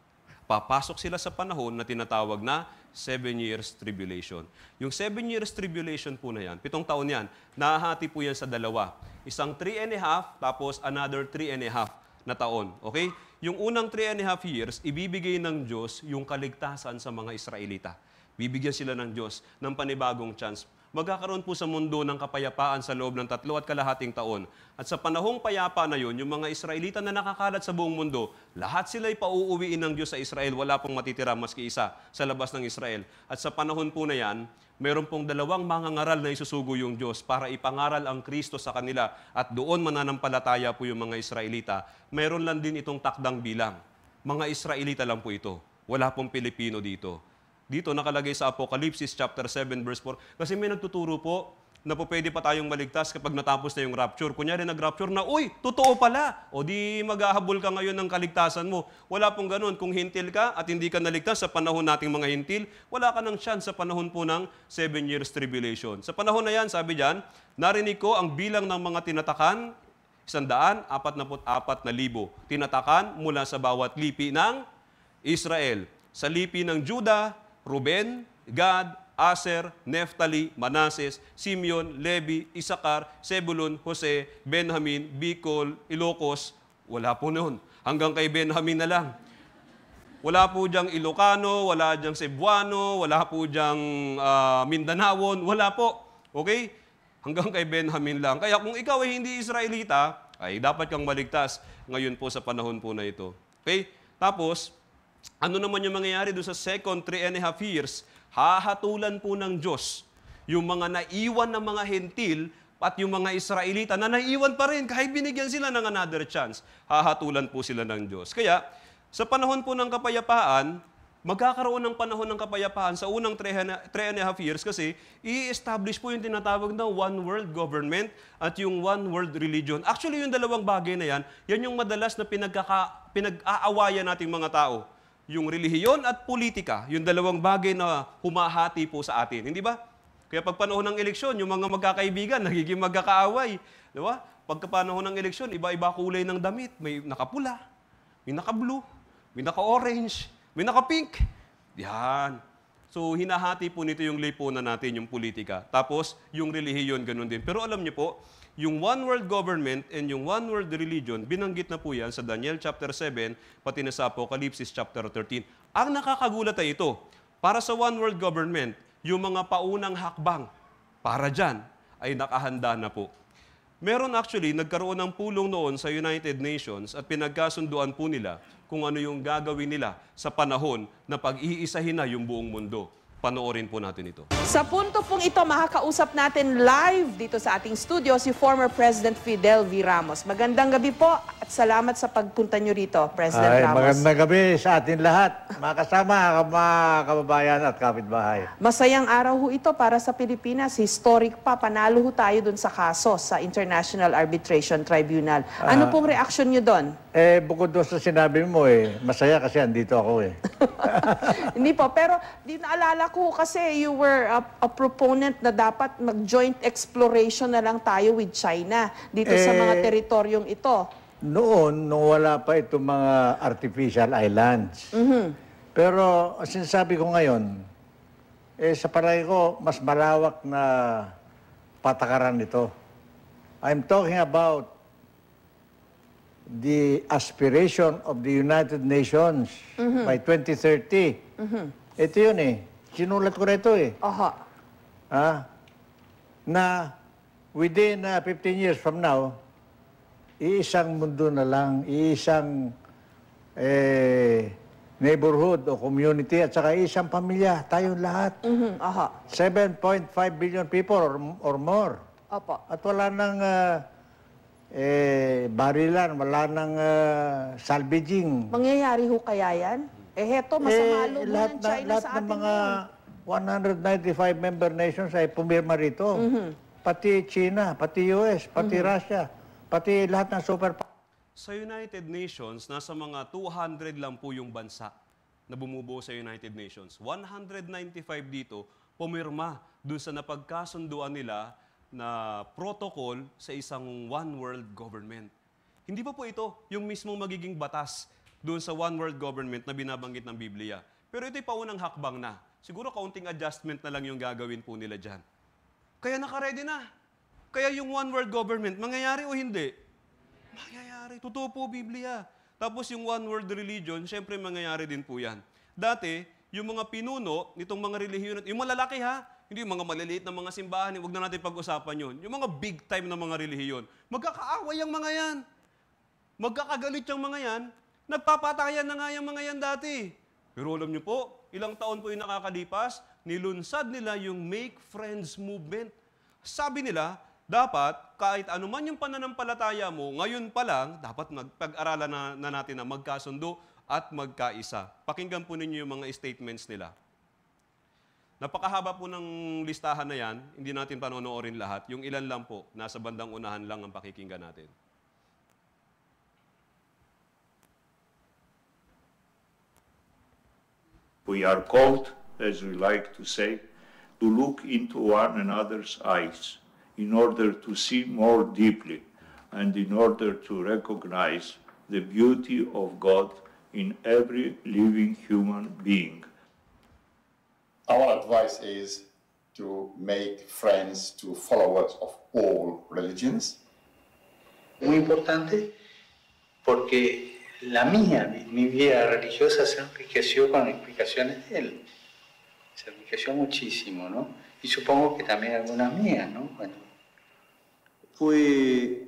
Papasok sila sa panahon na tinatawag na seven years tribulation. Yung seven years tribulation po na yan, pitong taon yan, nahati po yan sa dalawa. Isang three and a half, tapos another three and a half na taon. Okay? Yung unang three and a half years, ibibigay ng Diyos yung kaligtasan sa mga Israelita. Bibigyan sila ng Diyos ng panibagong chance. Magkakaroon po sa mundo ng kapayapaan sa loob ng tatlo at kalahating taon. At sa panahong payapa na yun, yung mga Israelita na nakakalat sa buong mundo, lahat sila ay pauuwiin ng Diyos sa Israel. Wala pong matitira maski isa sa labas ng Israel. At sa panahon po na yan, mayroon pong dalawang mga ngaral na isusugo yung Diyos para ipangaral ang Kristo sa kanila at doon mananampalataya po yung mga Israelita. Mayroon lang din itong takdang bilang. Mga Israelita lang po ito. Wala pong Pilipino dito dito nakalagay sa Apokalipsis chapter 7 verse 4 kasi may nagtuturo po na po pwede pa tayong maligtas kapag natapos na yung rapture. Kunyari nag-rapture na, uy, totoo pala. O di maghahabol ka ngayon ng kaligtasan mo. Wala pong ganun. Kung hintil ka at hindi ka naligtas sa panahon nating mga hintil, wala ka ng chance sa panahon po ng seven years tribulation. Sa panahon na yan, sabi diyan, narinig ko ang bilang ng mga tinatakan, isandaan, apat na apat na libo. Tinatakan mula sa bawat lipi ng Israel. Sa lipi ng Juda, Ruben, Gad, Aser, Neftali, Manases, Simeon, Levi, Isakar, Sebulon, Jose, Benjamin, Bicol, Ilocos. Wala po noon. Hanggang kay Benjamin na lang. Wala po diyang Ilocano, wala diyang Cebuano, wala po diyang uh, ah, Mindanaon, wala po. Okay? Hanggang kay Benjamin lang. Kaya kung ikaw ay hindi Israelita, ay dapat kang maligtas ngayon po sa panahon po na ito. Okay? Tapos, ano naman yung mangyayari doon sa second three and a half years, hahatulan po ng Diyos yung mga naiwan ng mga hentil at yung mga Israelita na naiwan pa rin kahit binigyan sila ng another chance. Hahatulan po sila ng Diyos. Kaya, sa panahon po ng kapayapaan, magkakaroon ng panahon ng kapayapaan sa unang 3 and a half years kasi i-establish po yung tinatawag na one world government at yung one world religion. Actually, yung dalawang bagay na yan, yan yung madalas na pinagkaka, pinag-aawayan nating mga tao yung relihiyon at politika, yung dalawang bagay na humahati po sa atin. Hindi ba? Kaya pag panahon ng eleksyon, yung mga magkakaibigan, nagiging magkakaaway. Di ba? Pagkapanahon ng eleksyon, iba-iba kulay ng damit. May nakapula, may nakablue, may naka-orange, may naka-pink. Yan. So, hinahati po nito yung lipunan natin, yung politika. Tapos, yung relihiyon, ganun din. Pero alam niyo po, yung one world government and yung one world religion, binanggit na po yan sa Daniel chapter 7, pati na sa Apocalypse chapter 13. Ang nakakagulat ay ito, para sa one world government, yung mga paunang hakbang para dyan ay nakahanda na po. Meron actually, nagkaroon ng pulong noon sa United Nations at pinagkasunduan po nila kung ano yung gagawin nila sa panahon na pag-iisahin na yung buong mundo. Panoorin po natin ito. Sa punto pong ito, makakausap natin live dito sa ating studio si former President Fidel V. Ramos. Magandang gabi po at salamat sa pagpunta nyo rito, President Ay, Ramos. Magandang gabi sa atin lahat, mga kasama, mga kababayan at kapitbahay. Masayang araw ho ito para sa Pilipinas. Historic pa, panalo ho tayo dun sa kaso sa International Arbitration Tribunal. Ano uh, pong reaksyon nyo doon? Eh, bukod doon sa sinabi mo eh, masaya kasi andito ako eh. Hindi po, pero di naalala ko kasi you were a, a proponent na dapat mag-joint exploration na lang tayo with China dito eh, sa mga eh, teritoryong ito. Noon, nung wala pa itong mga artificial islands. Mm -hmm. Pero sinasabi ko ngayon, eh, sa palay ko, mas malawak na patakaran ito. I'm talking about the aspiration of the United Nations mm -hmm. by 2030. Mm -hmm. Ito yun eh. Sinulat ko na ito eh. Aha. Ah, na within uh, 15 years from now, iisang mundo na lang, iisang eh, neighborhood o community at saka isang pamilya, tayong lahat. Mm-hmm. Aha. 7.5 billion people or, or more. Opo. At wala nang... Uh, eh, barilan, wala nang uh, salvaging. Mangyayari ho kaya yan? Eh, heto, masama eh, loob lahat ng China na, lahat sa atin ng mga ngayon. 195 member nations ay pumirma rito. Mm -hmm. Pati China, pati US, pati mm -hmm. Russia, pati lahat ng super... Sa United Nations, nasa mga 200 lang po yung bansa na bumubuo sa United Nations. 195 dito, pumirma doon sa napagkasunduan nila na protocol sa isang one world government. Hindi pa po ito yung mismong magiging batas doon sa one world government na binabanggit ng Biblia. Pero ito'y paunang hakbang na. Siguro kaunting adjustment na lang yung gagawin po nila dyan. Kaya nakaredy na. Kaya yung one world government, mangyayari o hindi? Mangyayari. Totoo po, Biblia. Tapos yung one world religion, syempre mangyayari din po yan. Dati, yung mga pinuno nitong mga relihiyon, yung malalaki ha, hindi yung mga maliliit na mga simbahan, huwag eh, na natin pag-usapan yun. Yung mga big time na mga relihiyon, magkakaaway ang mga yan. Magkakagalit yung mga yan, nagpapatayan na nga yung mga yan dati. Pero alam niyo po, ilang taon po yung nakakalipas, nilunsad nila yung Make Friends Movement. Sabi nila, dapat kahit anuman yung pananampalataya mo, ngayon pa lang, dapat magpag-aralan na, na natin na magkasundo at magkaisa. Pakinggan po ninyo yung mga statements nila. Napakahaba po ng listahan na yan. Hindi natin panonoorin lahat. Yung ilan lang po, nasa bandang unahan lang ang pakikinggan natin. We are called, as we like to say, to look into one another's eyes in order to see more deeply and in order to recognize the beauty of God in every living human being. our advice is to make friends to followers of all religions. Muy importante porque la mía, mi, vida religiosa se enriqueció con explicaciones de él. Se enriqueció muchísimo, ¿no? Y supongo que también algunas mías, ¿no? Fue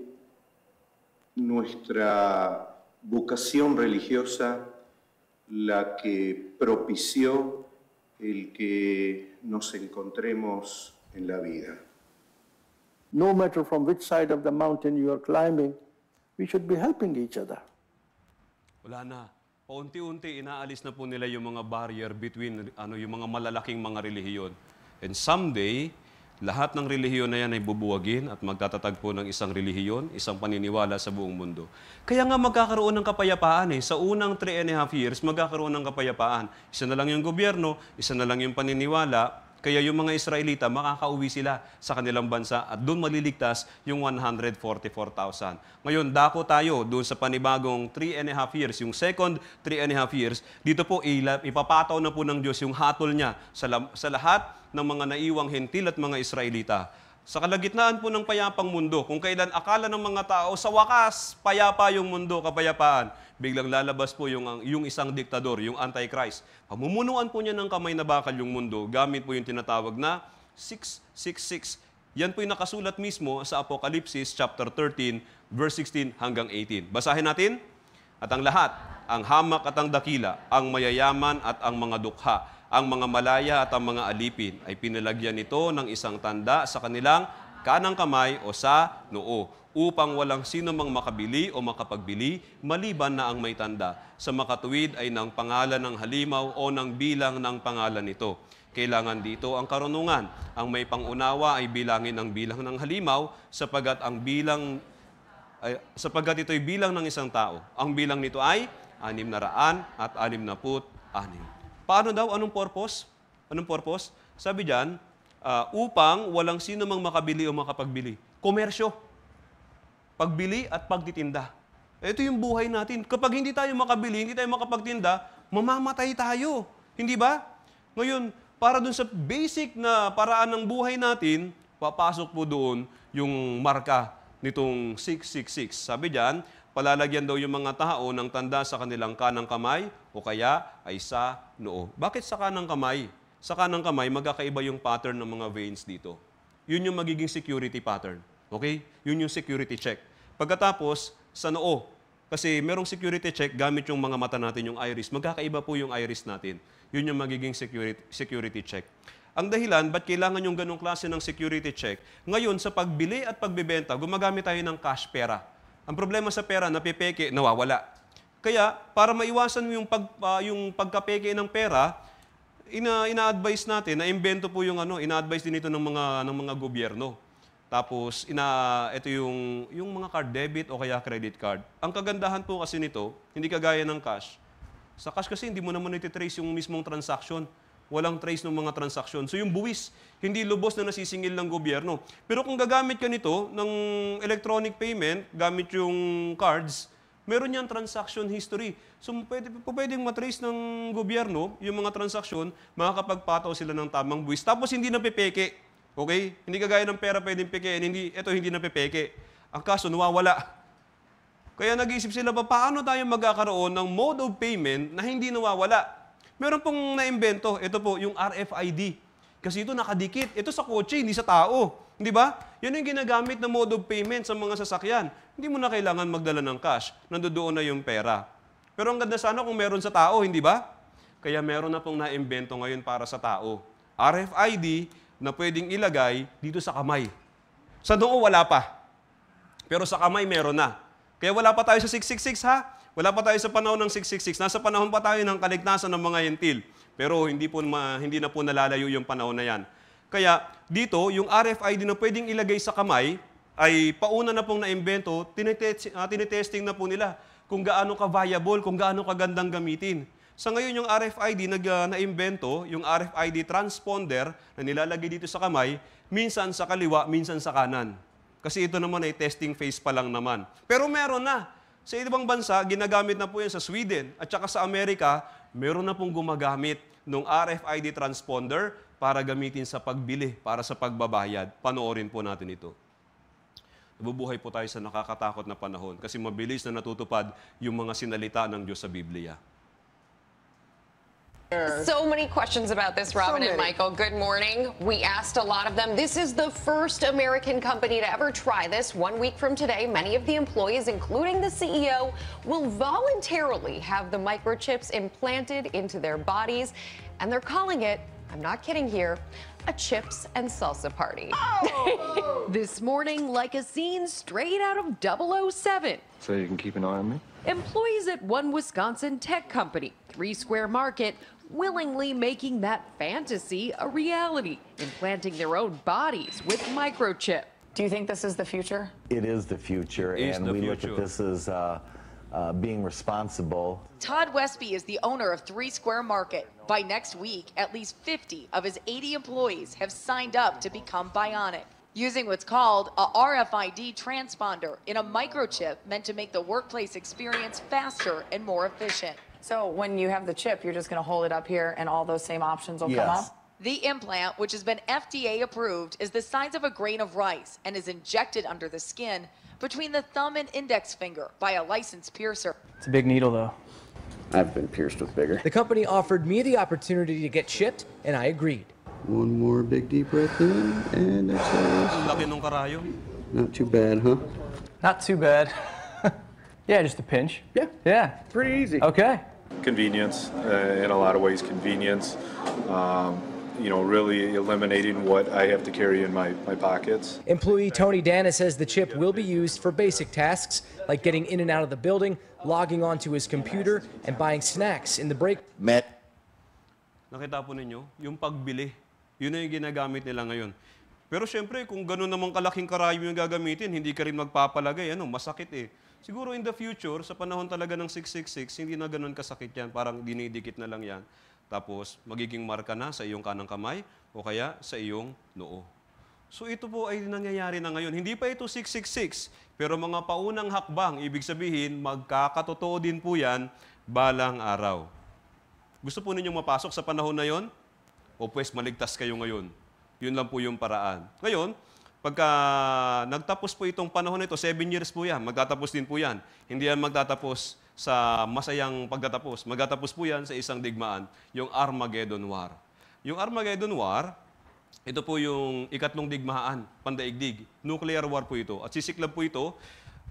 nuestra vocación religiosa la que propició el que nos encontremos en la vida. No matter from which side of the mountain you are climbing, we should be helping each other. Wala na. Paunti-unti inaalis na po nila yung mga barrier between ano yung mga malalaking mga relihiyon. And someday, Lahat ng relihiyon na yan ay bubuwagin at magtatatag ng isang relihiyon, isang paniniwala sa buong mundo. Kaya nga magkakaroon ng kapayapaan eh. Sa unang 3 and a half years, magkakaroon ng kapayapaan. Isa na lang yung gobyerno, isa na lang yung paniniwala, kaya yung mga Israelita, makakauwi sila sa kanilang bansa at doon maliligtas yung 144,000. Ngayon, dako tayo doon sa panibagong 3 and a half years, yung second 3 and a half years. Dito po, ipapataw na po ng Diyos yung hatol niya sa, sa lahat ng mga naiwang hentil at mga Israelita sa kalagitnaan po ng payapang mundo, kung kailan akala ng mga tao, sa wakas, payapa yung mundo, kapayapaan biglang lalabas po yung, yung isang diktador, yung Antichrist. Pamumunuan po niya ng kamay na bakal yung mundo gamit po yung tinatawag na 666. Yan po yung nakasulat mismo sa Apokalipsis chapter 13, verse 16 hanggang 18. Basahin natin. At ang lahat, ang hamak at ang dakila, ang mayayaman at ang mga dukha, ang mga malaya at ang mga alipin ay pinalagyan ito ng isang tanda sa kanilang kanang kamay o sa noo upang walang sino mang makabili o makapagbili maliban na ang may tanda. Sa makatuwid ay ng pangalan ng halimaw o ng bilang ng pangalan nito. Kailangan dito ang karunungan. Ang may pangunawa ay bilangin ang bilang ng halimaw sapagat ang bilang ay, sapagat ay bilang ng isang tao. Ang bilang nito ay anim na raan at anim na put anim. Paano daw? Anong purpose? Anong purpose? Sabi diyan, uh, upang walang sino mang makabili o makapagbili. Komersyo. Pagbili at pagtitinda. Ito yung buhay natin. Kapag hindi tayo makabili, hindi tayo makapagtinda, mamamatay tayo. Hindi ba? Ngayon, para dun sa basic na paraan ng buhay natin, papasok po doon yung marka nitong 666. Sabi diyan, palalagyan daw yung mga tao ng tanda sa kanilang kanang kamay o kaya ay sa noo. Bakit sa kanang kamay? sa kanang kamay, magkakaiba yung pattern ng mga veins dito. Yun yung magiging security pattern. Okay? Yun yung security check. Pagkatapos, sa noo, kasi merong security check gamit yung mga mata natin, yung iris. Magkakaiba po yung iris natin. Yun yung magiging security, security check. Ang dahilan, ba't kailangan yung ganong klase ng security check? Ngayon, sa pagbili at pagbibenta, gumagamit tayo ng cash pera. Ang problema sa pera, napipeke, nawawala. Kaya, para maiwasan yung, pag, uh, yung pagkapeke ng pera, ina, ina-advise natin, na imbento po yung ano, ina-advise din ito ng mga, ng mga gobyerno. Tapos, ina, ito yung, yung mga card debit o kaya credit card. Ang kagandahan po kasi nito, hindi kagaya ng cash. Sa cash kasi, hindi mo naman i-trace yung mismong transaction. Walang trace ng mga transaksyon. So yung buwis, hindi lubos na nasisingil ng gobyerno. Pero kung gagamit ka nito ng electronic payment, gamit yung cards, meron niyang transaction history. So pwede, pwedeng matrace ng gobyerno yung mga transaksyon, makakapagpataw sila ng tamang buwis. Tapos hindi na pepeke. Okay? Hindi kagaya ng pera pwedeng pekein, hindi, ito hindi na pepeke. Ang kaso, nawawala. Kaya nag isip sila, pa, paano tayo magkakaroon ng mode of payment na hindi nawawala? Meron pong naimbento, ito po, yung RFID. Kasi ito nakadikit. Ito sa kotse, hindi sa tao. Di ba? Yan yung ginagamit na mode of payment sa mga sasakyan. Hindi mo na kailangan magdala ng cash. Nandoon na yung pera. Pero ang ganda sana kung meron sa tao, hindi ba? Kaya meron na pong naimbento ngayon para sa tao. RFID na pwedeng ilagay dito sa kamay. Sa noo, wala pa. Pero sa kamay, meron na. Kaya wala pa tayo sa 666 ha? Wala pa tayo sa panahon ng 666. Nasa panahon pa tayo ng kaligtasan ng mga hentil. Pero hindi, po, ma, hindi na po nalalayo yung panahon na yan. Kaya dito, yung RFID na pwedeng ilagay sa kamay, ay pauna na pong naimbento, tinitesting, uh, ah, tinitesting na po nila kung gaano ka-viable, kung gaano kagandang gamitin. Sa ngayon, yung RFID na uh, ah, naimbento, yung RFID transponder na nilalagay dito sa kamay, minsan sa kaliwa, minsan sa kanan. Kasi ito naman ay testing phase pa lang naman. Pero meron na. Sa ibang bansa, ginagamit na po yan sa Sweden at saka sa Amerika, meron na pong gumagamit ng RFID transponder para gamitin sa pagbili, para sa pagbabayad. Panoorin po natin ito nabubuhay po tayo sa nakakatakot na panahon kasi mabilis na natutupad yung mga sinalita ng Diyos sa Biblia. So many questions about this, Robin so and Michael. Good morning. We asked a lot of them. This is the first American company to ever try this. One week from today, many of the employees, including the CEO, will voluntarily have the microchips implanted into their bodies, and they're calling it, I'm not kidding here, a chips and salsa party. Oh. this morning, like a scene straight out of 007. So you can keep an eye on me? Employees at one Wisconsin tech company, Three Square Market, willingly making that fantasy a reality, implanting their own bodies with microchip. Do you think this is the future? It is the future, and the we future. look at this as uh, uh, being responsible. Todd Westby is the owner of Three Square Market. By next week, at least 50 of his 80 employees have signed up to become bionic. Using what's called a RFID transponder in a microchip meant to make the workplace experience faster and more efficient. So when you have the chip, you're just going to hold it up here and all those same options will yes. come up? The implant, which has been FDA approved, is the size of a grain of rice and is injected under the skin between the thumb and index finger by a licensed piercer. It's a big needle, though. I've been pierced with bigger. The company offered me the opportunity to get chipped, and I agreed. One more big deep breath in, and exhale. Not too bad, huh? Not too bad. yeah, just a pinch. Yeah. Yeah. Pretty easy. Okay. Convenience, uh, in a lot of ways, convenience. Um, you know, really eliminating what I have to carry in my, my pockets. Employee Tony Dana says the chip will be used for basic tasks like getting in and out of the building, logging onto his computer, and buying snacks in the break. Met. Nakita po ninyo, yung pagbili, yun na yung ginagamit nila ngayon. Pero siyempre, kung gano'n namang kalaking karayom yung gagamitin, hindi ka rin magpapalagay, ano, masakit eh. Siguro in the future, sa panahon talaga ng 666, hindi na gano'n kasakit yan, parang dinidikit na lang yan. Tapos, magiging marka na sa iyong kanang kamay o kaya sa iyong noo. So ito po ay nangyayari na ngayon. Hindi pa ito 666, pero mga paunang hakbang, ibig sabihin, magkakatotoo din po yan balang araw. Gusto po ninyong mapasok sa panahon na yon? O pwes maligtas kayo ngayon. Yun lang po yung paraan. Ngayon, pagka nagtapos po itong panahon ito, 7 years po yan, magtatapos din po yan. Hindi yan magtatapos sa masayang pagtatapos. Magtatapos po yan sa isang digmaan, yung Armageddon War. Yung Armageddon War, ito po yung ikatlong digmaan, pandaigdig. Nuclear war po ito. At sisiklab po ito,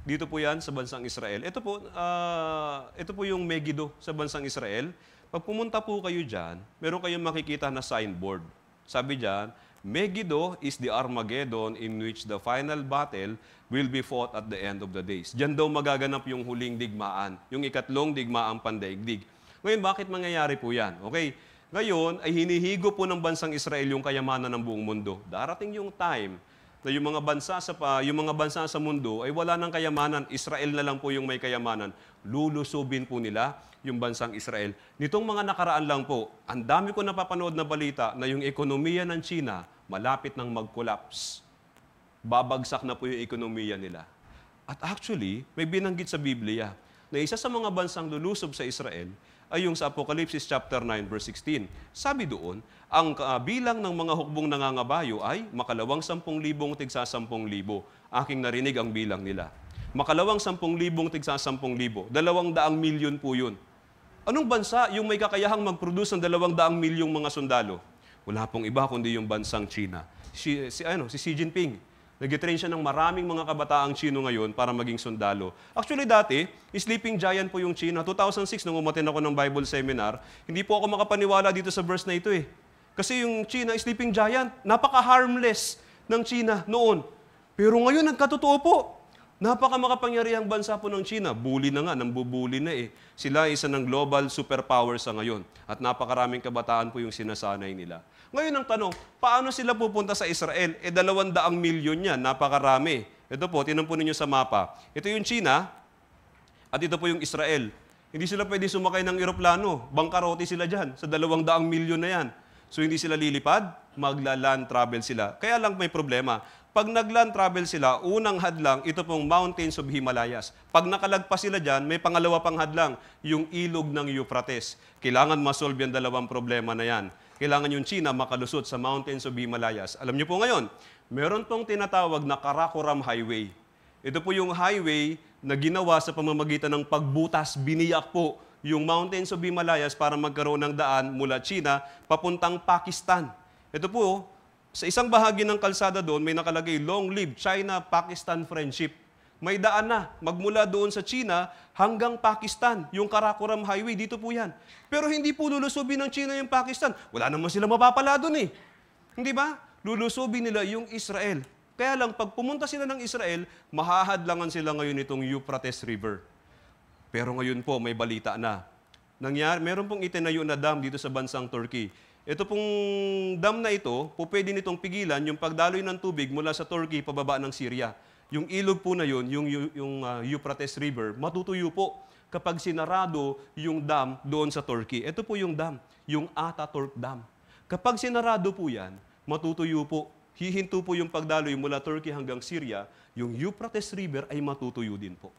dito po yan sa bansang Israel. Ito po, uh, ito po yung Megiddo sa bansang Israel. Pag pumunta po kayo dyan, meron kayong makikita na signboard. Sabi dyan, Megiddo is the Armageddon in which the final battle will be fought at the end of the days. Diyan daw magaganap yung huling digmaan, yung ikatlong digmaan pandaigdig. Ngayon, bakit mangyayari po yan? Okay, ngayon ay hinihigo po ng bansang Israel yung kayamanan ng buong mundo. Darating yung time na yung mga bansa sa uh, yung mga bansa sa mundo ay wala nang kayamanan. Israel na lang po yung may kayamanan. Lulusubin po nila yung bansang Israel. Nitong mga nakaraan lang po, ang dami ko napapanood na balita na yung ekonomiya ng China malapit nang mag-collapse. Babagsak na po yung ekonomiya nila. At actually, may binanggit sa Biblia na isa sa mga bansang lulusob sa Israel ay yung sa Apokalipsis chapter 9 verse 16. Sabi doon, ang uh, bilang ng mga hukbong nangangabayo ay makalawang 10,000 tigsa 10,000. Aking narinig ang bilang nila. Makalawang 10,000 tigsa 10,000. Dalawang daang milyon po yun. Anong bansa yung may kakayahang mag-produce ng dalawang daang milyong mga sundalo? Wala pong iba kundi yung bansang China. Si, si, ano, si Xi Jinping Nag-train siya ng maraming mga kabataang Chino ngayon para maging sundalo. Actually dati, sleeping giant po yung China. 2006, nung umatin ako ng Bible seminar, hindi po ako makapaniwala dito sa verse na ito eh. Kasi yung China, sleeping giant, napaka-harmless ng China noon. Pero ngayon, nagkatotoo po. Napaka makapangyarihang bansa po ng China. Bully na nga, nang bubuli na eh. Sila isa ng global superpower sa ngayon. At napakaraming kabataan po yung sinasanay nila. Ngayon ang tanong, paano sila pupunta sa Israel? E dalawandaang milyon yan, napakarami. Ito po, tinan po ninyo sa mapa. Ito yung China, at ito po yung Israel. Hindi sila pwede sumakay ng eroplano. Bangkarote sila dyan sa dalawang daang milyon na yan. So hindi sila lilipad, magla-land travel sila. Kaya lang may problema. Pag nag-land travel sila, unang hadlang, ito pong Mountains of Himalayas. Pag nakalagpas sila dyan, may pangalawa pang hadlang, yung ilog ng Euphrates. Kailangan masolve yung dalawang problema na yan kailangan yung China makalusot sa mountains of Himalayas. Alam niyo po ngayon, meron pong tinatawag na Karakoram Highway. Ito po yung highway na ginawa sa pamamagitan ng pagbutas, biniyak po yung mountains of Himalayas para magkaroon ng daan mula China papuntang Pakistan. Ito po, sa isang bahagi ng kalsada doon, may nakalagay, Long Live China-Pakistan Friendship may daan na magmula doon sa China hanggang Pakistan, yung Karakoram Highway, dito po yan. Pero hindi po lulusubin ng China yung Pakistan. Wala naman sila mapapala doon eh. Hindi ba? Lulusubin nila yung Israel. Kaya lang, pag pumunta sila ng Israel, mahahadlangan sila ngayon itong Euphrates River. Pero ngayon po, may balita na. Nangyari, meron pong itinayo na dam dito sa bansang Turkey. Ito pong dam na ito, po pwede nitong pigilan yung pagdaloy ng tubig mula sa Turkey pababa ng Syria. Yung ilog po na yun, yung, yung uh, Euphrates River, matutuyo po kapag sinarado yung dam doon sa Turkey. Ito po yung dam, yung Ataturk Dam. Kapag sinarado po yan, matutuyo po, hihinto po yung pagdaloy mula Turkey hanggang Syria, yung Euphrates River ay matutuyo din po.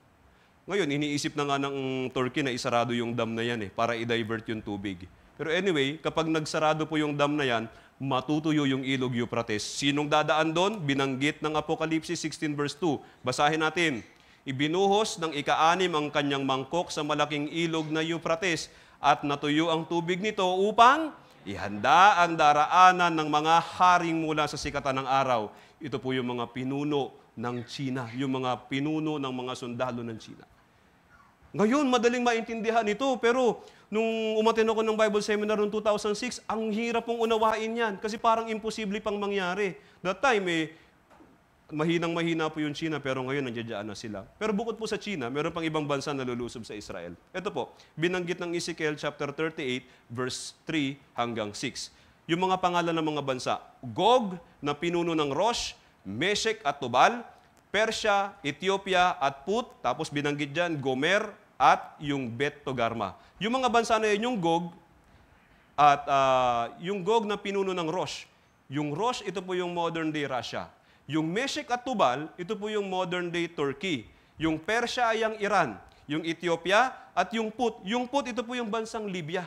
Ngayon, iniisip na nga ng Turkey na isarado yung dam na yan eh, para i-divert yung tubig. Pero anyway, kapag nagsarado po yung dam na yan, matutuyo yung ilog Euphrates. Sinong dadaan doon? Binanggit ng Apokalipsis 16 verse 2. Basahin natin. Ibinuhos ng ikaanim ang kanyang mangkok sa malaking ilog na Euphrates at natuyo ang tubig nito upang ihanda ang daraanan ng mga haring mula sa sikatan ng araw. Ito po yung mga pinuno ng China, yung mga pinuno ng mga sundalo ng China. Ngayon, madaling maintindihan ito, pero nung umatin ako ng Bible Seminar noong 2006, ang hirap pong unawain yan kasi parang imposible pang mangyari. That time, eh, mahinang-mahina po yung China, pero ngayon nandiyadyaan na sila. Pero bukod po sa China, meron pang ibang bansa na lulusob sa Israel. Ito po, binanggit ng Ezekiel chapter 38, verse 3 hanggang 6. Yung mga pangalan ng mga bansa, Gog na pinuno ng Rosh, Meshek at Tubal, Persia, Ethiopia at Put, tapos binanggit dyan, Gomer, at yung Bet Togarma. Yung mga bansa na yun, yung Gog at uh, yung Gog na pinuno ng Rosh. Yung Rosh, ito po yung modern-day Russia. Yung Meshik at Tubal, ito po yung modern-day Turkey. Yung Persia ay ang Iran. Yung Ethiopia at yung Put. Yung Put, ito po yung bansang Libya.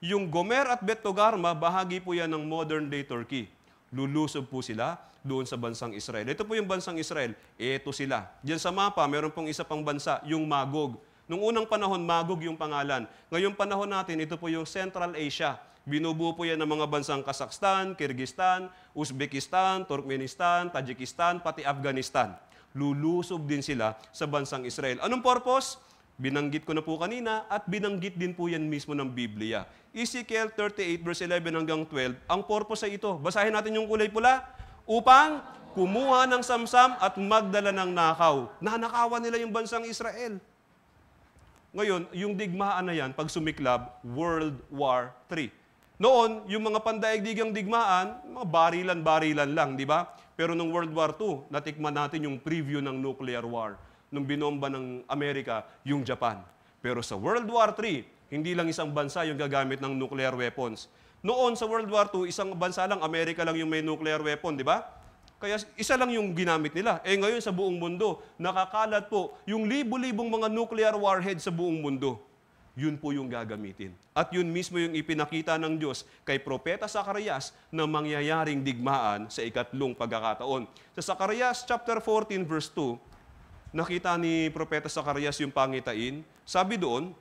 Yung Gomer at Bet Togarma, bahagi po yan ng modern-day Turkey. Lulusob po sila doon sa bansang Israel. Ito po yung bansang Israel. Ito sila. Diyan sa mapa, meron pong isa pang bansa, yung Magog Nung unang panahon, Magog yung pangalan. Ngayong panahon natin, ito po yung Central Asia. Binubuo po yan ng mga bansang Kazakhstan, Kyrgyzstan, Uzbekistan, Turkmenistan, Tajikistan, pati Afghanistan. Lulusob din sila sa bansang Israel. Anong purpose? Binanggit ko na po kanina at binanggit din po yan mismo ng Biblia. Ezekiel 38 verse 11 hanggang 12, ang purpose ay ito. Basahin natin yung kulay pula. Upang kumuha ng samsam at magdala ng nakaw. Nanakawan nila yung bansang Israel. Ngayon, yung digmaan na yan, pag sumiklab, World War III. Noon, yung mga pandaigdigang digmaan, mga barilan-barilan lang, di ba? Pero nung World War II, natikman natin yung preview ng nuclear war nung binomba ng Amerika, yung Japan. Pero sa World War III, hindi lang isang bansa yung gagamit ng nuclear weapons. Noon sa World War II, isang bansa lang, Amerika lang yung may nuclear weapon, di ba? Kaya isa lang yung ginamit nila. Eh ngayon sa buong mundo, nakakalat po yung libo-libong mga nuclear warhead sa buong mundo. Yun po yung gagamitin. At yun mismo yung ipinakita ng Diyos kay Propeta Sakarias na mangyayaring digmaan sa ikatlong pagkakataon. Sa Sakarias chapter 14 verse 2, nakita ni Propeta Sakarias yung pangitain. Sabi doon,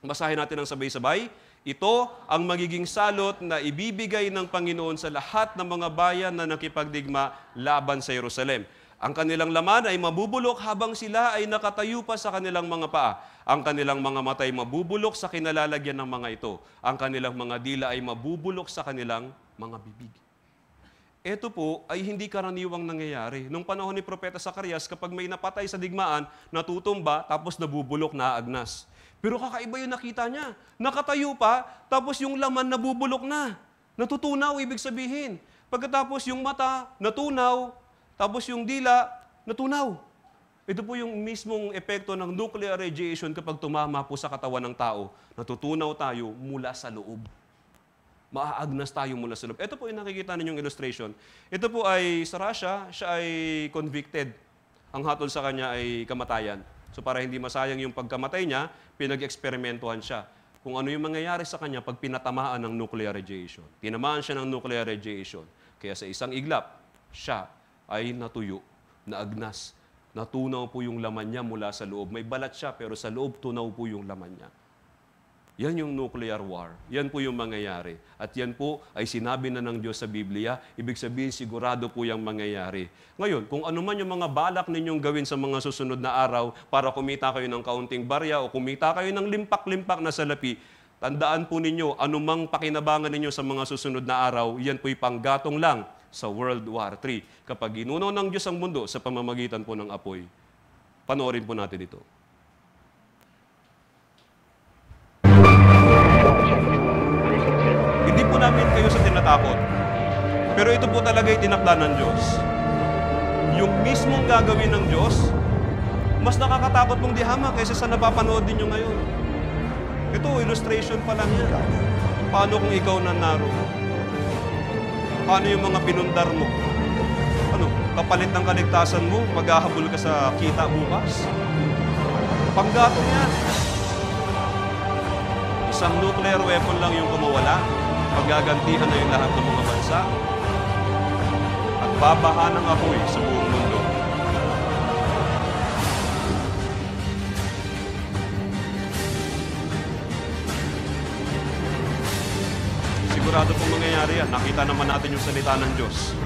masahin natin ng sabay-sabay, ito ang magiging salot na ibibigay ng Panginoon sa lahat ng mga bayan na nakipagdigma laban sa Jerusalem. Ang kanilang laman ay mabubulok habang sila ay nakatayo pa sa kanilang mga paa. Ang kanilang mga mata ay mabubulok sa kinalalagyan ng mga ito. Ang kanilang mga dila ay mabubulok sa kanilang mga bibig. Ito po ay hindi karaniwang nangyayari. Nung panahon ni Propeta Sakarias, kapag may napatay sa digmaan, natutumba, tapos nabubulok na agnas. Pero kakaiba yung nakita niya. Nakatayo pa, tapos yung laman nabubulok na. Natutunaw, ibig sabihin. Pagkatapos yung mata, natunaw. Tapos yung dila, natunaw. Ito po yung mismong epekto ng nuclear radiation kapag tumama po sa katawan ng tao. Natutunaw tayo mula sa loob. Maaagnas tayo mula sa loob. Ito po yung nakikita ninyong illustration. Ito po ay sa Russia, siya ay convicted. Ang hatol sa kanya ay kamatayan. So para hindi masayang yung pagkamatay niya, pinag-eksperimentuhan siya kung ano yung mangyayari sa kanya pag pinatamaan ng nuclear radiation. Tinamaan siya ng nuclear radiation. Kaya sa isang iglap, siya ay natuyo, naagnas. Natunaw po yung laman niya mula sa loob. May balat siya, pero sa loob tunaw po yung laman niya. Yan yung nuclear war. Yan po yung mangyayari. At yan po ay sinabi na ng Diyos sa Biblia. Ibig sabihin, sigurado po yung mangyayari. Ngayon, kung ano man yung mga balak ninyong gawin sa mga susunod na araw para kumita kayo ng kaunting barya o kumita kayo ng limpak-limpak na salapi, tandaan po ninyo, anumang pakinabangan ninyo sa mga susunod na araw, yan po'y panggatong lang sa World War III. Kapag inunaw ng Diyos ang mundo sa pamamagitan po ng apoy, panoorin po natin ito. nakakatakot. Pero ito po talaga yung tinakda ng Diyos. Yung mismong gagawin ng Diyos, mas nakakatakot mong dihama kaysa sa napapanood ninyo ngayon. Ito, illustration pa lang yan. Paano kung ikaw na naroon? Paano yung mga pinundar mo? Ano, kapalit ng kaligtasan mo, maghahabol ka sa kita bukas? Panggatong yan. Isang nuclear weapon lang yung kumawala paggagantihan na yung lahat ng mga bansa at babaha ng apoy sa buong mundo. Sigurado pong mangyayari yan. Nakita naman natin yung salita ng Diyos.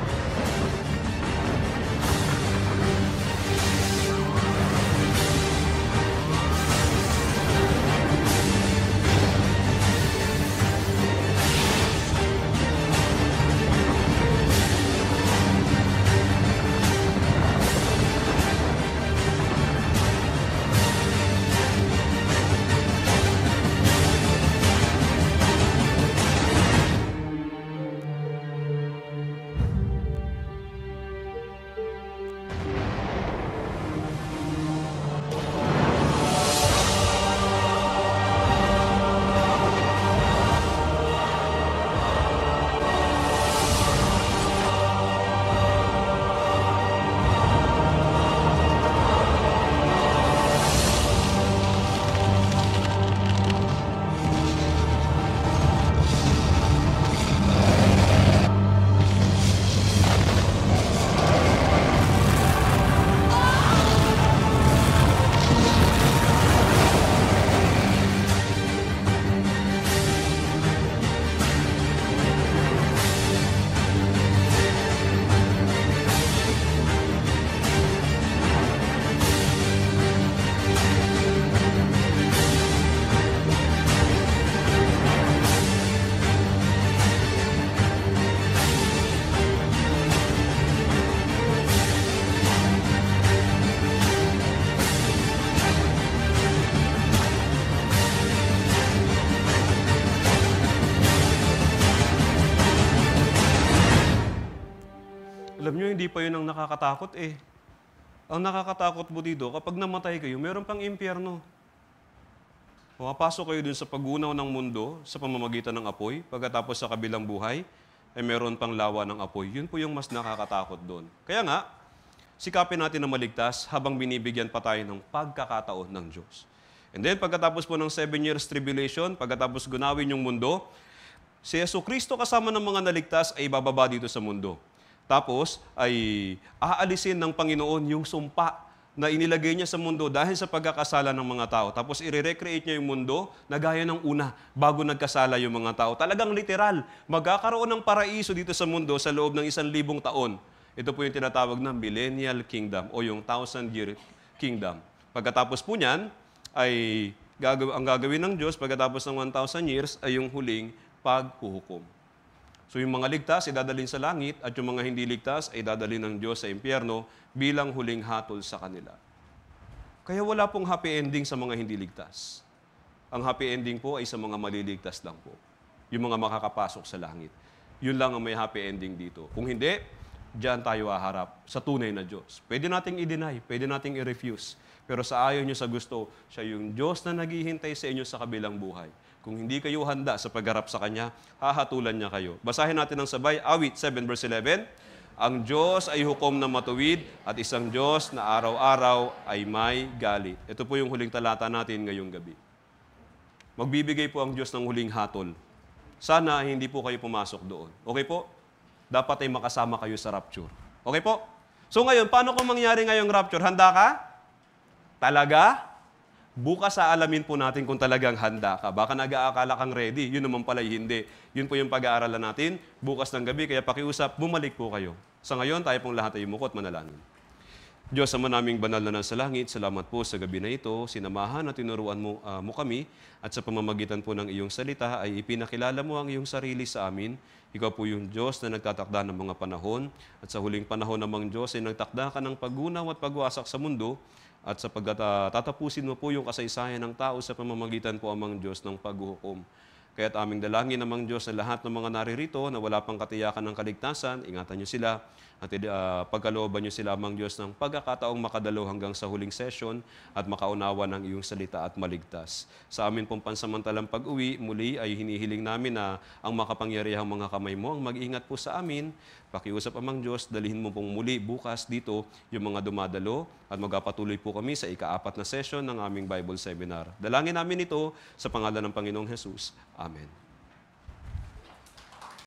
hindi pa yun ang nakakatakot eh. Ang nakakatakot mo dito, kapag namatay kayo, meron pang impyerno. Pumapasok kayo dun sa pagunaw ng mundo, sa pamamagitan ng apoy, pagkatapos sa kabilang buhay, ay eh, meron pang lawa ng apoy. Yun po yung mas nakakatakot doon. Kaya nga, sikapin natin na maligtas habang binibigyan pa tayo ng pagkakataon ng Diyos. And then, pagkatapos po ng seven years tribulation, pagkatapos gunawin yung mundo, si Yeso Kristo kasama ng mga naligtas ay bababa dito sa mundo. Tapos ay aalisin ng Panginoon yung sumpa na inilagay niya sa mundo dahil sa pagkakasala ng mga tao. Tapos i-recreate niya yung mundo na gaya ng una bago nagkasala yung mga tao. Talagang literal, magkakaroon ng paraiso dito sa mundo sa loob ng isang libong taon. Ito po yung tinatawag na Millennial Kingdom o yung Thousand Year Kingdom. Pagkatapos po niyan, ay ang gagawin ng Diyos pagkatapos ng 1,000 years ay yung huling paghuhukom. So yung mga ligtas ay dadalhin sa langit at yung mga hindi ligtas ay dadalhin ng Diyos sa impyerno bilang huling hatol sa kanila. Kaya wala pong happy ending sa mga hindi ligtas. Ang happy ending po ay sa mga maliligtas lang po. Yung mga makakapasok sa langit. Yun lang ang may happy ending dito. Kung hindi, diyan tayo haharap sa tunay na Diyos. Pwede nating i-deny, pwede nating i-refuse. Pero sa ayon nyo sa gusto, siya yung Diyos na naghihintay sa inyo sa kabilang buhay. Kung hindi kayo handa sa pagharap sa Kanya, hahatulan niya kayo. Basahin natin ang sabay, awit 7 verse 11. Ang Diyos ay hukom na matuwid at isang Diyos na araw-araw ay may galit. Ito po yung huling talata natin ngayong gabi. Magbibigay po ang Diyos ng huling hatol. Sana hindi po kayo pumasok doon. Okay po? Dapat ay makasama kayo sa rapture. Okay po? So ngayon, paano kung mangyari ngayong rapture? Handa ka? Talaga? Bukas alamin po natin kung talagang handa ka. Baka nag-aakala kang ready, yun naman pala hindi. Yun po yung pag-aaralan natin bukas ng gabi. Kaya pakiusap, bumalik po kayo. Sa ngayon, tayo pong lahat ay umukot manalangin. Diyos, ama naming banal na nasa langit, salamat po sa gabi na ito. Sinamahan at tinuruan mo, uh, mo kami at sa pamamagitan po ng iyong salita ay ipinakilala mo ang iyong sarili sa amin. Ikaw po yung Diyos na nagtatakda ng mga panahon at sa huling panahon namang Diyos ay nagtakda ka ng pagunaw at pagwasak sa mundo at sa uh, ah, tatapusin mo po yung kasaysayan ng tao sa pamamagitan po amang Diyos ng paghuhukom. Kaya't aming dalangin amang Diyos sa lahat ng mga naririto na wala pang katiyakan ng kaligtasan, ingatan niyo sila at uh, pagkalooban niyo sila amang Diyos ng pagkakataong makadalo hanggang sa huling session at makaunawa ng iyong salita at maligtas. Sa amin pong pansamantalang pag-uwi, muli ay hinihiling namin na ang makapangyarihang mga kamay mo ang mag-ingat po sa amin. Pakiusap amang Diyos, dalhin mo pong muli bukas dito yung mga dumadalo at magpapatuloy po kami sa ikaapat na session ng aming Bible Seminar. Dalangin namin ito sa pangalan ng Panginoong Jesus. Amen.